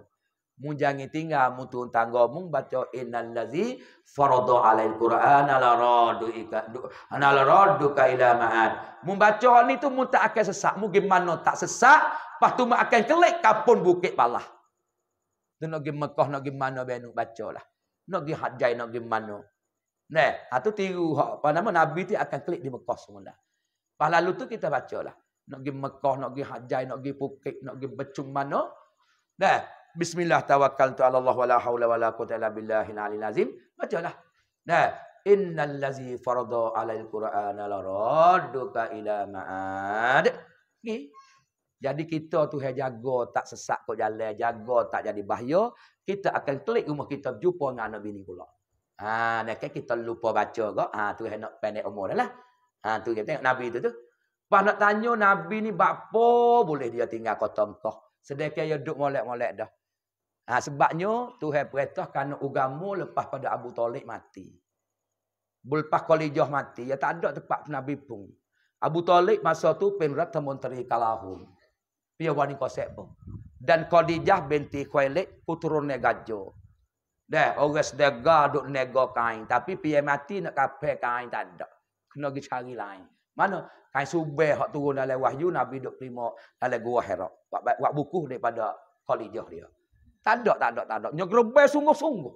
Mu jangan tinggal mu turun tangga mu baca innal ladzi farada alal qur'an ala radu ika ana ala radu ka ila ma'ad. Mu baca ni tu mu tak akan sesak. Mu gimana tak sesak? Pas tu mu akan kelik kapun bukit palah. Tu nak pergi Mekah nak pergi mana benuk bacalah. Nak pergi Hajjai nak pergi Nah, atau ha tiru hak apa nama Nabi tu akan klik di Mekah semula. Pas lalu tu kita bacalah nak pergi Mekah, nak pergi Hajjai, nak pergi Phuket, nak pergi Becung mana. Dah. Bismillah tawakal tu ala Allah wa la hawla wa la quta ala billahi na'alil azim. Bacalah. Dah. Inna allazi farada alal Qur'an ala raduka ila ma'ad. Ni. Jadi kita tu yang jaga tak sesak kot jalan, jaga tak jadi bahaya. Kita akan klik rumah kita jumpa dengan anak bini pula. Ha, nak kan kita lupa baca kok. Ha, tu yang nak pendek umur dah lah. Ha, tu kita tengok Nabi tu tu. Pas nak tanya Nabi ni bakpo boleh dia tinggal kota Mekah. Sedekah dia duduk molek-molek dah. Ha, sebabnya Tuhan perintah kerana ugamu lepas pada Abu Talib mati. Lepas Khalijah mati. Ya tak ada tempat Nabi pun. Abu Talib masa tu penerat temunteri kalahun. Pia wani kosek pun. Dan Khalijah binti Khalid puturunnya gajah. Dah, orang sedega duduk nego kain. Tapi pia mati nak kapal kain tak ada. Kena pergi cari lain. Mana? Hai subeh hak turun dalam wahyu Nabi duk terima dalam gua Hira. Buat buku daripada kolijah dia. Tak ada, tak ada, tak ada. Nyegrebel sungguh-sungguh.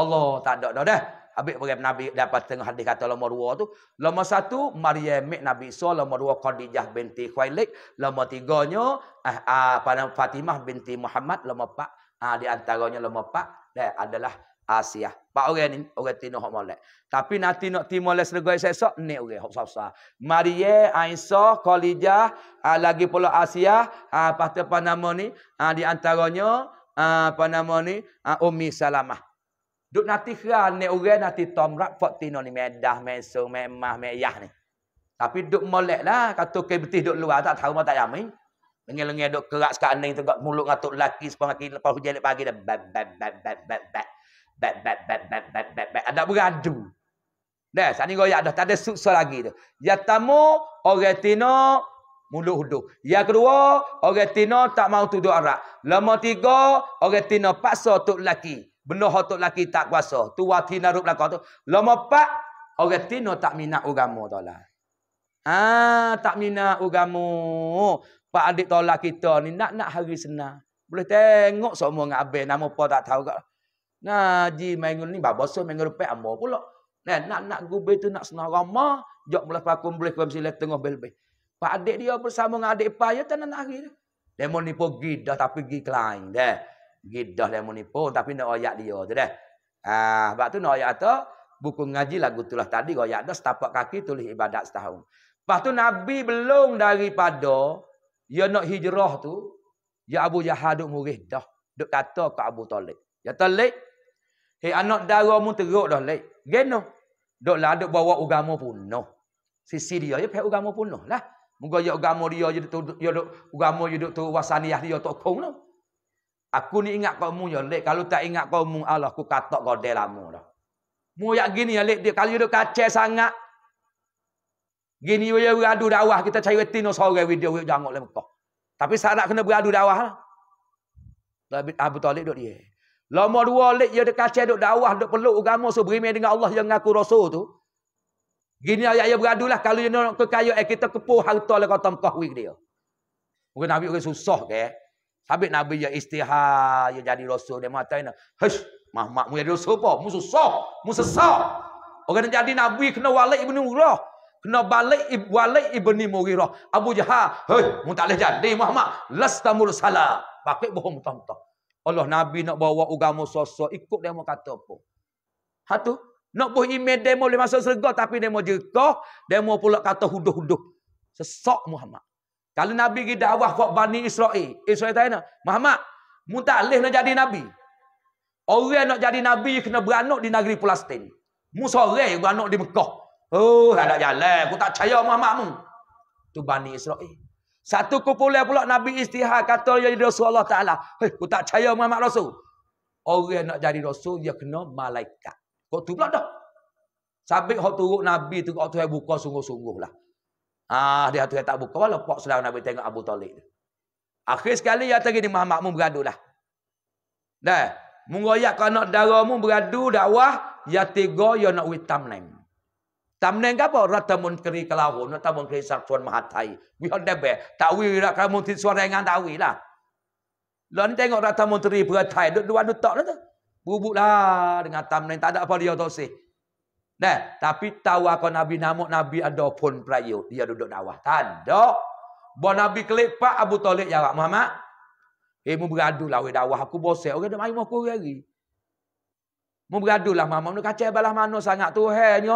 Allah, tak ada, dah dah. Habis pergi Nabi dapat tengah hadis kata lama dua tu. Lama satu, Maryam Mek Nabi Isa. Lama dua, Khadijah binti Khwailik. Lama tiganya, eh, apa ah, nama Fatimah binti Muhammad. Lama empat, ah, di antaranya lama empat. Dah adalah Asia. Ah, pak orang ni orang Tino hok molek. Tapi nanti nak timo les negoi sesok ni orang hok sasa. Marie, Aisha, ah, Kolija, ah, lagi pula Asia, ha pasti apa nama ni? Ha di antaranya ha, apa nama ni? Ha, Umi Salamah. Duk nanti kira ni orang nanti Tomrak rap pak Tino ni medah, meso, memah, meyah ni. Tapi duk molek lah kata ke betih duk luar tak tahu mata yamin. Lengi-lengi duk kerak sekat aning tu, duk mulut ngatuk laki sepanjang kini, lepas hujan pagi dah bat, bat, bat, bat, bat, bat bet bet bet bet bet bet. bat ada beradu. Dah, sini goyak dah, tak ada suksa lagi tu. Ya tamu orang tino mulut huduk. Ya kedua, orang tino tak mau tuduh arak. Lama tiga, orang tino paksa tok laki. Benuh tu laki tak kuasa. Tu watina rup lakon tu. Lama empat, orang tino tak minat ugamu tu lah. Ha, ah, tak minat ugamu. Pak adik tolak kita ni nak-nak hari senang. Boleh tengok semua dengan abis. Nama apa tak tahu kat. Nah, main mengul ni babasa main pek ambo pula. Nah, nak nak gube tu nak senarama, jak mula pakun boleh kau mesti tengah belbe. Pak adik dia bersama dengan adik pai ya, tu nak akhir. Demo ni pergi dah tapi pergi ke lain dah. Pergi dah demo ni pun tapi nak ayat dia tu dah. Ah, bab tu nak ayat tu buku ngaji lagu tu lah tadi ayat dah setapak kaki tulis ibadat setahun. Lepas tu Nabi belum daripada ya nak hijrah tu ya Abu Jahaduk murid dah. Duk kata ke Abu Talib. Ya Talib, Hei anak darah pun teruk dah. Gena. Dok lah dok bawa ugamu punuh. Sisi dia je pihak agama punuh lah. mungkin ya agama dia je tu. Ya dok agama je tu. Wasaniah dia tu kong lah. Aku ni ingat kamu ya. Lek. Kalau tak ingat kamu. Allah aku katak kau dia lama dah. Mu yak gini ya lek dia. Kalau you dok kacau sangat. Gini ya beradu dakwah. Kita cari reti no sore video. Jangan lah Tapi syarat kena beradu dakwah lah. Abu Talib dok dia. Lama dua lek dia dekat cek duk dakwah duk peluk agama so berimeh dengan Allah yang mengaku rasul tu. Gini ayat ayat beradulah kalau dia nak kekaya eh, kita kepuh harta lah kata Mekah wik dia. Mungkin Nabi orang susah ke. Habis eh. Nabi yang istihar, yang jadi rasul dia mati. Hush, mah mak jadi rasul apa? Mu susah, mu sesak. Orang yang jadi Nabi kena walik ibn Murrah. Kena balik walik ibn Murrah. Abu Jahal, hush, mu tak boleh jadi Muhammad. Lestamur salam. Pakai bohong mutah-mutah. Allah Nabi nak bawa agama sosa ikut demo kata apa. Ha tu, nak buh email demo boleh masuk syurga tapi demo jerkah, demo pula kata huduh-huduh. sesok Muhammad. Kalau Nabi gi dakwah buat Bani Israel, Israel tanya, nak "Muhammad, mu tak leh nak jadi nabi." Orang nak jadi nabi kena beranak di negeri Palestin. Mu sore beranak di Mekah. Oh, ada jalan, aku tak percaya Muhammad mu. Tu Bani Israel. Satu kumpulan pula Nabi istihar kata ya Rasulullah Ta'ala. Hei, aku tak percaya Muhammad Rasul. Orang nak jadi Rasul, dia kena malaikat. Kau tu pula dah. Sabit hok turuk Nabi tu, kau tu yang buka sungguh-sungguh lah. Ah, dia tu yang tak buka. Walau pak selalu Nabi tengok Abu Talib tu. Akhir sekali, dia tadi ni Muhammad mu beradu lah. Dah. Mungoyak kau nak darah mu beradu dakwah. Ya tiga, ya nak witam name. Tamneng apa? Rata Menteri Kelahun, Rata Menteri Sarsuan Mahathai. We all debe. Tak wira lah kalau Menteri Suara yang tak wira lah. Lain tengok Rata Menteri Perhatai, dua-dua tak lah tu. Bubuk lah dengan Tamneng. Tak ada apa dia tau sih. Nah, tapi tahu aku Nabi namuk Nabi ada pun perayu. Dia duduk dakwah. Tak ada. Buat Nabi kelepak Abu Talib ya Muhammad. Eh, mu beradu lah. dakwah aku bosek. Okey, dia main aku hari. Mu beradu lah Muhammad. Kacau balas mana sangat tu. Hei, ni.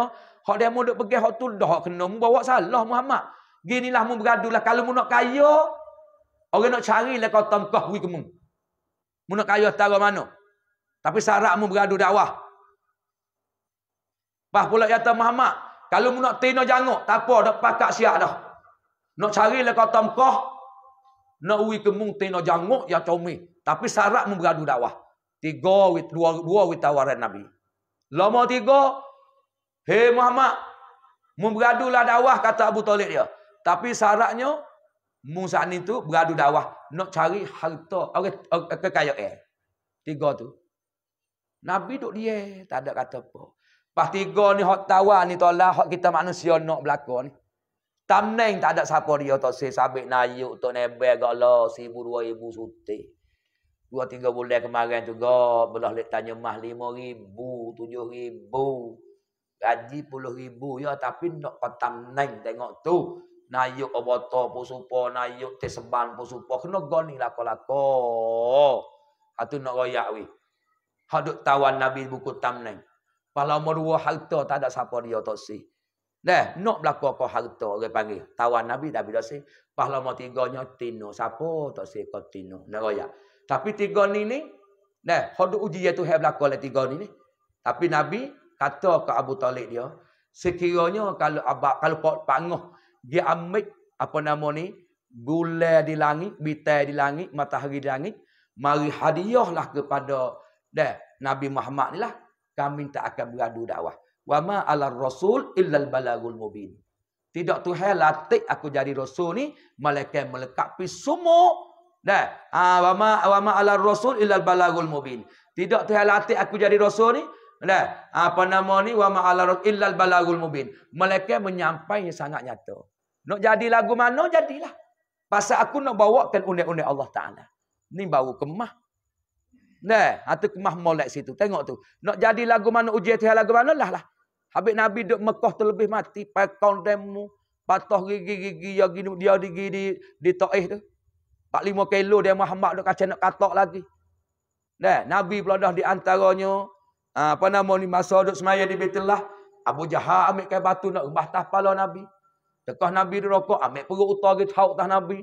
Hak dia mau pergi hak tu dah kena mu bawa salah Muhammad. Ginilah mu bergadulah kalau mu nak kaya orang nak carilah kau tempah wui kemu. Mu nak kaya tahu mana. Tapi syarat mu bergadu dakwah. Bah pula kata Muhammad, kalau mu nak tina jangok, tak apa dak pakak siap dah. Nak carilah kau tempah nak wui kemu tina jangok ya comel. Tapi syarat mu bergadu dakwah. Tiga, dua, dua, dua tawaran Nabi. Lama tiga, Hei Muhammad. Mu beradulah dakwah kata Abu Talib dia. Tapi syaratnya. Mu saat ni tu beradu dakwah. Nak cari harta. Okay, okay, eh, Tiga tu. Nabi duduk dia. Tak ada kata apa. Lepas tiga ni hak tawa ni tolak. Hak kita manusia nak berlakon. Tamneng tak ada siapa dia. Tak si sabit nayuk. Tak nebel galah. Sibu dua ibu suti. Dua tiga bulan kemarin juga. Belah letaknya mah lima ribu. Tujuh ribu gaji puluh ribu ya tapi nak petang neng tengok tu nayuk oboto pusupo nayuk teseban pusupo kena goni lako lako hatu nak royak we haduk tawan nabi buku tamneng pala umur harta tak ada siapa dia tok si deh nak berlaku apa harta orang panggil tawan nabi nabi dah si pala umur tiganya tino siapa tok si kau tino nak royak tapi tiga ni ni deh haduk uji ya tu hab lako le tiga ni ni tapi nabi kata ke Abu Talib dia, sekiranya kalau abak kalau pak panguh dia ambil apa nama ni, bulan di langit, bintang di langit, matahari di langit, mari hadiahlah kepada deh Nabi Muhammad ni lah. Kami tak akan beradu dakwah. Wa ma ala rasul illa al balagul mubin. Tidak Tuhan latih aku jadi rasul ni malaikat melekapi semua deh. Ah ha, wa ma wa ma ala rasul illa al balagul mubin. Tidak Tuhan latih aku jadi rasul ni lah, apa nama ni wa ma'ala illal balagul mubin. Mereka menyampai yang sangat nyata. Nak jadi lagu mana jadilah. Pasal aku nak bawakan undang-undang Allah Taala. Ni baru kemah. Nah, atau ha, kemah molek situ. Tengok tu. Nak jadi lagu mana ujian tu lagu mana lah lah. Habis Nabi duk Mekah terlebih mati pai kaum patah gigi-gigi ya gini dia digi di di Taif tu. 45 kilo dia Muhammad duk kacau nak katok lagi. Nah, Nabi pula dah di antaranya Ah, apa nama ni masa duk semaya di Baitullah, Abu Jahal ambil kain batu nak rebah tah kepala Nabi. Tekah Nabi di rokok, ambil perut utara ke tahu tah Nabi.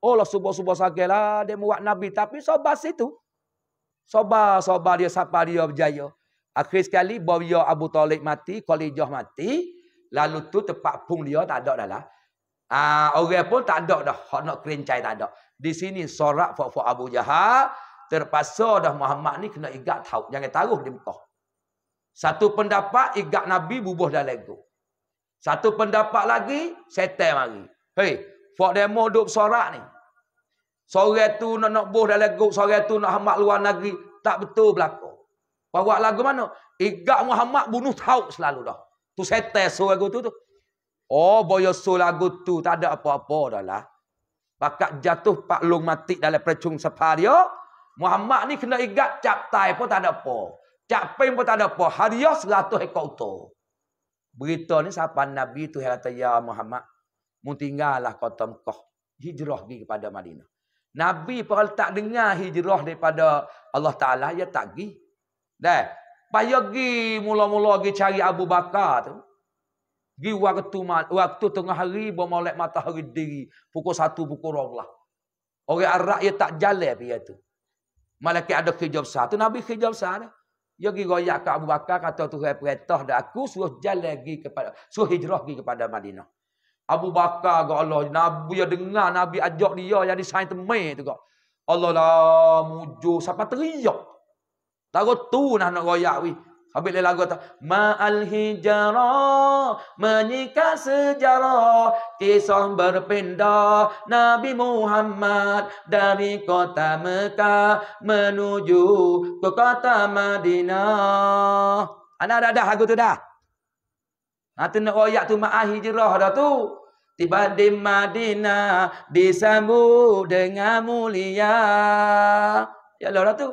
Oh lah subuh-subuh sakitlah dia muat Nabi. Tapi sobat situ. Sobat-sobat dia sapa dia berjaya. Akhir sekali, Bawiyah Abu Talib mati, Khalijah mati. Lalu tu tempat pung dia tak ada dah lah. Ah, orang pun tak ada dah. Hak nak kerencai tak ada. Di sini sorak Fok-Fok Abu Jahal. Terpaksa dah Muhammad ni kena igat tahu, Jangan taruh di Mekah. Satu pendapat igat Nabi bubuh dah lego. Satu pendapat lagi, setel mari. Hei, buat demo duduk sorak ni. Sore tu nak nak buh dah lego. Sore tu nak hamak luar lagi Tak betul berlaku. Bawa lagu mana? Igat Muhammad bunuh tahu selalu dah. Tu setel sore lagu tu tu. Oh, boyo so lagu tu. Tak ada apa-apa dah lah. Bakat jatuh Pak Long mati dalam percung sepah dia. Muhammad ni kena igat cap tai pun tak ada apa. Cap pen pun tak ada apa. Hadiah seratus ekor uto. Berita ni siapa Nabi tu yang kata, Ya Muhammad, mutinggalah kota Mekah. Hijrah pergi kepada Madinah. Nabi pun tak dengar hijrah daripada Allah Ta'ala, dia tak pergi. Dah. Paya pergi mula-mula pergi cari Abu Bakar tu. Pergi waktu, waktu tengah hari, bermolek matahari diri. Pukul satu, pukul roh lah. Orang Arab dia tak jalan pergi tu. Malaki ada kerja besar. Tu Nabi kerja besar dia. Dia pergi royak ke Abu Bakar. Kata Tuhan perintah dan aku. Suruh jalan lagi kepada. Suruh hijrah lagi kepada Madinah. Abu Bakar ke Allah. Nabi yang dengar. Nabi ajak dia. Yang disain temen tu kak. Allah lah mujur. Sampai teriak. Tak tu nak nak royak. Habis dia lagu tu. Ma'al hijrah menyikat sejarah kisah berpindah Nabi Muhammad dari kota Mekah menuju ke kota Madinah. Anak ada dah lagu tu dah. Ha tu oyak tu ma'al hijrah dah tu. Tiba di Madinah disambut dengan mulia. Ya Allah tu.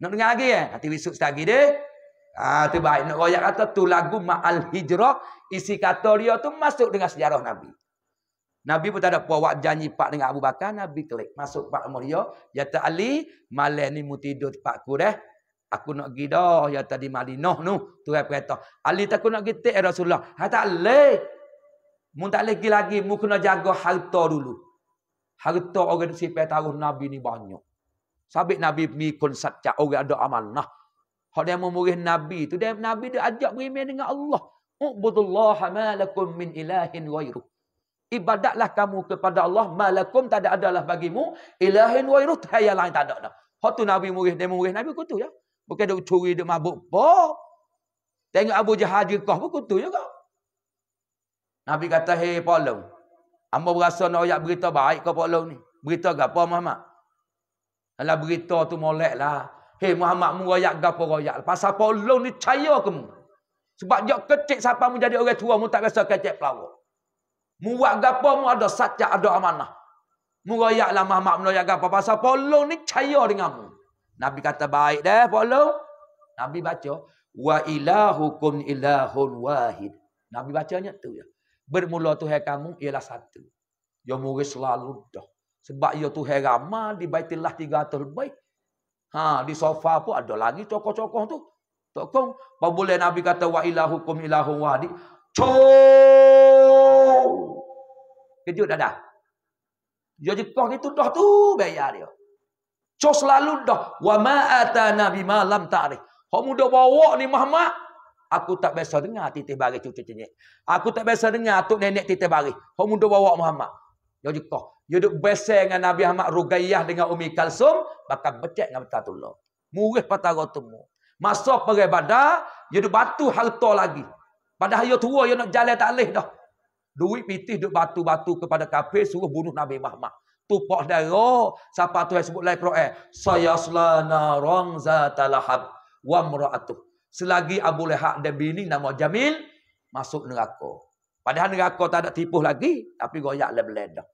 Nak dengar lagi eh? Nanti besok setagi deh. Ah tu baik nak royak kata tu lagu Ma'al Hijrah isi kata dia tu masuk dengan sejarah Nabi. Nabi pun tak ada puak janji pak dengan Abu Bakar, Nabi klik masuk pak umur dia, ya ta Ali, malam ni mu tidur pak ku deh. Aku nak pergi dah, ya tadi Madinah nu, tu ayat kata. Ali tak nak gitik eh, Rasulullah. Ha tak leh. Mu tak leh lagi, mu kena jaga harta dulu. Harta orang sipai tahu Nabi ni banyak. Sabit Nabi mikun satca orang ada amanah. Hak dia memurih Nabi tu. Dia, Nabi dia ajak berimian dengan Allah. U'budullaha malakum min ilahin wairuh. Ibadatlah kamu kepada Allah. Malakum tak ada adalah bagimu. Ilahin wairuh. Hei yang lain tak ada dah. tu Nabi murih. Dia murih Nabi kutu ya. Bukan dia curi, dia mabuk. Oh Tengok Abu Jahad Jirqah pun kutu juga. Nabi kata, hei Paulo. Amba berasa nak ayat berita baik kau Paulo ni. Berita ke apa Muhammad? Alah berita tu molek lah. Hei Muhammad mu gapo royak. Pasal apa ulun ni percaya kamu. Sebab jak kecil siapa mu jadi orang tua mu tak rasa kecil pelawa. Mu buat gapo mu ada saja ada amanah. Mu royaklah Muhammad mu royak gapo pasal apa ulun ni percaya dengan mu. Nabi kata baik deh polo. Nabi baca wa ilahukum ilahun wahid. Nabi bacanya tu ya. Bermula Tuhan kamu ialah satu. Yang murid selalu dah. Sebab ia Tuhan ramah di baitillah tiga atur baik. Ha, di sofa pun ada lagi cokoh-cokoh tu. Tokong. Apa boleh Nabi kata, wa ilahukum ilahu wadi. Cok! Kejut dah dah. Dia jekoh gitu dah tu bayar dia. Cok selalu dah. Wa ma'ata nabi malam ta'rif. Kau muda bawa ni Muhammad. Aku tak biasa dengar titik baris cucu cucu Aku tak biasa dengar atuk nenek titik baris. Kau muda bawa Muhammad. Yang juga. Yang duduk besar dengan Nabi Ahmad Rugayah dengan Umi Kalsum. Bakal becek dengan Betatullah. Murih patah rotumu. Masa pergi badar. Yang duduk batu harta lagi. Padahal yang tua yang nak jalan tak boleh dah. Duit pitih duduk batu-batu kepada kafir. Suruh bunuh Nabi Muhammad. Tupak darah. Siapa tu yang sebut lain kera'i. Saya selana rong zatalahab. Wa muratuh. Selagi Abu Lehak dan bini nama Jamil. Masuk neraka. Padahal neraka tak ada tipu lagi. Tapi royak lebelan dah.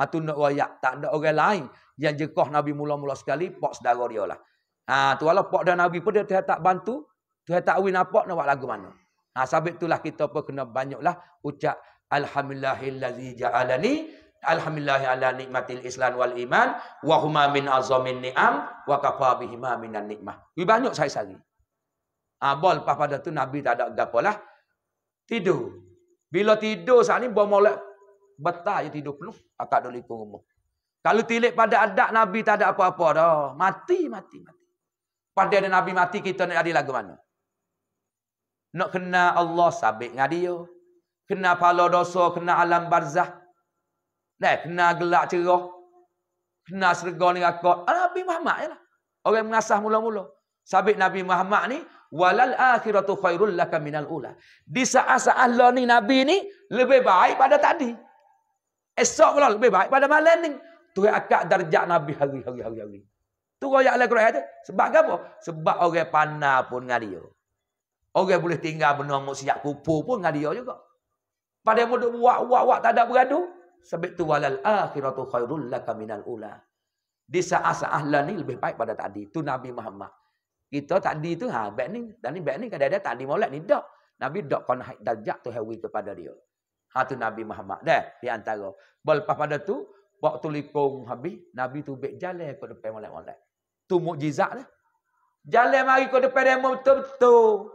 Hatu nak royak. Tak ada orang lain. Yang jekoh Nabi mula-mula sekali. Pak sedara dia lah. Ha, tu walau pak dan Nabi pun dia tak, tak bantu. Tuhan tak tahu nampak nak buat lagu mana. Ha, sabit itulah kita pun kena banyaklah. Ucap. Alhamdulillahillazi ja'alani. Alhamdulillahi ala nikmatil islam wal iman. Wahuma min azamin ni'am. Wa kafabihima minan nikmah. Ini banyak saya sari. Ha, bol lepas pada tu Nabi tak ada gapalah. Tidur. Bila tidur saat ini buang molek. Betah je tidur penuh. Akak dah lipung rumah. Kalau tilik pada adat Nabi tak ada apa-apa dah. Mati, mati, mati. Pada ada Nabi mati, kita nak jadi lagu mana? Nak kena Allah sabit dengan dia. Kena pala dosa, kena alam barzah. Nah, kena gelak cerah. Kena serga ni rakot. Ah, Nabi Muhammad je lah. Orang mengasah mula-mula. Sabit Nabi Muhammad ni, walal akhiratu khairul laka minal ula. Di saat-saat lah ni Nabi ni lebih baik pada tadi. Esok pula lebih baik pada malam ni. Tu akak darjat Nabi hari-hari-hari-hari. Tu kau yang Al-Quran tu. Sebab apa? Sebab orang panah pun dengan dia. Orang boleh tinggal benar mu siap kupu pun dengan dia juga. Pada muduk wak wak wak tak ada beradu. Sebab tu walal akhiratu khairul laka minal ula. Di saat-saat lah ni lebih baik pada tadi. Tu Nabi Muhammad. Kita tadi tu ha baik ni dan ni baik ni kadang-kadang tak di maulat ni dak. Nabi dak kon dajak tu hewi kepada dia. Ha tu Nabi Muhammad dah di antara. Belepas pada tu waktu likung habis Nabi tu baik jalan ke depan maulat-maulat. Tu mukjizat dah. Jalan mari ke depan demo betul-betul.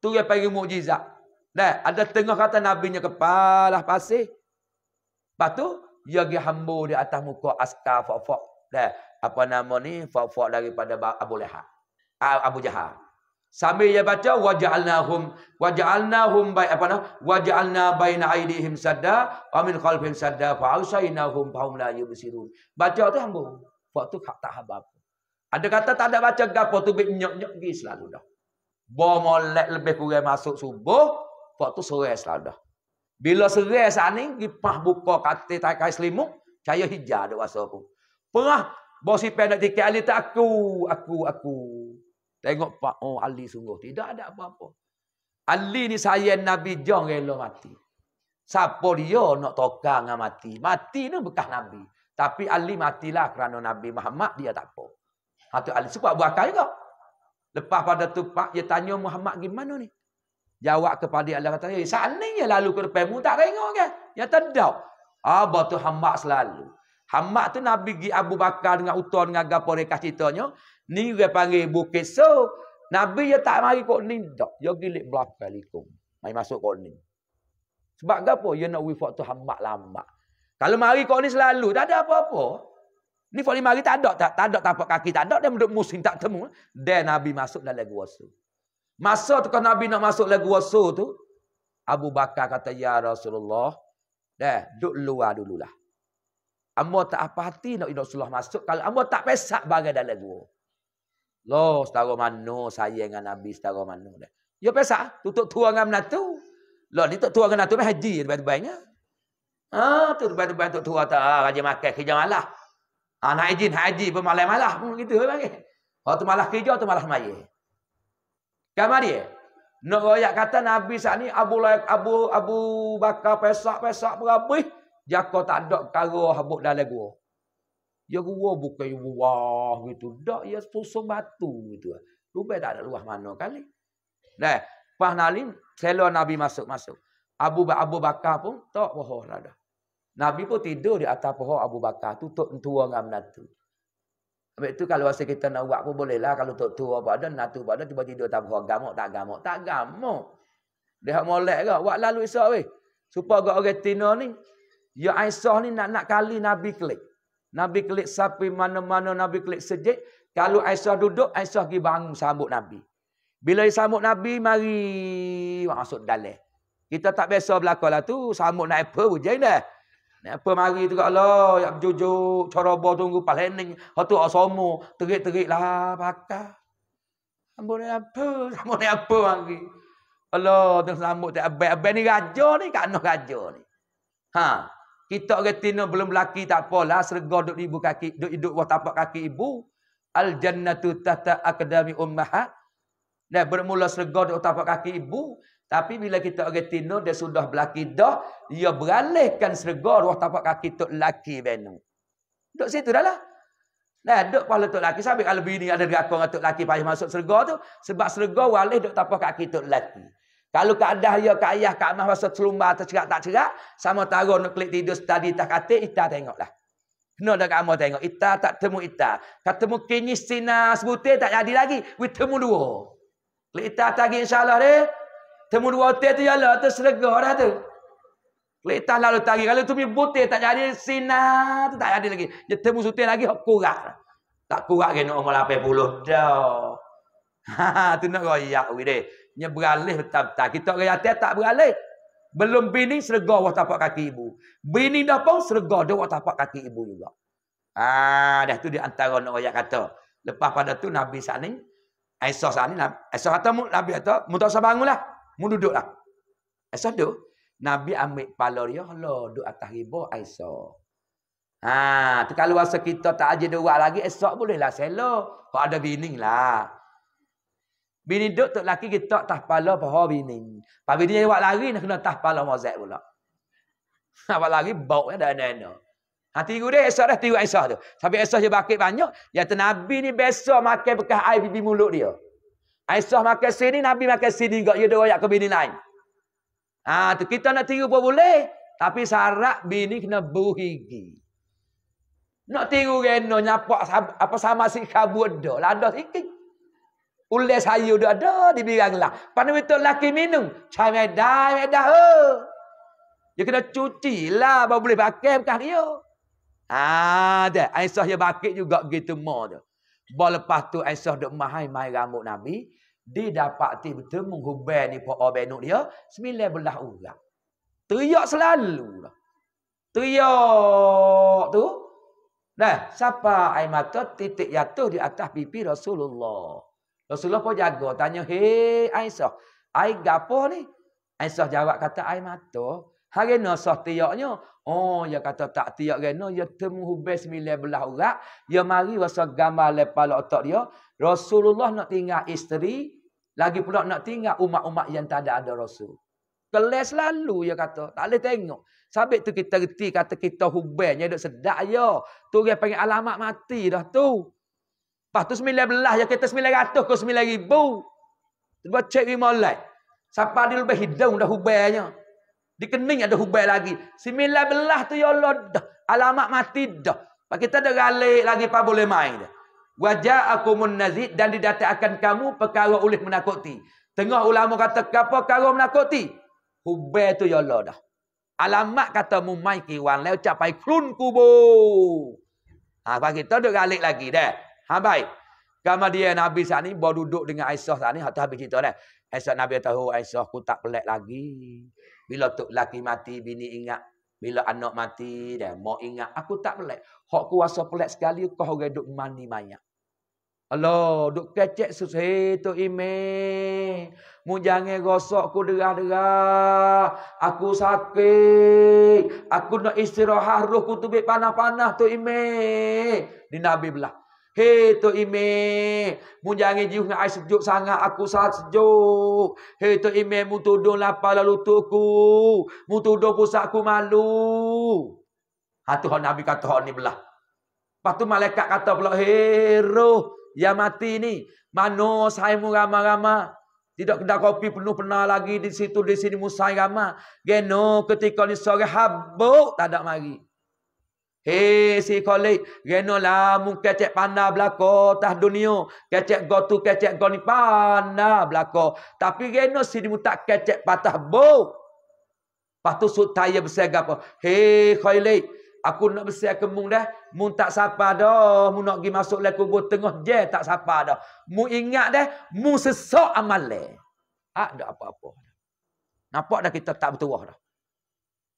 Tu dia panggil mukjizat. Dah ada tengah kata Nabi nya kepala pasir. Lepas tu dia gi hambur di atas muka askar fak-fak. Dah apa nama ni fak-fak daripada Abu Lahab. Abu Jahal. Sambil dia baca waja'alnahum waja'alnahum bai apa nah waja'alna baina aydihim sadda wa min qalbihim sadda fa ausainahum fahum la yubsirun. Baca tu hangbu. Waktu tak tak habab. Ada kata tak ada baca gapo tu bit nyok-nyok gi selalu dah. Bo molek lebih kurang masuk subuh, waktu sore selalu dah. Bila sore saning gi pah buka kate tak kai selimut, cahaya hijau ada waktu aku. Perah bo sipe nak tiket tak aku, aku. aku. Tengok Pak oh, Ali sungguh. Tidak ada apa-apa. Ali ni sayang Nabi John lo mati. Siapa dia nak tokang dengan mati? Mati ni bekas Nabi. Tapi Ali matilah kerana Nabi Muhammad dia tak apa. Hatu Ali sebab buat akal juga. Lepas pada tu Pak dia tanya Muhammad gimana ni? Jawab kepada Allah kata, "Ya, eh, sanin lalu ke depanmu tak tengok kan?" Ya tak Ah, batu hamba selalu. Hamak tu Nabi pergi Abu Bakar dengan Uton dengan Gapur reka ceritanya. Ni dia panggil bukit. So, Nabi dia tak mari kok ni. Tak. Dia gilip belakang likum. Mari masuk kok ni. Sebab apa? Dia nak wifat tu hamak lama. Lah, kalau mari kok ni selalu. Tak ada apa-apa. Ni kok ni mari tak ada. Tak, tak ada tapak kaki. Tak ada. Dia menduduk musim tak temu. Dan Nabi masuk dalam lagu wasu. Masa tu kalau Nabi nak masuk lagu wasu tu. Abu Bakar kata, Ya Rasulullah. Dah, duduk luar dululah. Amba tak apa hati nak inok suluh masuk. Kalau amba tak pesak bagai dalam gua. Loh, setara mana saya dengan Nabi setara mana. Dah. Ya pesak. Tutup tua dengan menatu. Loh, ni tutup tua dengan menatu. Haji je tiba-tibanya. Ha, tu tiba-tiba tutup tua tak. Ah, raja makan kerja malah. Ha, nak izin haji pun malam malah. Pun begitu. Ha, tu malah kerja, tu malah maya. Kan mari ya? Nak royak kata Nabi saat ni Abu Abu Abu Bakar pesak-pesak berabih. Jaka tak ada kara habuk dalam gua. Ya gua bukan buah gitu. Dak ya susung batu gitu. Rupai tak ada luah mana kali. Dah. Pah nalin, selo Nabi masuk-masuk. Abu Abu Bakar pun tak bohong lah dah. Nabi pun tidur di atas pohor Abu Bakar. Tutup tua dengan menatu. Habis itu kalau rasa kita nak buat pun boleh lah. Kalau tutup tua buat dan menatu buat dan cuba tidur tak Gamuk tak gamuk. Tak gamuk. Dia nak molek ke? Buat lalu esok weh. Supaya orang retina ni Ya Aisyah ni nak nak kali Nabi klik. Nabi klik sapi mana-mana Nabi klik sejik. Kalau Aisyah duduk, Aisyah pergi bangun sambut Nabi. Bila dia sambut Nabi, mari masuk dalam. Kita tak biasa berlaku lah tu. Sambut nak apa pun jadi dah. Nak apa mari tu kat Allah. Ya jujur, coroba tunggu, palening. Hal asomo, terik-terik lah bakar. Sambut nak apa, sambut nak apa mari. Allah, tu sambut tak abang. Abang ni raja ni, kat anak raja ni. Haa. Kita retina belum laki tak apalah serga duduk di ibu kaki duduk duduk bawah tapak kaki ibu. Al jannatu tata akdami ummahat. Dah bermula serga duduk tapak kaki ibu. Tapi bila kita retina dia sudah berlaki dah, dia beralihkan serga bawah tapak kaki tok laki benu. Duduk situ dah lah. Nah, duduk pahala tok laki sampai kalau bini ada gerak kau tok laki payah masuk serga tu sebab serga walih duduk tapak kaki tok laki. Kalau keadaan dia ke ayah, ke amah masa terlumbar atau tak cerak. Sama taruh nak klik tidur tadi tak kata, kita tengoklah. Kena dah kamu tengok. Kita tak temu kita. Kalau temu kini sina sebutir tak jadi lagi. We temu dua. Kalau kita tadi insyaAllah deh, Temu dua otir tu jala ya tu serga dah tu. Kalau kita lalu tadi. Kalau tu butir tak jadi sina tu tak jadi lagi. Dia temu sutir lagi kurang. Tak kurang kena umur 80 dah. Ha ha tu nak royak. Okay deh. Ia beralih betul-betul. Kita orang yatir tak beralih. Belum bini serga awak tapak kaki ibu. Bini dah pun serga dia awak tapak kaki ibu juga. Ah, dah tu di antara orang yang kata. Lepas pada tu Nabi Sani. Aisyah Sani. Aisyah kata Nabi kata. Mereka usah bangun lah. Mereka duduk lah. Aisyah duduk. Nabi ambil kepala dia. Duduk atas riba Aisyah. Ha, tu kalau rasa kita tak ajar dua lagi, esok bolehlah selo. Kalau ada bini lah. Bini duduk tu laki kita tak pala paha bini. Pak bini awak lari nak kena tak pala mazat pula. Awak lari bau dah ya, dana. Ha tiru dia esok dah tiru esok tu. Sampai esok je bakit banyak. Ya tu Nabi ni biasa makan bekas air bibi mulut dia. Esok makan sini, Nabi makan sini juga. Dia dah ke bini lain. Ha tu kita nak tiru pun boleh. Tapi syarat bini kena buhigi. Nak tiru reno, nyapak apa sama si kabut dah. Ladah sikit. Ulai saya dia ada di birang lah. Pandai betul laki minum. Cai medai, medai. Oh. Dia kena cuci lah. Baru boleh pakai bukan dia. Ha, ada. Ah, Aisyah dia pakai juga begitu mah dia. Bawa lepas tu Aisyah dia mahai mahai rambut Nabi. Dia dapat tiba-tiba menghubah ni po'o benuk dia. Sembilan belah orang. Teriak selalu lah. Teriak tu. Nah, siapa air mata titik jatuh di atas pipi Rasulullah. Rasulullah pun jaga. Tanya, hei Aisyah. Ai gapo ni? Aisyah jawab kata, ai mata. Hari ni sah tiaknya. Oh, dia ya kata tak tiak kena. Dia ya temu hubes milih belah urat. Dia ya mari rasa gambar lepas otak dia. Rasulullah nak tinggal isteri. Lagi pula nak tinggal umat-umat yang tak ada, ada Rasul. Kelas lalu, dia kata. Tak boleh tengok. Sambil tu kita reti kata kita hubis. Dia sedak ya. Tu dia panggil alamat mati dah tu. Lepas tu 19 ya kita 900 ke 9 ribu. Tiba cek lima lain. Siapa di lebih hidung dah hubainya. Di kening ada hubai lagi. 19 tu ya Allah dah. Alamat mati dah. Lepas kita dah ralik lagi apa boleh main. dah. Wajah aku munazid dan didatakan kamu perkara oleh menakuti. Tengah ulama kata kenapa perkara menakuti? Hubai tu ya Allah dah. Alamat kata mu mai kiwan lew capai klun kubur. Ha, lepas kita dah ralik lagi dah. Ha baik. Gambar dia Nabi saat ni baru duduk dengan Aisyah saat ni hak habis cerita dah. Kan? Aisyah Nabi tahu Aisyah aku tak pelik lagi. Bila tu laki mati bini ingat, bila anak mati dah mau ingat aku tak pelik. Hak kuasa pelik sekali kau orang duk mani banyak. Allah, duk kecek susah itu ime. Mu jangan gosok ku derah-derah. Aku sakit. Aku nak istirahat ruh ku tu panah-panah tu ime. Di Nabi belah. Hei tu ime, Mun jangan jiuh dengan sejuk sangat. Aku sangat sejuk. Hei tu ime, Mun tudung lapar lalu tuku. Mun tudung pusat aku malu. Hatu orang Nabi kata orang ni belah. Lepas tu malaikat kata pula. hero, ya mati ni. Mano mu ramah-ramah. Tidak kena kopi penuh pernah lagi. Di situ, di sini musai ramah. Geno ketika ni sore habuk. Tak ada mari. Hei si kolik. lah mung kecek pandah belako tah dunia. Kecek gotu kecek go ni pandah belako. Tapi renol si dimu tak kecek patah buk. Lepas tu suk taya bersiaga apa. Hei kolik. Aku nak bersiaga kemung dah. Mung tak sapa dah. Mu nak pergi masuk leku gua tengah je tak sapa dah. Mu ingat dah. Mu sesok amal leh. Tak ada apa-apa. Nampak dah kita tak betul dah.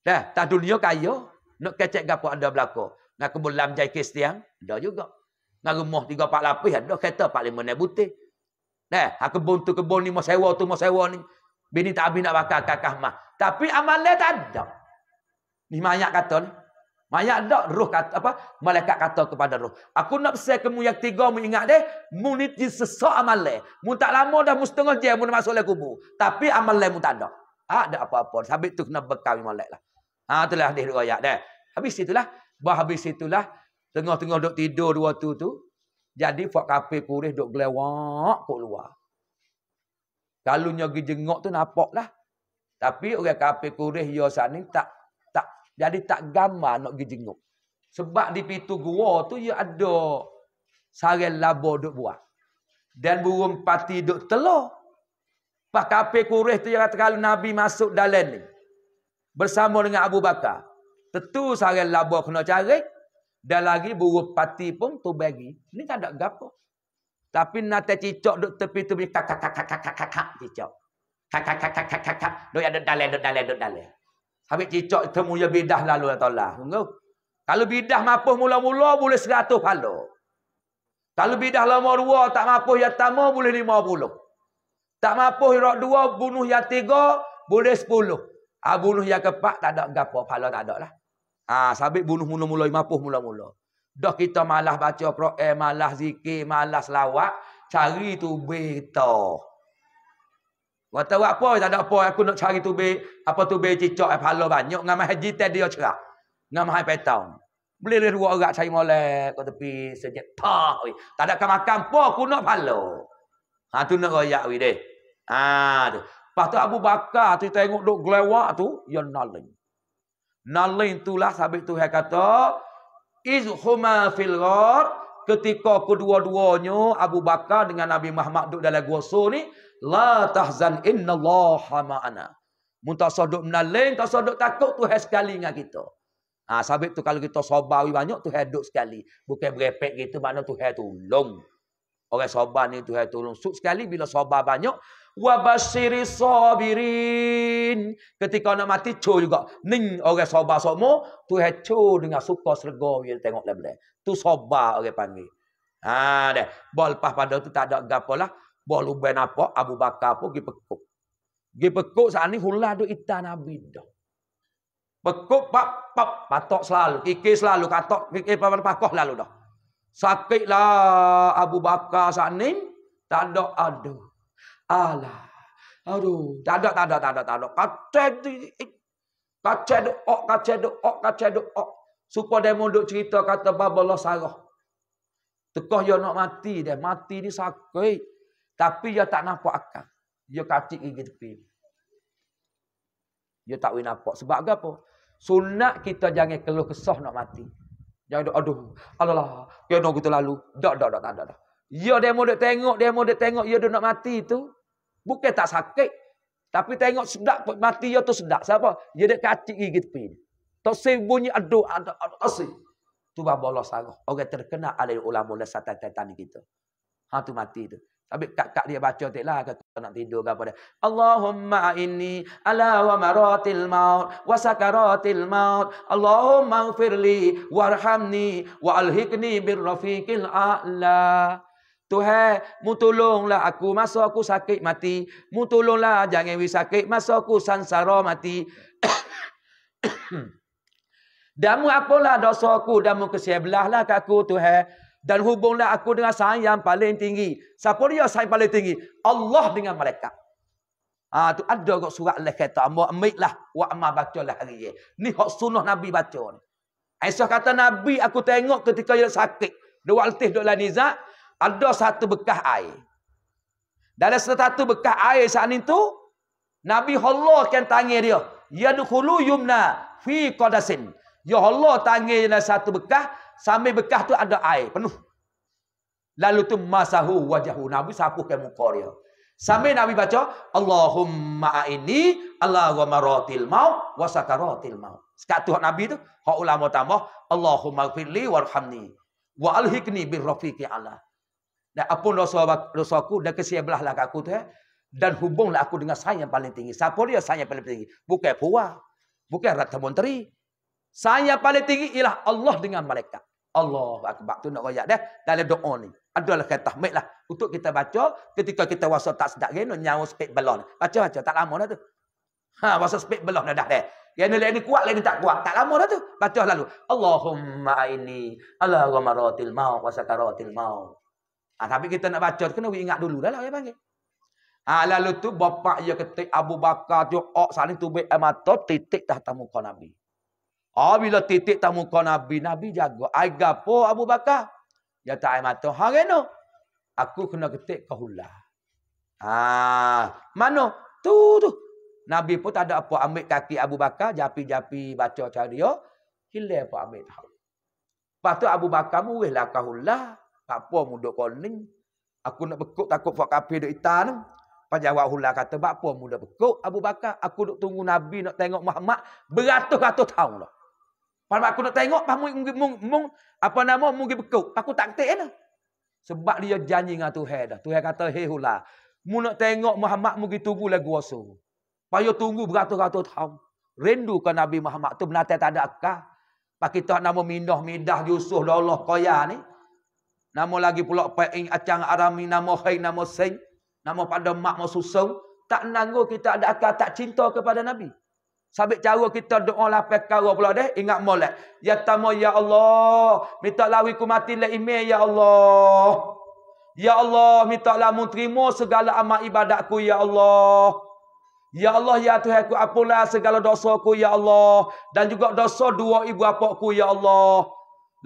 Dah. Tak dunia kaya. Nak kecek gapo ada belako. Nak kebun lam jai kristian, ada juga. Nak rumah tiga pak lapis ada, kereta 4 5 nak butih. Nah, hak kebun tu kebun ni mau sewa tu mau sewa ni. Bini tak habis nak bakar kakah mah. Tapi amalnya tak ada. Ni mayat kata ni. Mayat dak roh kata apa? Malaikat kata kepada roh. Aku nak pesan kemu yang tiga mu ingat deh, mu ni sesak amalnya. Mu tak lama dah mu setengah je mu nak masuk dalam kubur. Tapi amalnya mu tak ada. Ha, ada apa-apa. habis tu kena bekal malaikat lah. Ha itulah hadis riwayat dah. Habis situlah, bah habis itulah tengah-tengah duk tidur dua tu tu. Jadi pok kafe kurih duk gelewak kok luar. Kalunya pergi jenguk tu nampaklah. Tapi orang kafe kurih ya sana tak tak jadi tak gambar nak pergi jenguk. Sebab di pintu gua tu ya ada sarang labo duk buat. Dan burung pati duk telo. Pak kafe kurih tu yang kata kalau Nabi masuk dalam ni bersama dengan Abu Bakar. Tentu sehari labah kena cari. Dan lagi buruk pati pun tu bagi. Ini tak ada gapa. Tapi nanti cicak duduk tepi tu bunyi kak kak kak kak kak kak cicak. Kak kak kak kak kak kak kak. Duk ada dalai, duk dalai, duk dalai. Habis cicak temu ya bidah lalu atau lah. Kalau bidah mapuh mula-mula boleh seratus pala. Kalau bidah lama dua tak mapuh yang pertama boleh lima puluh. Tak mapuh yang dua bunuh yang tiga boleh sepuluh. Ha, bunuh yang keempat tak ada gapo pahala tak ada lah. Ha, sabit bunuh mula-mula, mapuh mula-mula. Dah kita malah baca Quran, malah zikir, malah selawat. Cari tu beta. Kata apa, tak ada apa. Aku nak cari tu be, apa tu be cicok eh, pahala banyak. Nga mahal jitai dia cerak. Nga mahal petang. Boleh dia lah dua orang cari molek. Kau tepi sejak. Tak, tak ada makan pun aku nak pahala. Ha, tu nak royak, weh, Ah, ha, tu. Lepas tu Abu Bakar tu tengok duk gelewak tu, ya naling. Naling itulah Sabit tu yang kata, Izhuma fil ghar, ketika kedua-duanya Abu Bakar dengan Nabi Muhammad duk dalam gua sur ni, La tahzan inna allaha ma'ana. Muntah sahabat menaling, tak sahabat takut tu yang sekali dengan kita. Ha, sabit tu kalau kita sobawi banyak, tu yang duk sekali. Bukan berepek gitu, mana tu yang tolong. Orang sobat ni tu yang tolong. Suk sekali bila sobat banyak, Wabashiri sabirin. Ketika nak mati, cu juga. Ning orang sabar semua. Tu yang cu dengan suka serga. Tengok lain-lain. Tu sabar orang panggil. Ha, dah. Bawa lepas pada tu tak ada gapa lah. Bawa luban apa, Abu Bakar pun pergi pekuk. Pergi pekuk saat ni hula duk itan Nabi dah. Pekuk, pap, pap. Patok selalu. Kikir selalu. Katok, kikir, pap, pap, lalu dah. lah Abu Bakar saat ni. Tak ada aduh. Allah, Aduh, tak ada, tak ada, tak ada, tak ada. Kacau duk, eh. ok, kacau duk, ok, kacau duk, ok. Supaya dia munduk cerita, kata bab Allah Sarah. Tekoh dia nak mati dia. Mati ni sakit. Tapi dia tak nampak akal. Dia katik gigi tepi. Dia tak boleh nampak. Sebab apa? Sunat kita jangan keluh kesah nak mati. Jangan duk, aduh, alah, kena kita lalu. Tak, tak, tak, tak, tak. Dia dia tengok, dia munduk tengok, dia nak mati tu. Bukan tak sakit. Tapi tengok sedap pun mati dia tu sedap. Siapa? Dia dah katik gigi tepi. Tak sebut bunyi aduh, aduh, aduh, asih. Tu bahawa Allah sarah. Orang terkenal alih ulama dan satan-satan kita. Ha tu mati tu. Tapi kakak dia baca tak lah. Kata nak tidur ke apa dia. Allahumma inni ala wa maratil maut. Wa sakaratil maut. Allahumma ufirli warhamni. Wa alhikni bin rafiqil a'la. Tuhan, mu tolonglah aku masa aku sakit mati. Mu tolonglah jangan wi sakit masa aku sansara mati. Damu apalah dosa aku, damu kesiablahlah ke aku Tuhan. Dan hubunglah aku dengan sayang yang paling tinggi. Siapa dia sayang paling tinggi? Allah dengan mereka. Ha, tu ada kot surat lah kata. Amal amik lah. Wa amal baca lah hari ini. Ni hak sunnah Nabi baca ni. Aisyah kata Nabi aku tengok ketika dia sakit. Dia waltih dia lah nizak ada satu bekah air. Dalam satu bekah air saat itu, Nabi Allah akan tanggil dia, Ya Yadukhulu yumna fi qadasin. Ya Allah tanggil dalam satu bekah, sambil bekah tu ada air penuh. Lalu tu masahu wajahu. Nabi sapuhkan muka dia. Sambil Nabi baca, Allahumma a'ini ala gomaratil maw wa sakaratil maw. Sekat tu Nabi tu, hak ulama tambah, Allahumma fili warhamni wa alhikni birrafiki Allah. Dan apun dosa aku dan kesiabelahlah kat aku tu. Eh? Dan hubunglah aku dengan saya yang paling tinggi. Siapa dia sang yang paling tinggi? Bukan Pua. Bukan Rata Menteri. Sang yang paling tinggi ialah Allah dengan malaikat. Allah akbar. Itu nak rakyat dah. Dalam doa ni. Adalah kata tahmid lah. Untuk kita baca ketika kita wasa tak sedap. Kena nyawa spek belon. Baca-baca. Tak lama dah tu. Ha, wasa spek belon dah dah. Kena lain ni kuat, lain ni tak kuat. Tak lama dah tu. Baca lalu. Allahumma ini. Allahumma ratil maw. Wasa karatil maw. Ha, tapi kita nak baca, kena ingat dulu dah lah dia Ha, lalu tu, bapak dia ketik Abu Bakar tu, ok, saling tu air eh, mata, titik dah tamu kau Nabi. Oh, bila titik tamu kau Nabi, Nabi jaga. Aiga po Abu Bakar. Dia tak air mata. Ha, kena. Aku kena ketik ke hula. Ha, mana? Tu, tu. Nabi pun tak ada apa. Ambil kaki Abu Bakar, japi-japi baca cari dia. Hilir pun ambil tahu. Lepas tu, Abu Bakar murihlah ke hula. Ha, tak Apa muda koning, Aku nak bekuk takut buat kafir duk itah ni. Pajawab hula kata, apa muda bekuk Abu Bakar? Aku duk tunggu Nabi nak tengok Muhammad beratus-ratus tahun lah. Pada aku nak tengok, mung, mung, mung, apa nama mungkin bekuk. Aku tak ketik lah. Sebab dia janji dengan Tuhan dah. Tuhan kata, hei hula. Mu nak tengok Muhammad mungkin tunggu lah gua suruh. tunggu beratus-ratus tahun. Rindu ke Nabi Muhammad tu benar-benar tak ada akal. Pak kita nama minah-midah Yusuf Allah kaya ni. Nama lagi pula paing acang arami nama hai nama sen. Nama pada mak mak susu. Tak nanggu kita ada akal tak cinta kepada Nabi. Sabit cara kita doa lah perkara pula deh. Ingat molek. Ya Tama ya Allah. Minta lawi ku mati le ime ya Allah. Ya Allah. Minta lah terima segala amal ibadatku ya Allah. Ya Allah ya Tuhan aku apulah segala dosa ya Allah. Dan juga dosa dua ibu apakku Ya Allah.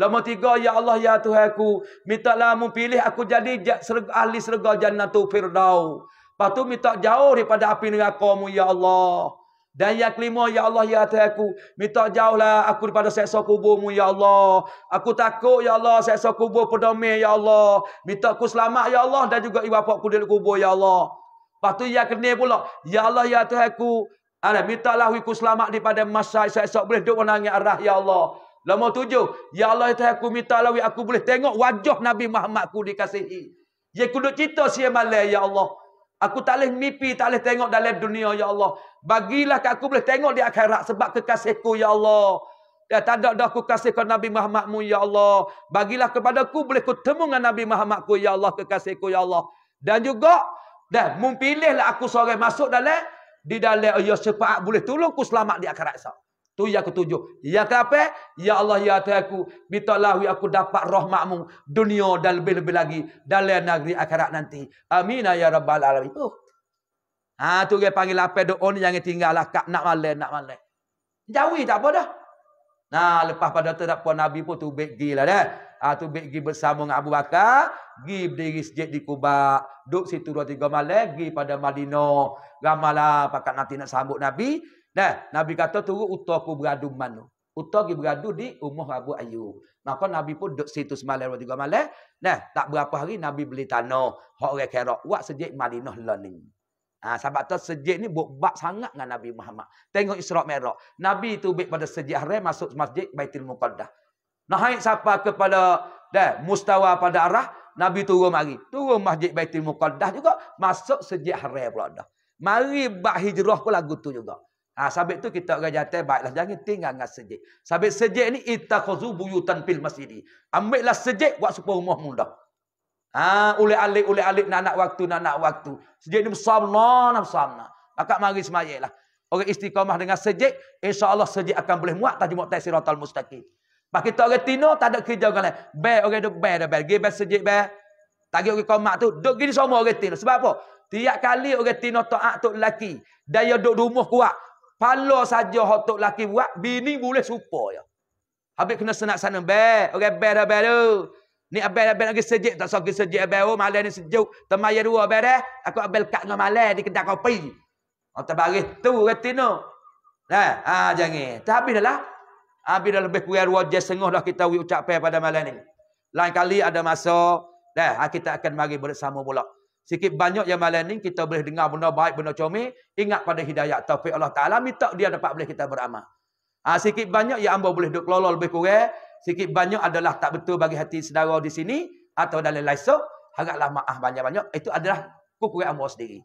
Lama tiga, Ya Allah, Ya Tuhan aku. Mintalah mu pilih aku jadi ahli serga Tu firdau. Lepas tu minta jauh daripada api neraka mu, Ya Allah. Dan yang kelima, Ya Allah, Ya Tuhan aku. Minta jauhlah aku daripada seksa kubur mu, Ya Allah. Aku takut, Ya Allah, seksa kubur pedomir, Ya Allah. Minta aku selamat, Ya Allah. Dan juga ibu bapa aku di kubur, Ya Allah. Lepas tu yang kena pula, Ya Allah, Ya Tuhan aku. Alah, minta lah aku selamat daripada masa esok-esok boleh duduk menangis arah, Ya Allah. Lama tujuh. Ya Allah, itu ya aku minta lawi. Aku boleh tengok wajah Nabi Muhammad ku dikasihi. Ya kuduk cita siamalai, Ya Allah. Aku tak boleh mimpi, tak boleh tengok dalam dunia, Ya Allah. Bagilah aku boleh tengok di akhirat sebab kekasihku, Ya Allah. Ya tak ada dah aku kasihkan Nabi Muhammadmu, Ya Allah. Bagilah kepadaku boleh ku dengan Nabi Muhammadku, Ya Allah. Kekasihku, Ya Allah. Dan juga, dan mumpilihlah aku seorang masuk dalam, di dalam, Ya sepaat boleh tolong ku selamat di akhirat, Ya Tu yang ketujuh. Yang keapa? Ya Allah ya Tuhan aku, bitalah wi aku dapat rahmat-Mu dunia dan lebih-lebih lagi dalam negeri akhirat nanti. Amin ya rabbal alamin. Oh. Ha tu dia panggil apa doa ni jangan tinggallah kak nak malam nak malam. Jauhi tak apa dah. Nah lepas pada tu tak puan Nabi pun tu baik lah dah. Ha tu baik gi bersama dengan Abu Bakar, gi berdiri sejak di Kuba, Duk situ dua tiga malam, gi pada Madinah, ramalah pakat nanti nak sambut Nabi. Nah, Nabi kata turun uta aku beradu mana, Uta ki beradu di rumah Abu Ayyub. Maka Nabi pun duduk situ semalam dua tiga malam. Dah, tak berapa hari Nabi beli tanah. Hak orang kira buat sejak Madinah learning. Ah ha, sebab tu sejak ni bak sangat dengan Nabi Muhammad. Tengok Isra Mikraj. Nabi itu baik pada sejak hari masuk masjid Baitul Muqaddas. Naik sapa kepada dah mustawa pada arah Nabi turun mari. Turun masjid Baitul Muqaddas juga masuk sejak hari pula dah. Mari bak hijrah pun lagu tu juga. Ha, sabit tu kita orang jantai, baiklah jangan tinggal dengan sejik. Sabit sejik ni, itakhozu buyutan pil masjid. lah sejik, buat supaya rumah muda. Ha, oleh alik, oleh alik, nak nak waktu, nak nak waktu. Sejik ni bersamna, nak bersamna. Maka mari semayik lah. Orang istiqamah dengan Insya Allah sejik akan boleh muat tajuk tayi siratul mustaqim. Pak kita orang tino, tak ada kerja orang lain. Baik orang tu, baik dah baik. Gebel sejik, baik. Tak pergi orang mak tu, duduk gini semua orang tino. Sebab apa? Tiap kali orang tino to'ak tu lelaki. Daya duduk rumah kuat. Pala saja hotok laki buat, bini boleh supa ya. Habis kena senak sana, bek. okay bek dah, bek Ni abel abel lagi sejuk tak sok sejuk abel oh malam ni sejuk temai dua abel eh aku abel kat dengan malam di kedai kopi. Oh terbaris tu retina. Nah, ha ah, jangan. Tapi dah lah. Habis dah lebih kurang dua jam setengah dah kita ucap pay pada malam ni. Lain kali ada masa dah ha, kita akan mari bersama pula. Sikit banyak yang malam ni kita boleh dengar benda baik, benda comel. Ingat pada hidayah taufik Allah Ta'ala. Minta dia dapat boleh kita beramal. Ha, sikit banyak yang ambil boleh duduk lolol lebih kurang. Sikit banyak adalah tak betul bagi hati saudara di sini. Atau dalam laisok. Harapkanlah maaf banyak-banyak. Itu adalah kekurangan Allah sendiri.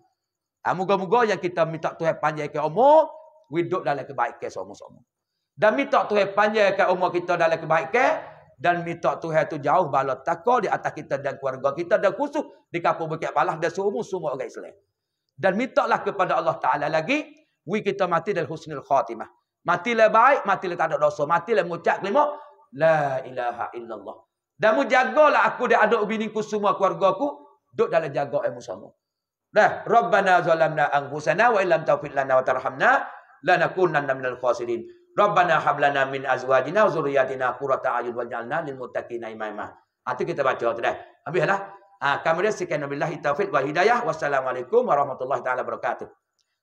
Ha, Moga-moga yang kita minta Tuhan panjangkan umur. We duduk dalam kebaikan seumur-seumur. Dan minta Tuhan ke umur kita dalam kebaikan dan minta Tuhan tu jauh bala takar di atas kita dan keluarga kita dan khusus di kampung Bukit palah dan seumur semua orang Islam. Dan mintalah kepada Allah Taala lagi, we kita mati dalam husnul khatimah. Matilah baik, matilah tak ada dosa, matilah mengucap kelima la ilaha illallah. Dan mu jagalah aku dan adik bini ku semua keluarga ku duduk dalam jaga ilmu sama. Dah, Rabbana zalamna anfusana wa illam tawfiq lana wa tarhamna lanakunanna minal khasirin. Rabbana hablana min azwajina wa zurriyyatina qurrata a'yun waj'alna lil muttaqina imama. Ah kita baca tu dah. Habislah. Ah ha, kami resikan billahi taufik wa hidayah. Wassalamualaikum warahmatullahi taala wabarakatuh.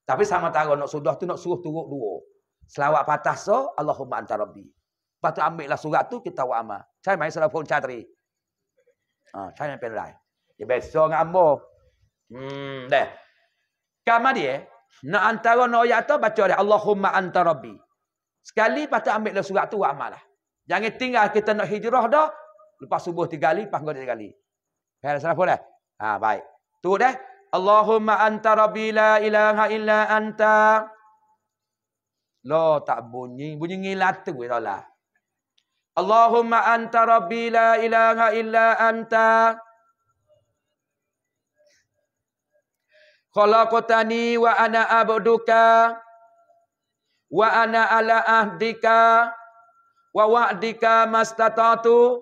Tapi sama tahu nak sudah tu nak suruh turun dua. Selawat patah so Allahumma anta rabbi. Patu ambil lah surat tu kita wa amal. Saya mai telefon chatri. Ah ha, saya pen lai. Ya beso ngam ambo. Hmm dah. Kamadi eh. Nak antara noyak tu baca dia. Allahumma anta rabbi. Sekali patut ambil dalam surat tu buat amal lah. Jangan tinggal kita nak hijrah dah. Lepas subuh tiga kali, lepas tiga kali. Faham salah pun dah? Eh? Ha, baik. Tu dah. Eh? Allahumma anta rabbi la ilaha illa anta. Lo tak bunyi. Bunyi ngilat tu. Tahu lah. Allahumma anta rabbi la ilaha illa anta. Khalaqatani wa wa ana abduka wa ana ala ahdika wa wa'dika mastatatu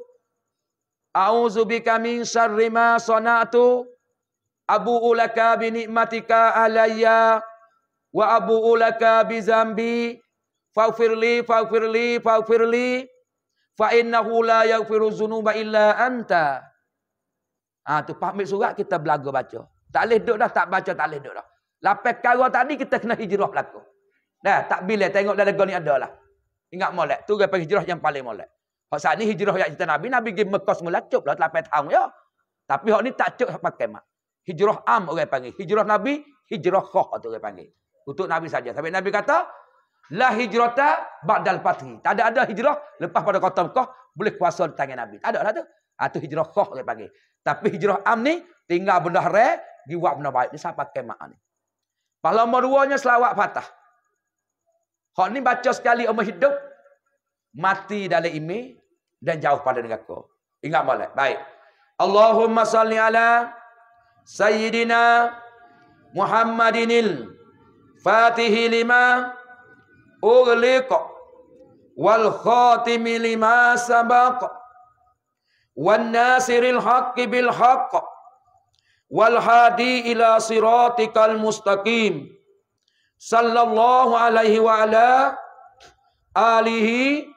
a'udzu bika min syarri ma sana'tu abu ulaka bi nikmatika alayya wa abu ulaka bi zambi faghfirli faghfirli faghfirli fa innahu la yaghfiru dzunuba illa anta ah ha, tu pamit surat kita belaga baca tak leh duk dah tak baca tak leh duk dah Lapek kau tadi kita kena hijrah belaka Nah, tak bila tengok dalam gol ni adalah. Ingat molek. Tu gaya hijrah yang paling molek. Hak sat ni hijrah yang cerita Nabi, Nabi pergi Mekah semula cukup lah 8 tahun ya. Tapi hak ni tak cukup sampai kemak. Hijrah am orang panggil. Hijrah Nabi, hijrah khah tu orang panggil. Untuk Nabi saja. Tapi Nabi kata, la hijrata ba'dal fathi. Tak ada ada hijrah lepas pada kota Mekah boleh kuasa di tangan Nabi. Tak ada lah tu. Atau ah, hijrah khah orang panggil. Tapi hijrah am ni tinggal benda rare, buat benda baik ni sampai kemak ni. Pahlawan meruanya selawat patah. Hak ni baca sekali umur hidup. Mati dalam ini. Dan jauh pada negara. Ingat balik. Baik. Allahumma salli ala Sayyidina Muhammadinil Fatihi lima Ughliq Wal khatimi lima sabaq Wal nasiril haqqi bil haqq Wal hadi ila siratikal mustaqim sallallahu alaihi wa ala alihi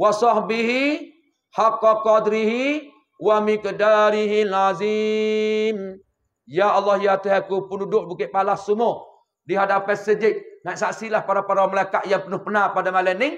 wa sahbihi haqqa qadrihi wa miqdarihi lazim. Ya Allah, ya Tuhan aku, penduduk Bukit Palas semua di hadapan sejid. Nak saksilah para-para malaikat yang penuh penah pada malam ini.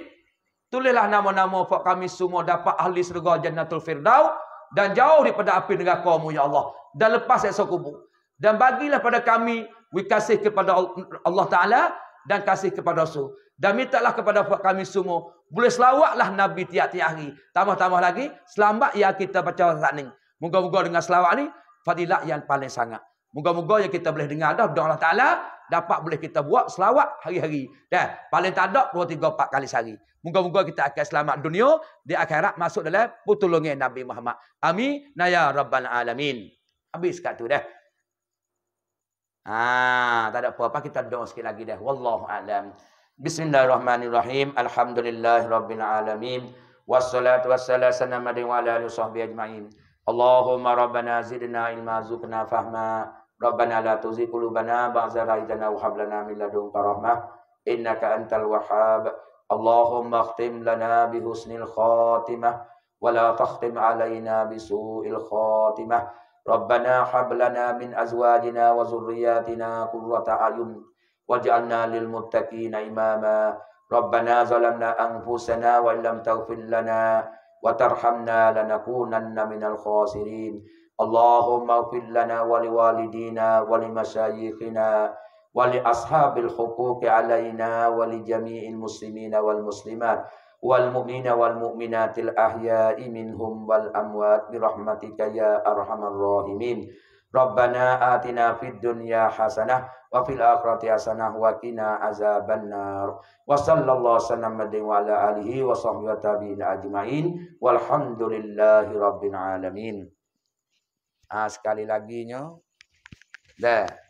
Tulislah nama-nama buat kami semua dapat ahli surga Jannatul Firdau dan jauh daripada api neraka-Mu ya Allah dan lepas saya kubur. Dan bagilah pada kami we kasih kepada Allah Ta'ala dan kasih kepada Rasul. Dan mintalah kepada kami semua. Boleh selawatlah Nabi tiap-tiap hari. Tambah-tambah lagi, selamat yang kita baca saat ini. Moga-moga dengan selawat ni, fadilah yang paling sangat. Moga-moga yang kita boleh dengar dah, doa Allah Ta'ala, dapat boleh kita buat selawat hari-hari. Dan paling tak ada, dua, tiga, empat kali sehari. Moga-moga kita akan selamat dunia, di akhirat masuk dalam putulungi Nabi Muhammad. Amin. Naya Rabbal Alamin. Habis kat tu dah. Ah, tak ada apa-apa kita doa sikit lagi dah. Wallahu a'lam. Bismillahirrahmanirrahim. Alhamdulillahirabbil alamin. Wassalatu wassalamu ala wa ala alihi sahbihi ajma'in. Allahumma rabbana zidna ilma zukna fahma. Rabbana la tuzigh qulubana ba'da idh hadaytana wa hab lana min ladunka rahmah. Innaka antal wahhab. Allahumma akhtim lana bi husnil khatimah wa la takhtim alaina bi su'il khatimah. ربنا هب لنا من أزواجنا وذرياتنا قرة أعين واجعلنا للمتقين إماما ربنا ظلمنا أنفسنا وإن لم تغفر لنا وترحمنا لنكونن من الخاسرين اللهم اغفر لنا ولوالدينا ولمشايخنا ولأصحاب الحقوق علينا ولجميع المسلمين والمسلمات wal mu'mina wal mu'minatil ahya'i minhum wal amwat bi rahmatika ya arhamar rahimin rabbana atina fid dunya hasanah wa fil akhirati hasanah wa qina azabannar wa sallallahu sallam wa ala alihi wa sahbihi wa tabi'in ajmain walhamdulillahi rabbil alamin ah sekali lagi nya dah